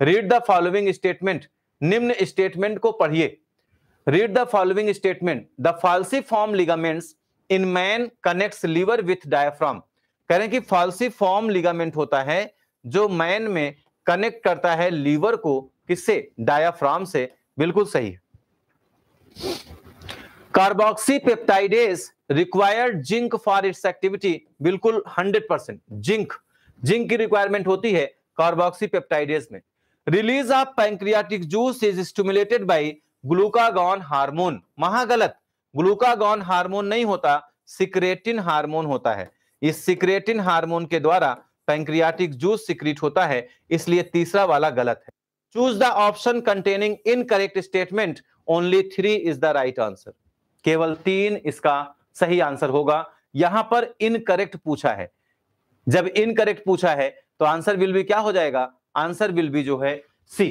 read the following statement निम्न स्टेटमेंट को पढ़िए read the following statement the falciform ligaments in man connects liver with diaphragm कह रहे हैं कि फॉल्सीफॉर्म लिगामेंट होता है जो मैन में कनेक्ट करता है लीवर को किससे डायफ्राम से बिल्कुल सही carboxypeptidase required zinc for its activity बिल्कुल 100 परसेंट जिंक जिंक की रिक्वायरमेंट होती है कार्बोक्सी पेप्टाइडेज में release of pancreatic juice is stimulated by glucagon hormone महागलत ग्लूकागॉन हार्मोन नहीं होता सिक्रेटिन हार्मोन होता है इस सिक्रेटिन हार्मोन के द्वारा पैंक्रियाटिक जूस सिक्रीट होता है इसलिए तीसरा वाला गलत है choose the option containing incorrect statement only three is the right answer केवल तीन इसका सही आंसर होगा यहां पर इनकरेक्ट पूछा है जब इनकरेक्ट पूछा है तो आंसर विल बी क्या हो जाएगा आंसर विल बी जो है सी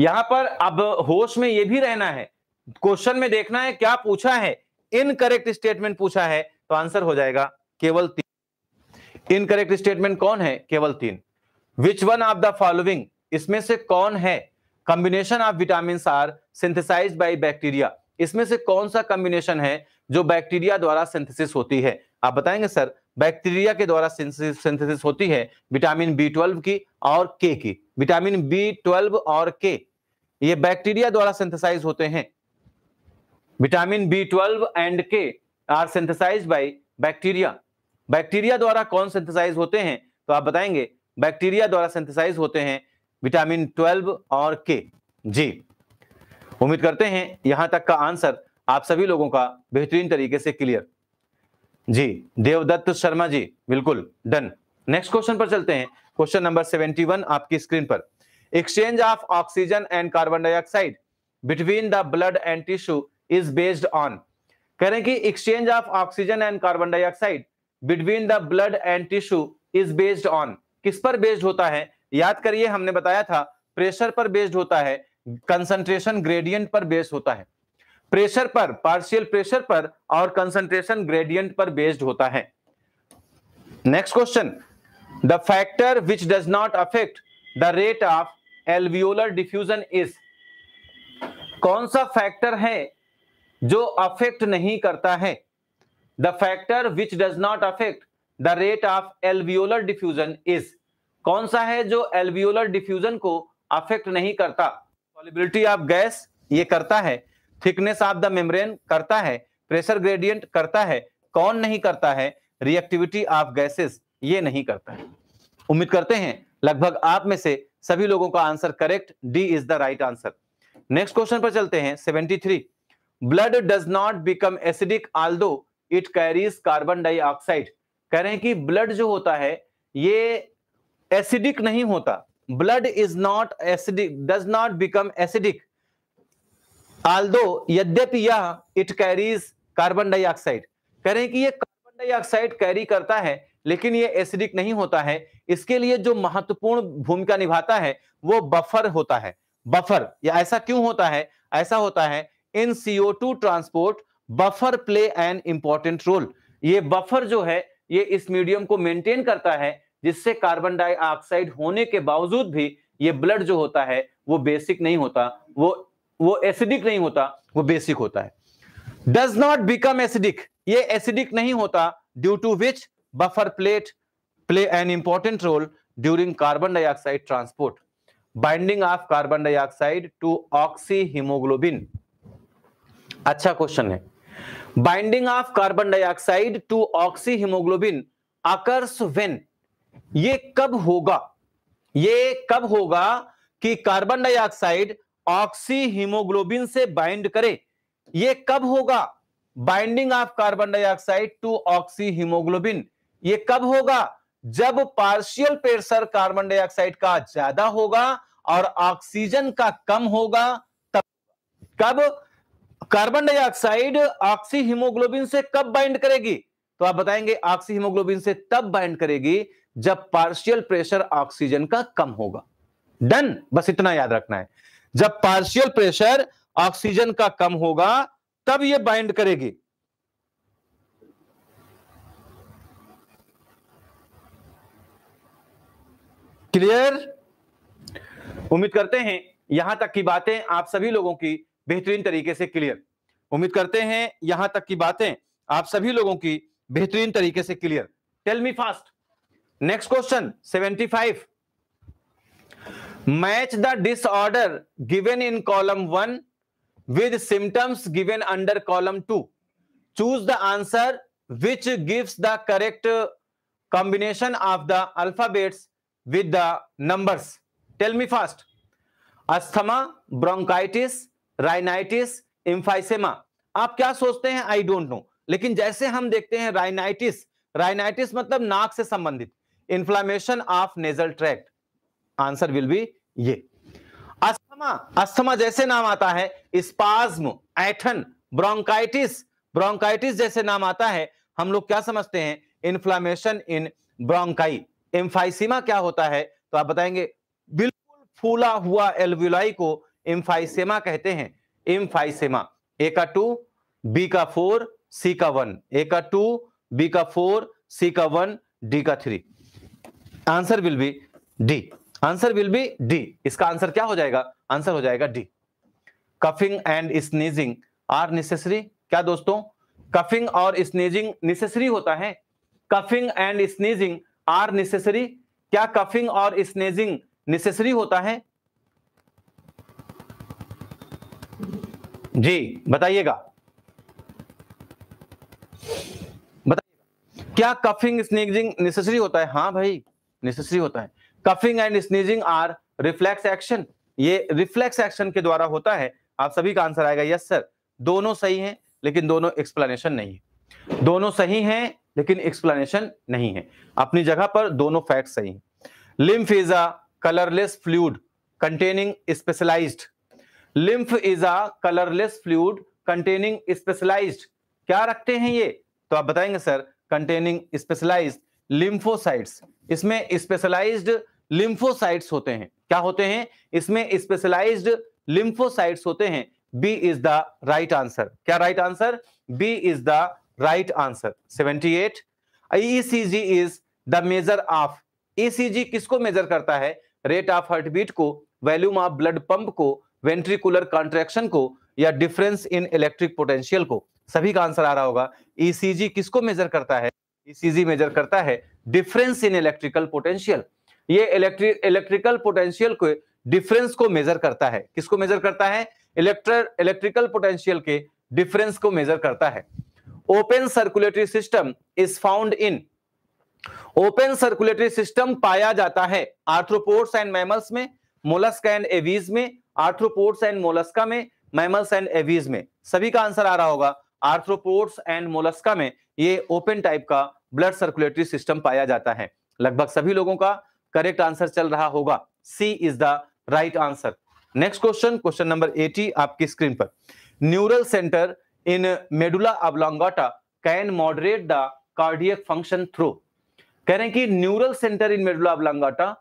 यहां पर अब होश में यह भी रहना है क्वेश्चन में देखना है क्या पूछा है इनकरेक्ट स्टेटमेंट पूछा है तो आंसर हो जाएगा केवल तीन इनकरेक्ट स्टेटमेंट कौन है केवल तीन which one of the following इसमें से कौन है combination of vitamin are synthesised by bacteria इसमें से कौन सा कॉम्बिनेशन है जो बैक्टीरिया द्वारा सिंथेसिस होती है आप बताएंगे सर बैक्टीरिया के द्वारा सिंथेसिस होती है विटामिन बी ट्वेल्व की और के की विटामिन बी ट्वेल्व और के ये बैक्टीरिया द्वारा सिंथेसाइज होते हैं vitamin B twelve and K are synthesise by bacteria bacteria द्वारा कौन सिंथेसाइज होते हैं तो आप बताएंगे बैक्टीरिया द्वारा सिंथेसाइज होते हैं विटामिन ट्वेल्व और के जी उम्मीद करते हैं यहां तक का आंसर आप सभी लोगों का बेहतरीन तरीके से क्लियर जी देवदत्त शर्मा जी बिल्कुल डन नेक्स्ट क्वेश्चन पर चलते हैं क्वेश्चन नंबर वन आपकी स्क्रीन पर exchange of oxygen and carbon dioxide between the blood and tissue is based on कह रहे हैं कि exchange of oxygen and carbon dioxide between the blood and tissue is based on किस पर based होता है याद करिए हमने बताया था प्रेशर पर बेस्ड होता है कंसंट्रेशन ग्रेडियंट पर बेस्ड होता है प्रेशर पर पार्शियल प्रेशर पर और कंसंट्रेशन ग्रेडियंट पर बेस्ड होता है next question the factor which does not affect the rate of alveolar diffusion is कौन सा फैक्टर है जो अफेक्ट नहीं करता है the factor which does not affect the rate of alveolar diffusion is कौन सा है जो एल्वियोलर डिफ्यूजन को अफेक्ट नहीं करता सॉलिबिलिटी ऑफ गैस ये करता है थिकनेस ऑफ द मेम्ब्रेन करता है प्रेशर ग्रेडियंट करता है कौन नहीं करता है रिएक्टिविटी ऑफ गैसेस ये नहीं करता है उम्मीद करते हैं लगभग आप में से सभी लोगों का answer correct D is the right answer next question पर चलते हैं 73 blood does not become acidic although it carries carbon dioxide कह रहे हैं कि ब्लड जो होता है ये एसिडिक नहीं होता blood is not acidic does not become acidic although यद्यपि यह इट कैरीज कार्बन डाइऑक्साइड कह रहे हैं कि यह कार्बन डाइऑक्साइड कैरी करता है लेकिन यह एसिडिक नहीं होता है इसके लिए जो महत्वपूर्ण भूमिका निभाता है वो बफर होता है बफर या ऐसा क्यों होता है ऐसा होता है in CO two transport buffer play an important role ये बफर जो है ये इस मीडियम को मेंटेन करता है जिससे कार्बन डाइऑक्साइड होने के बावजूद भी ये ब्लड जो होता है वो बेसिक नहीं होता वो वो एसिडिक नहीं होता वो बेसिक होता है डज नॉट बिकम एसिडिक ये एसिडिक नहीं होता due to which buffer plate play an important role during carbon dioxide transport binding of carbon dioxide to oxy अच्छा क्वेश्चन है binding of carbon dioxide to oxy haemoglobin occurs when ये कब होगा ये कब होगा कि कार्बन डाइऑक्साइड ऑक्सी हीमोग्लोबिन से बाइंड करे ये कब होगा binding of carbon dioxide to oxy haemoglobin ये कब होगा जब पार्शियल प्रेशर कार्बन डाइऑक्साइड का ज्यादा होगा और ऑक्सीजन का कम होगा तब कब कार्बन डाइऑक्साइड ऑक्सी हीमोग्लोबिन से कब बाइंड करेगी तो आप बताएंगे ऑक्सी हीमोग्लोबिन से तब बाइंड करेगी जब पार्शियल प्रेशर ऑक्सीजन का कम होगा डन बस इतना याद रखना है जब पार्शियल प्रेशर ऑक्सीजन का कम होगा तब ये बाइंड करेगी क्लियर उम्मीद करते हैं यहां तक की बातें आप सभी लोगों की बेहतरीन तरीके से क्लियर उम्मीद करते हैं यहां तक की बातें आप सभी लोगों की बेहतरीन तरीके से clear tell me fast next question seventy five match the disorder given in column one with symptoms given under column two choose the answer which gives the correct combination of the alphabets with the numbers tell me fast asthma bronchitis rhinitis emphysema आप क्या सोचते हैं I don't know लेकिन जैसे हम देखते हैं rhinitis rhinitis मतलब नाक से संबंधित inflammation of nasal tract answer will be ये अस्थमा अस्थमा जैसे नाम आता है स्पाज्म ऐठन ब्रोंकाइटिस ब्रोंकाइटिस जैसे नाम आता है हम लोग क्या समझते हैं इन्फ्लामेशन इन ब्रोंकाई एम्फाइसिमा क्या होता है तो आप बताएंगे बिल्कुल फूला हुआ एल्व्यूलाई को इम्फाइसेमा कहते हैं इम्फाइसेमा ए का टू बी का फोर सी का वन ए का टू बी का फोर सी का वन डी का three answer will be D answer will be D इसका आंसर क्या हो जाएगा आंसर हो जाएगा D coughing and sneezing are necessary क्या दोस्तों कफिंग और स्नीजिंग नेसेसरी होता है coughing and sneezing are necessary क्या कफिंग और स्नेजिंग नेसेसरी होता है जी बताइएगा बताइए क्या कफिंग स्नेजिंग नेसेसरी होता है हाँ भाई नेसेसरी होता है coughing and sneezing are reflex action ये रिफ्लेक्स एक्शन के द्वारा होता है आप सभी का आंसर आएगा यस सर दोनों सही हैं लेकिन दोनों एक्सप्लेनेशन नहीं है दोनों सही हैं लेकिन एक्सप्लेनेशन नहीं है अपनी जगह पर दोनों फैक्ट सही हैं lymph is a colourless fluid containing specialised lymph is a colourless fluid containing specialised क्या रखते हैं ये तो आप बताएंगे सर कंटेनिंग स्पेशलाइज्ड लिम्फोसाइट्स इसमें स्पेशलाइज्ड लिम्फोसाइट्स होते हैं क्या होते हैं इसमें स्पेशलाइज्ड लिम्फोसाइट्स होते हैं B is the right answer क्या right answer B is the right answer 78 ECG is the measure of ECG किसको मेजर करता है रेट ऑफ हार्ट बीट को वैल्यूम ऑफ ब्लड पंप को वेंट्रिकुलर कॉन्ट्रेक्शन को या डिफरेंस इन इलेक्ट्रिक पोटेंशियल को सभी का आंसर आ रहा होगा ईसीजी e किसको मेजर करता है ईसीजी मेजर करता है डिफरेंस इन इलेक्ट्रिकल पोटेंशियल ये इलेक्ट्रिकल पोटेंशियल को डिफरेंस को मेजर करता है किसको मेजर करता है इलेक्ट्र इलेक्ट्रिकल पोटेंशियल के डिफरेंस को मेजर करता है open circulatory system is found in open circulatory system पाया जाता है आर्थ्रोपोर्ट्स एंड मैमल्स में मोलस्क एंड एवीज में आर्थ्रोपोर्ट्स एंड मोलस्का में मैमल्स एंड एवीज में सभी का आंसर आ रहा होगा आर्थ्रोपोर्ट्स एंड मोलस्का में ये ओपन टाइप का ब्लड सर्कुलेटरी सिस्टम पाया जाता है लगभग सभी लोगों का करेक्ट आंसर चल रहा होगा C is the right answer next question question number eighty आपकी स्क्रीन पर neural centre in medulla oblongata can moderate the cardiac function through कह रहे हैं कि neural centre in medulla oblongata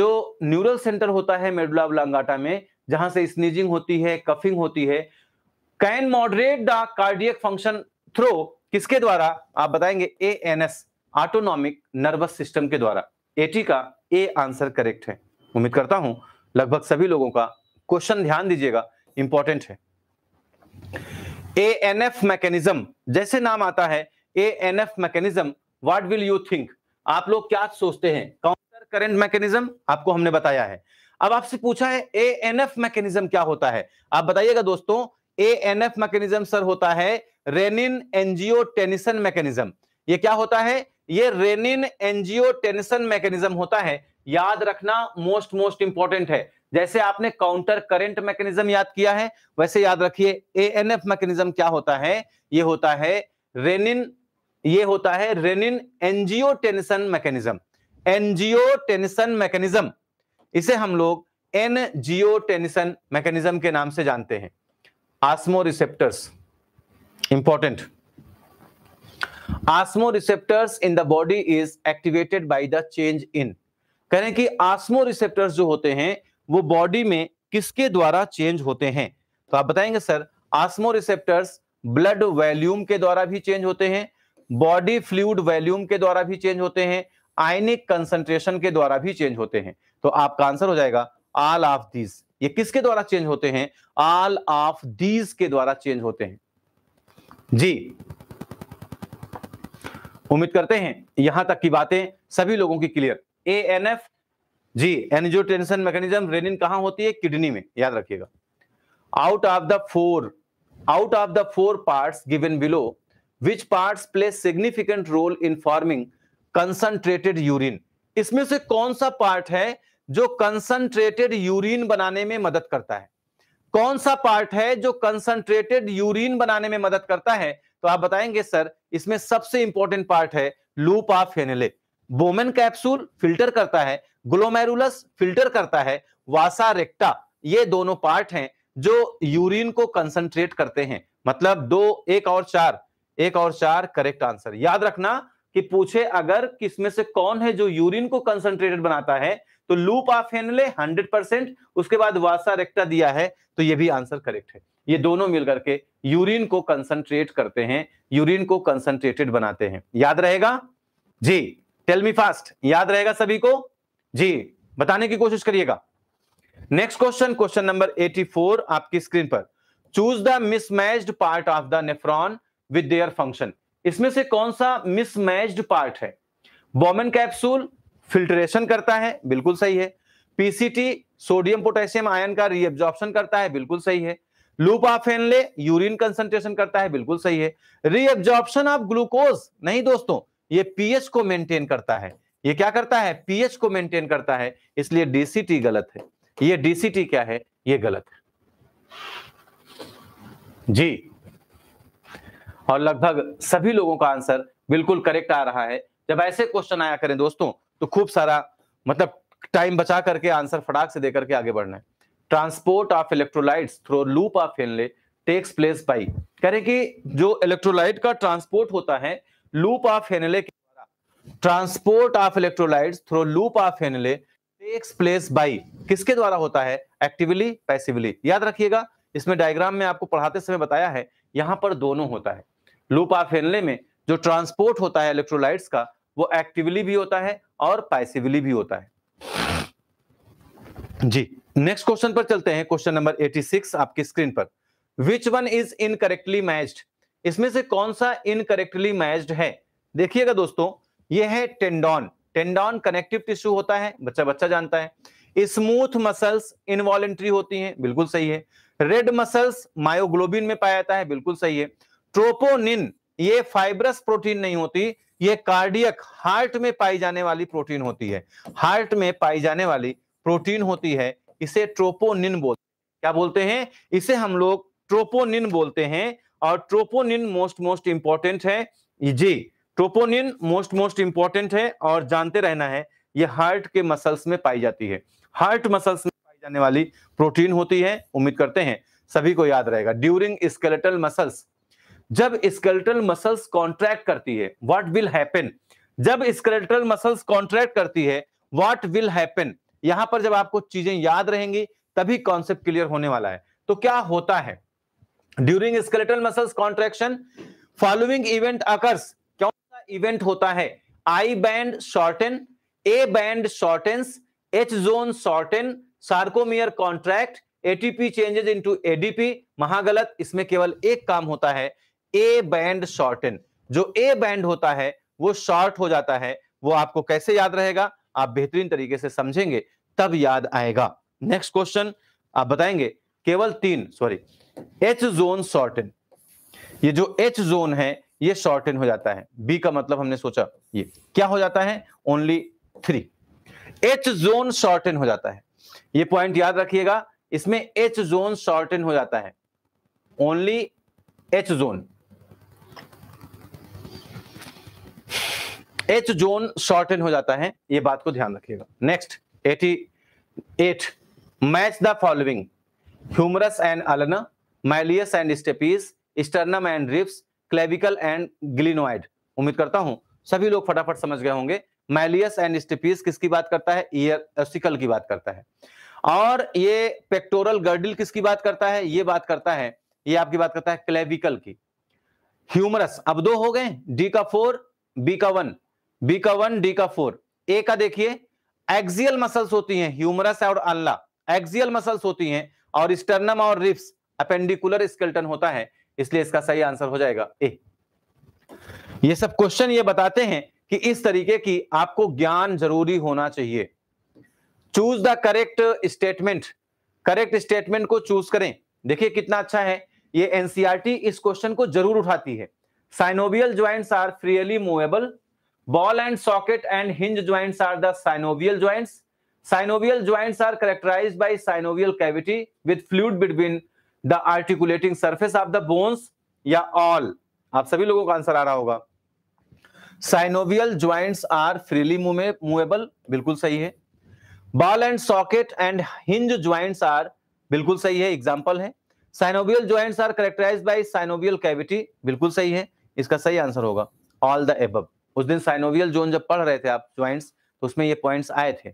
जो न्यूरल सेंटर होता है मेडुला अबलोंगाटा में जहां से स्नीजिंग होती है कफिंग होती है can moderate the cardiac function through किसके द्वारा आप बताएंगे A N S autonomic nervous system के द्वारा एटी का ए आंसर करेक्ट है उम्मीद करता हूं लगभग सभी लोगों का क्वेश्चन ध्यान दीजिएगा इंपॉर्टेंट है ए एन एफ मैकेनिज्म जैसे नाम आता है A N F mechanism what will you think आप लोग क्या सोचते हैं काउंटर करंट मैकेनिज्म आपको हमने बताया है अब आपसे पूछा है ए एन एफ मैकेनिज्म क्या होता है आप बताइएगा दोस्तों A N F mechanism sir होता है रेनिन एनजीओ टेनिसन मैकेनिज्म ये क्या होता है ये रेनिन एनजीओ टेनिसन मैकेनिज्म होता है याद रखना मोस्ट मोस्ट इंपॉर्टेंट है जैसे आपने काउंटर करंट मैकेनिज्म याद किया है वैसे याद रखिए ए एन एफ मैकेनिज्म क्या होता है ये होता है रेनिन ये होता है renin angiotensin mechanism angiotensin mechanism इसे हम लोग एनजीओ टेनिसन मैकेनिज्म के नाम से जानते हैं osmoreceptors important osmoreceptors in the body is activated by the change in कह हैं कि osmoreceptors जो होते हैं वो बॉडी में किसके द्वारा चेंज होते हैं तो आप बताएंगे सर osmoreceptors ब्लड वैल्यूम के द्वारा भी चेंज होते हैं बॉडी फ्लूड वैल्यूम के द्वारा भी चेंज होते हैं आयनिक कंसंट्रेशन के द्वारा भी चेंज होते हैं तो आपका आंसर हो जाएगा आल ऑफ दीज ये किसके द्वारा चेंज होते हैं आल ऑफ दीज के द्वारा चेंज होते हैं जी उम्मीद करते हैं यहां तक की बातें सभी लोगों की क्लियर ए एन एफ जी एनजियो मैकेनिज्म रेनिन कहां होती है किडनी में याद रखिएगा out of the four out of the four parts given below which parts play significant role in forming concentrated urine इसमें से कौन सा पार्ट है जो कंसंट्रेटेड यूरिन बनाने में मदद करता है कौन सा पार्ट है जो कंसंट्रेटेड यूरिन बनाने में मदद करता है तो आप बताएंगे सर इसमें सबसे इंपॉर्टेंट पार्ट है loop of Henle Bowman capsule filter करता है ग्लोमेरुलस फिल्टर करता है वासा रेक्टा ये दोनों पार्ट हैं जो यूरिन को कंसंट्रेट करते हैं मतलब दो एक और चार एक और चार करेक्ट आंसर याद रखना कि पूछे अगर किसमें से कौन है जो यूरिन को कंसंट्रेटेड बनाता है तो लूप ऑफ हेनले 100 परसेंट उसके बाद वासा रेक्टा दिया है तो ये भी आंसर करेक्ट है ये दोनों मिलकर के यूरिन को कंसंट्रेट करते हैं यूरिन को कंसंट्रेटेड बनाते हैं याद रहेगा जी टेल मी फास्ट याद रहेगा सभी को जी बताने की कोशिश करिएगा नेक्स्ट क्वेश्चन क्वेश्चन नंबर 84 आपकी स्क्रीन पर choose the mismatched part of the nephron with their function इसमें से कौन सा मिसमैच्ड पार्ट है बॉमन कैप्सूल फिल्ट्रेशन करता है बिल्कुल सही है पीसीटी सोडियम पोटेशियम आयन का रीएब्जॉर्प्शन करता है बिल्कुल सही है लूपाफेनले यूरिन कंसंट्रेशन करता है बिल्कुल सही है रीएब्जॉर्प्शन ऑफ ग्लूकोज नहीं दोस्तों ये पीएच को मेंटेन करता है ये क्या करता है पीएच को मेंटेन करता है इसलिए डीसीटी गलत है ये डीसीटी क्या है ये गलत है जी और लगभग सभी लोगों का आंसर बिल्कुल करेक्ट आ रहा है जब ऐसे क्वेश्चन आया करें दोस्तों तो खूब सारा मतलब टाइम बचा करके आंसर फटाक से देकर के आगे बढ़ना है transport of electrolytes through loop of Henle takes place by कह रहे कि जो इलेक्ट्रोलाइट का ट्रांसपोर्ट होता है लूप ऑफ हेनले के द्वारा transport of electrolyte through loop of Henle takes place by किसके द्वारा होता है एक्टिवली पैसिवली याद रखिएगा इसमें डायग्राम में आपको पढ़ाते समय बताया है यहां पर दोनों होता है लूप ऑफ हेनले में जो ट्रांसपोर्ट होता है इलेक्ट्रोलाइट्स का वो एक्टिवली भी होता है और पैसिवली भी होता है जी नेक्स्ट क्वेश्चन पर चलते हैं क्वेश्चन नंबर 86 आपकी स्क्रीन पर which one is incorrectly matched इसमें से कौन सा इनकरेक्टली मैच्ड है देखिएगा दोस्तों यह है टेंडॉन टेंडॉन कनेक्टिव टिश्यू होता है बच्चा बच्चा जानता है स्मूथ मसल्स इनवॉलेंट्री होती हैं बिल्कुल सही है रेड मसल्स मायोग्लोबिन में पाया जाता है बिल्कुल सही है ट्रोपोनिन ये फाइब्रस प्रोटीन नहीं होती ये कार्डियक हार्ट में पाई जाने वाली प्रोटीन होती है हार्ट में पाई जाने वाली प्रोटीन होती है इसे ट्रोपोनिन बोलते क्या बोलते हैं इसे हम लोग ट्रोपोनिन बोलते हैं और ट्रोपोनिन मोस्ट मोस्ट इंपॉर्टेंट है जी ट्रोपोनिन मोस्ट मोस्ट इंपॉर्टेंट है और जानते रहना है ये हार्ट के मसल्स में पाई जाती है हार्ट मसल्स में पाई जाने वाली प्रोटीन होती है उम्मीद करते हैं सभी को याद रहेगा ड्यूरिंग स्केलेटल मसल्स जब स्केलेटल मसल्स कॉन्ट्रैक्ट करती है व्हाट विल हैपन जब स्केलेटल मसल्स कॉन्ट्रैक्ट करती है व्हाट विल हैपन यहां पर जब आपको चीजें याद रहेंगी तभी कॉन्सेप्ट क्लियर होने वाला है तो क्या होता है during skeletal muscles contraction following event occurs कौन सा इवेंट होता है I band shorten A band shortens H zone shorten sarcomere contract ATP changes into ADP महागलत इसमें केवल एक काम होता है ए बैंड शॉर्टन जो ए बैंड होता है वो शॉर्ट हो जाता है वो आपको कैसे याद रहेगा आप बेहतरीन तरीके से समझेंगे तब याद आएगा नेक्स्ट क्वेश्चन आप बताएंगे केवल तीन सॉरी एच जोन शॉर्टन ये जो एच जोन है ये शॉर्टन हो जाता है बी का मतलब हमने सोचा ये क्या हो जाता है only three H zone shorten हो जाता है ये पॉइंट याद रखिएगा इसमें एच जोन शॉर्टन हो जाता है only H zone H zone shorten हो जाता है ये बात को ध्यान रखिएगा next eighty eight match the following humerus and ulna malleus and stapes sternum and ribs clavicle and glenoid उम्मीद करता हूं सभी लोग फटाफट समझ गए होंगे माइलियस एंड स्टेपीज किसकी बात करता है ईयर सिकल की बात करता है और ये पेक्टोरल गर्डिल किसकी बात करता है ये बात करता है ये आपकी बात करता है क्लेविकल की ह्यूमरस अब दो हो गए डी का फोर बी का वन बी का वन डी का फोर ए का देखिए एक्सियल मसल्स होती हैं ह्यूमरस और अल्ला एक्सियल मसल्स होती हैं और स्टर्नम और रिप्स अपेंडिकुलर स्केल्टन होता है इसलिए इसका सही आंसर हो जाएगा ए ये सब क्वेश्चन ये बताते हैं कि इस तरीके की आपको ज्ञान जरूरी होना चाहिए choose the correct statement correct statement को चूज करें देखिए कितना अच्छा है ये एनसीआरटी e इस क्वेश्चन को जरूर उठाती है synovial joints are freely movable ball and socket and hinge joints are the synovial joints synovial joints are characterise by synovial cavity with fluid between the articulating surface of the bones या all आप सभी लोगों का answer आ रहा होगा synovial joints are freely movable बिल्कुल सही है ball and socket and hinge joint are बिल्कुल सही है एग्जाम्पल है synovial joints are characterise by synovial cavity बिल्कुल सही है इसका सही आंसर होगा ऑल द एब उस दिन साइनोवियल जोन जब पढ़ रहे थे आप ज्वाइंट्स तो उसमें ये पॉइंट्स आए थे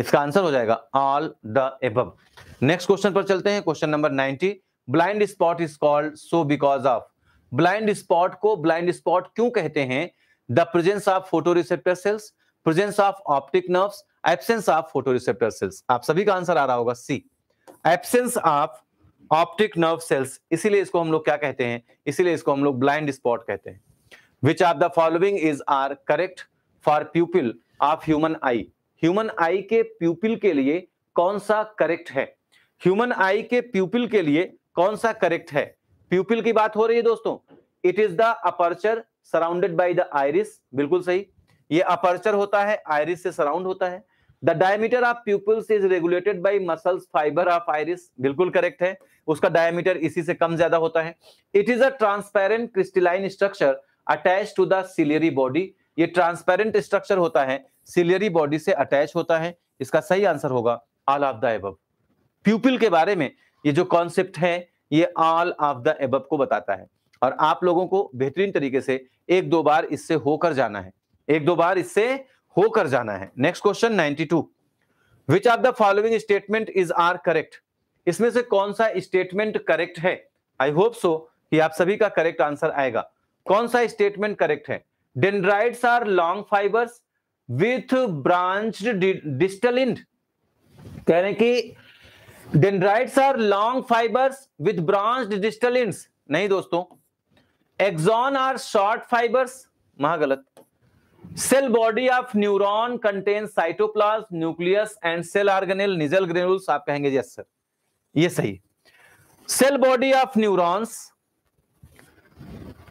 इसका आंसर हो जाएगा all the above next question पर चलते हैं question number 90 blind spot is called so because of blind spot को ब्लाइंड स्पॉट क्यों कहते हैं the presence of photo receptor cells presence of optic nerves absence of photo receptor cells आप सभी का आंसर आ रहा होगा C absence of optic nerve cells इसीलिए इसको हम लोग क्या कहते हैं इसीलिए इसको हम लोग ब्लाइंड स्पॉट कहते हैं which are the following is are correct for pupil of human eye human eye के प्यूपिल के लिए कौन सा करेक्ट है ह्यूमन आई के प्यूपिल के लिए कौन सा करेक्ट है प्यूपिल की बात हो रही है दोस्तों it is the aperture surrounded by the iris बिल्कुल सही ये अपर्चर होता है आयरिस से सराउंड होता है the diameter of pupils is regulated by muscles fibre of iris बिल्कुल करेक्ट है उसका डायमीटर इसी से कम ज्यादा होता है it is a transparent crystalline structure attach to the ciliary body ये ट्रांसपेरेंट स्ट्रक्चर होता है सिलियरी बॉडी से अटैच होता है इसका सही आंसर होगा ऑल ऑफ द एब प्यूपिल के बारे में ये जो कॉन्सेप्ट है ये ऑल ऑफ द एब को बताता है और आप लोगों को बेहतरीन तरीके से एक दो बार इससे होकर जाना है एक दो बार इससे होकर जाना है next question ninety two which of the following statement is are correct इसमें से कौन सा स्टेटमेंट करेक्ट है आई होप सो कि आप सभी का करेक्ट आंसर आएगा कौन सा स्टेटमेंट करेक्ट है dendrites are long fibres with branch distal end कह रहे कि dendrites are long fibres with branch distal end नहीं दोस्तों एक्सॉन आर शॉर्ट फाइबर्स महा गलत cell body of neuron contain cytoplasm nucleus and cell organelle Nissl granules आप कहेंगे yes sir ये सही cell body of neurons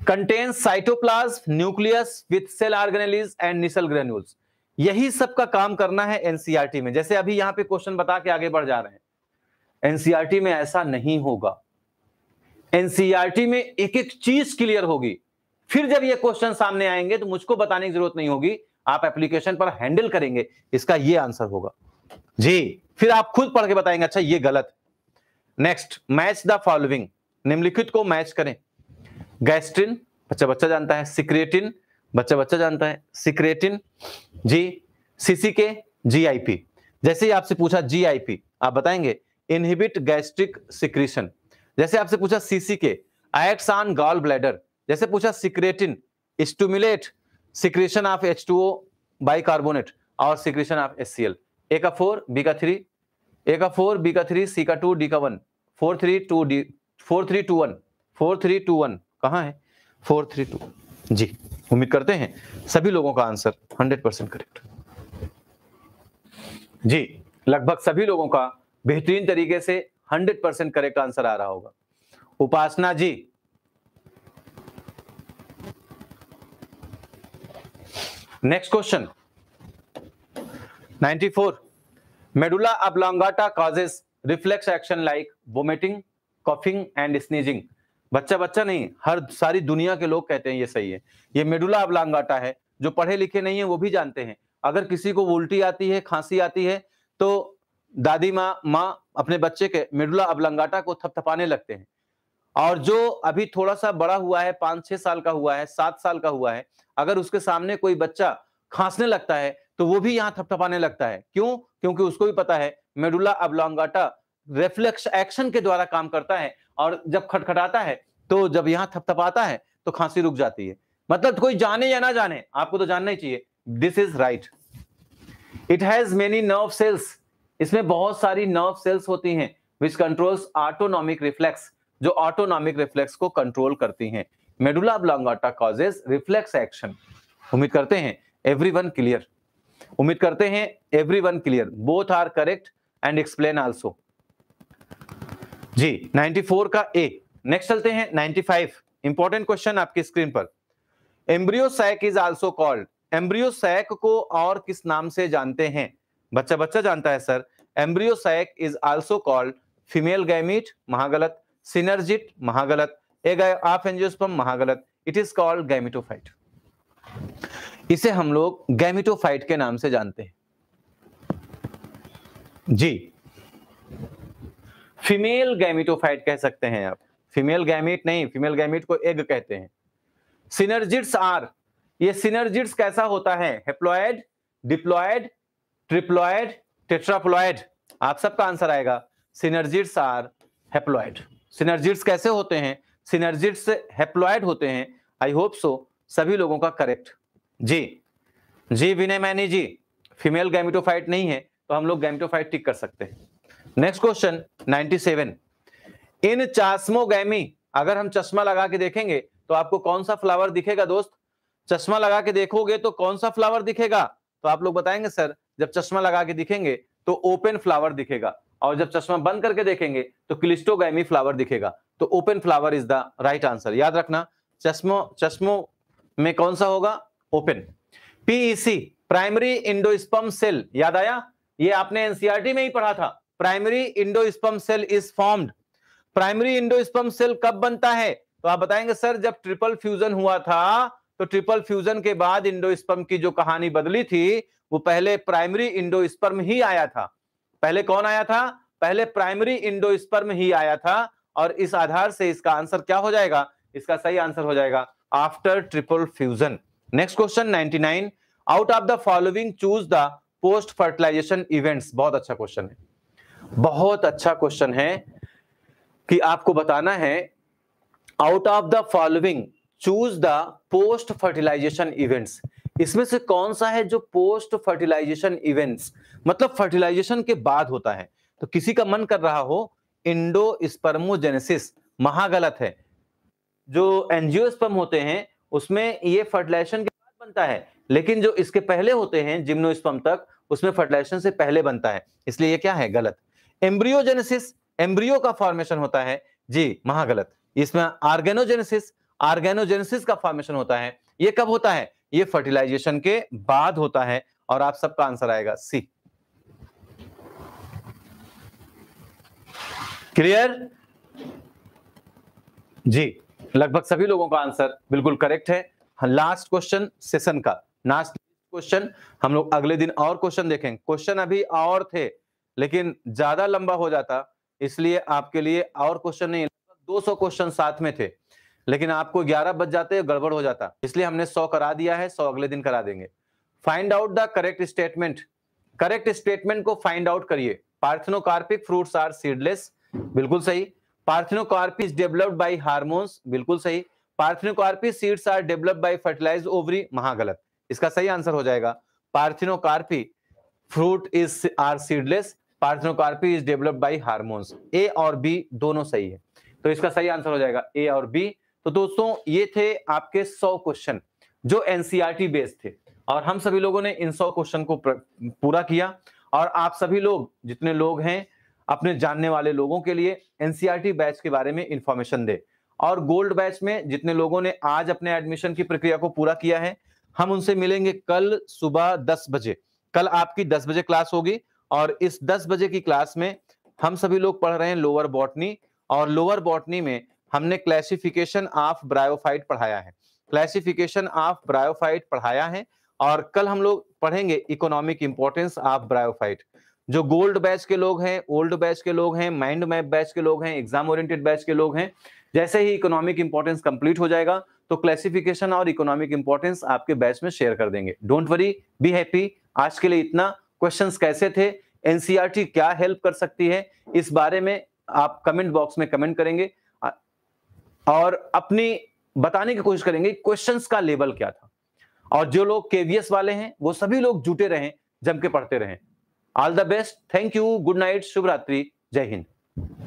contains cytoplasm nucleus with cell organelles and Nissl granules यही सब का काम करना है एनसीआरटी e में जैसे अभी यहां पे क्वेश्चन बता के आगे बढ़ जा रहे हैं एनसीआरटी e में ऐसा नहीं होगा एनसीईआरटी e में एक एक चीज क्लियर होगी फिर जब ये क्वेश्चन सामने आएंगे तो मुझको बताने की जरूरत नहीं होगी आप एप्लीकेशन पर हैंडल करेंगे इसका ये आंसर होगा जी फिर आप खुद पढ़ के बताएंगे अच्छा ये गलत नेक्स्ट मैच द फॉलोइंग निम्नलिखित को मैच करें गैस्ट्रिन बच्चा बच्चा जानता है सिक्रेटिन बच्चा बच्चा जानता है secretin G CC K GIP जैसे ही आपसे पूछा जीआईपी आप बताएंगे इनहिबिट गैस्ट्रिक सिक्रीशन जैसे आपसे पूछा सीसी के एक्ट्स ऑन गॉल ब्लैडर जैसे पूछा secretin stimulate secretion of H two O bicarbonate और secretion of S C L A का फोर बी का थ्री ए का फोर बी का थ्री सी का टू डी का one four three two D four three two one four three two one कहाँ है four three to जी उम्मीद करते हैं सभी लोगों का आंसर हंड्रेड परसेंट करेक्ट जी लगभग सभी लोगों का बेहतरीन तरीके से हंड्रेड परसेंट करेक्ट आंसर आ रहा होगा Upasana ji next question four medulla oblongata causes reflex action like vomiting coughing and sneezing बच्चा बच्चा नहीं हर सारी दुनिया के लोग कहते हैं ये सही है ये मेडुला अबलांगाटा है जो पढ़े लिखे नहीं है वो भी जानते हैं अगर किसी को उल्टी आती है खांसी आती है तो दादी माँ माँ अपने बच्चे के मेडुला अबलंगाटा को थपथपाने लगते हैं और जो अभी थोड़ा सा बड़ा हुआ है पांच छह साल का हुआ है सात साल का हुआ है अगर उसके सामने कोई बच्चा खांसने लगता है तो वो भी यहाँ थपथपाने लगता है क्यों क्योंकि उसको भी पता है मेडुला अबलांगाटा रिफ्लेक्स एक्शन के द्वारा काम करता है और जब खटखटाता है तो जब यहाँ थपथपाता है तो खांसी रुक जाती है मतलब कोई जाने या ना जाने आपको तो जानना ही चाहिए this is right it has many nerve cells इसमें बहुत सारी नर्व सेल्स होती हैं विच कंट्रोल्स ऑटोनॉमिक रिफ्लेक्स जो ऑटोनॉमिक रिफ्लेक्स को कंट्रोल करती हैं medulla oblongata causes reflex action उम्मीद करते हैं एवरी क्लियर उम्मीद करते हैं every clear both are correct and explain also जी 94 का ए नेक्स्ट चलते हैं 95 इंपॉर्टेंट क्वेश्चन आपकी स्क्रीन पर embryo sac is also called sac को और किस नाम से जानते हैं बच्चा बच्चा जानता है sir embryo sac is also called female gamete महागलत सिनर्जिट महागलत ऑफ महागलत इट इज कॉल्ड गैमिटोफाइट इसे हम लोग गैमिटोफाइट के नाम से जानते हैं जी फीमेल गैमिटोफाइट कह सकते हैं आप फीमेल गैमिट नहीं फीमेल गैमिट को एग कहते हैं सिनर्जिट्स आर ये सिनर्जिट्स कैसा होता है हेप्लॉयड डिप्लॉयड ट्रिप्लॉयड टेट्राप्लॉयड आप सबका आंसर आएगा सिनर्जिट्स आर हेप्लॉयड सिनर्जिट्स कैसे होते हैं सिनर्जिट्स हेप्लॉयड होते हैं आई होप सो सभी लोगों का करेक्ट जी जी विनय मैनी जी फीमेल गैमिटोफाइट नहीं है तो हम लोग गैमिटोफाइट टिक कर सकते हैं next question ninety seven in chasmogamy अगर हम चश्मा लगा के देखेंगे तो आपको कौन सा फ्लावर दिखेगा दोस्त चश्मा लगा के देखोगे तो कौन सा फ्लावर दिखेगा तो आप लोग बताएंगे सर जब चश्मा लगा के दिखेंगे तो ओपन फ्लावर दिखेगा और जब चश्मा बंद करके देखेंगे तो क्लिस्टोगैमी फ्लावर दिखेगा तो open flower is the right answer याद रखना चश्मो चश्मो में कौन सा होगा open PEC primary endosperm cell याद आया ये आपने एनसीआरटी e में ही पढ़ा था primary endosperm cell is formed primary endosperm cell कब बनता है तो आप बताएंगे सर जब ट्रिपल फ्यूजन हुआ था तो ट्रिपल फ्यूजन के बाद इंडोस्पर्म की जो कहानी बदली थी वो पहले प्राइमरी इंडोस्पर्म ही आया था पहले कौन आया था पहले प्राइमरी इंडोस्पर्म ही आया था और इस आधार से इसका आंसर क्या हो जाएगा इसका सही आंसर हो जाएगा after triple fusion next question 99 out of the following choose the post fertilisation events बहुत अच्छा क्वेश्चन है बहुत अच्छा क्वेश्चन है कि आपको बताना है out of the following choose the post fertilisation events इसमें से कौन सा है जो पोस्ट फर्टिलाइजेशन इवेंट्स मतलब फर्टिलाइजेशन के बाद होता है तो किसी का मन कर रहा हो इंडो स्पर्मोजेनेसिस महागलत है जो एनजियोस्पर्म होते हैं उसमें ये फर्टिलाइजेशन के बाद बनता है लेकिन जो इसके पहले होते हैं जिम्नोस्पर्म तक उसमें फर्टिलाइजेशन से पहले बनता है इसलिए ये क्या है गलत एम्ब्रियोजेनेसिस एम्ब्रियो का फॉर्मेशन होता है जी महागलत इसमें आर्गेनोजेनेसिस आर्गेनोजेनेसिस का फॉर्मेशन होता है ये कब होता है ये फर्टिलाइजेशन के बाद होता है और आप सबका आंसर आएगा सी क्लियर जी लगभग सभी लोगों का आंसर बिल्कुल करेक्ट है लास्ट क्वेश्चन सेशन का लास्ट क्वेश्चन हम लोग अगले दिन और क्वेश्चन देखेंगे क्वेश्चन अभी और थे लेकिन ज्यादा लंबा हो जाता इसलिए आपके लिए और क्वेश्चन नहीं दो सौ क्वेश्चन साथ में थे लेकिन आपको ग्यारह बज जाते गड़बड़ हो जाता इसलिए हमने सौ करा दिया है सौ अगले दिन करा देंगे find out the correct statement correct statement को फाइंड आउट करिए पार्थिनोकार्पिक फ्रूट्स आर सीडलेस बिल्कुल सही पार्थिनोकार्पिस डेवलप्ड बाय हार्मोन्स बिल्कुल सही parthenocarpic seeds are developed by fertilise ovary महागलत इसका सही आंसर हो जाएगा parthenocarpy fruit is are seedless parthenocarpy is develop by hormones A और बी दोनों सही है तो इसका सही आंसर हो जाएगा ए और बी तो दोस्तों ये थे आपके सौ क्वेश्चन जो एनसीआरटी बेस्ड e थे और हम सभी लोगों ने इन सौ क्वेश्चन को पूरा किया और आप सभी लोग जितने लोग हैं अपने जानने वाले लोगों के लिए एनसीआरटी बैच e के बारे में इंफॉर्मेशन दे और गोल्ड बैच में जितने लोगों ने आज अपने एडमिशन की प्रक्रिया को पूरा किया है हम उनसे मिलेंगे कल सुबह दस बजे कल आपकी दस बजे क्लास होगी और इस 10 बजे की क्लास में हम सभी लोग पढ़ रहे हैं लोअर बॉटनी और लोअर बॉटनी में हमने क्लासिफिकेशन ऑफ ब्रायोफाइट पढ़ाया है क्लासिफिकेशन ऑफ ब्रायोफाइट पढ़ाया है और कल हम लोग पढ़ेंगे इकोनॉमिक इंपॉर्टेंस ऑफ ब्रायोफाइट जो गोल्ड बैच के लोग हैं ओल्ड बैच के लोग हैं माइंड मैप बैच के लोग हैं एग्जाम ओरिएंटेड बैच के लोग हैं जैसे ही इकोनॉमिक इंपॉर्टेंस कंप्लीट हो जाएगा तो क्लासिफिकेशन और इकोनॉमिक इंपॉर्टेंस आपके बैच में शेयर कर देंगे डोंट वरी बी हैप्पी आज के लिए इतना क्वेश्चन कैसे थे एनसीईआरटी e क्या हेल्प कर सकती है इस बारे में आप कमेंट बॉक्स में कमेंट करेंगे और अपनी बताने की कोशिश करेंगे क्वेश्चंस का लेवल क्या था और जो लोग केवीएस वाले हैं वो सभी लोग जुटे रहें जम के पढ़ते रहें all the best thank you good night शुभ रात्रि जय हिंद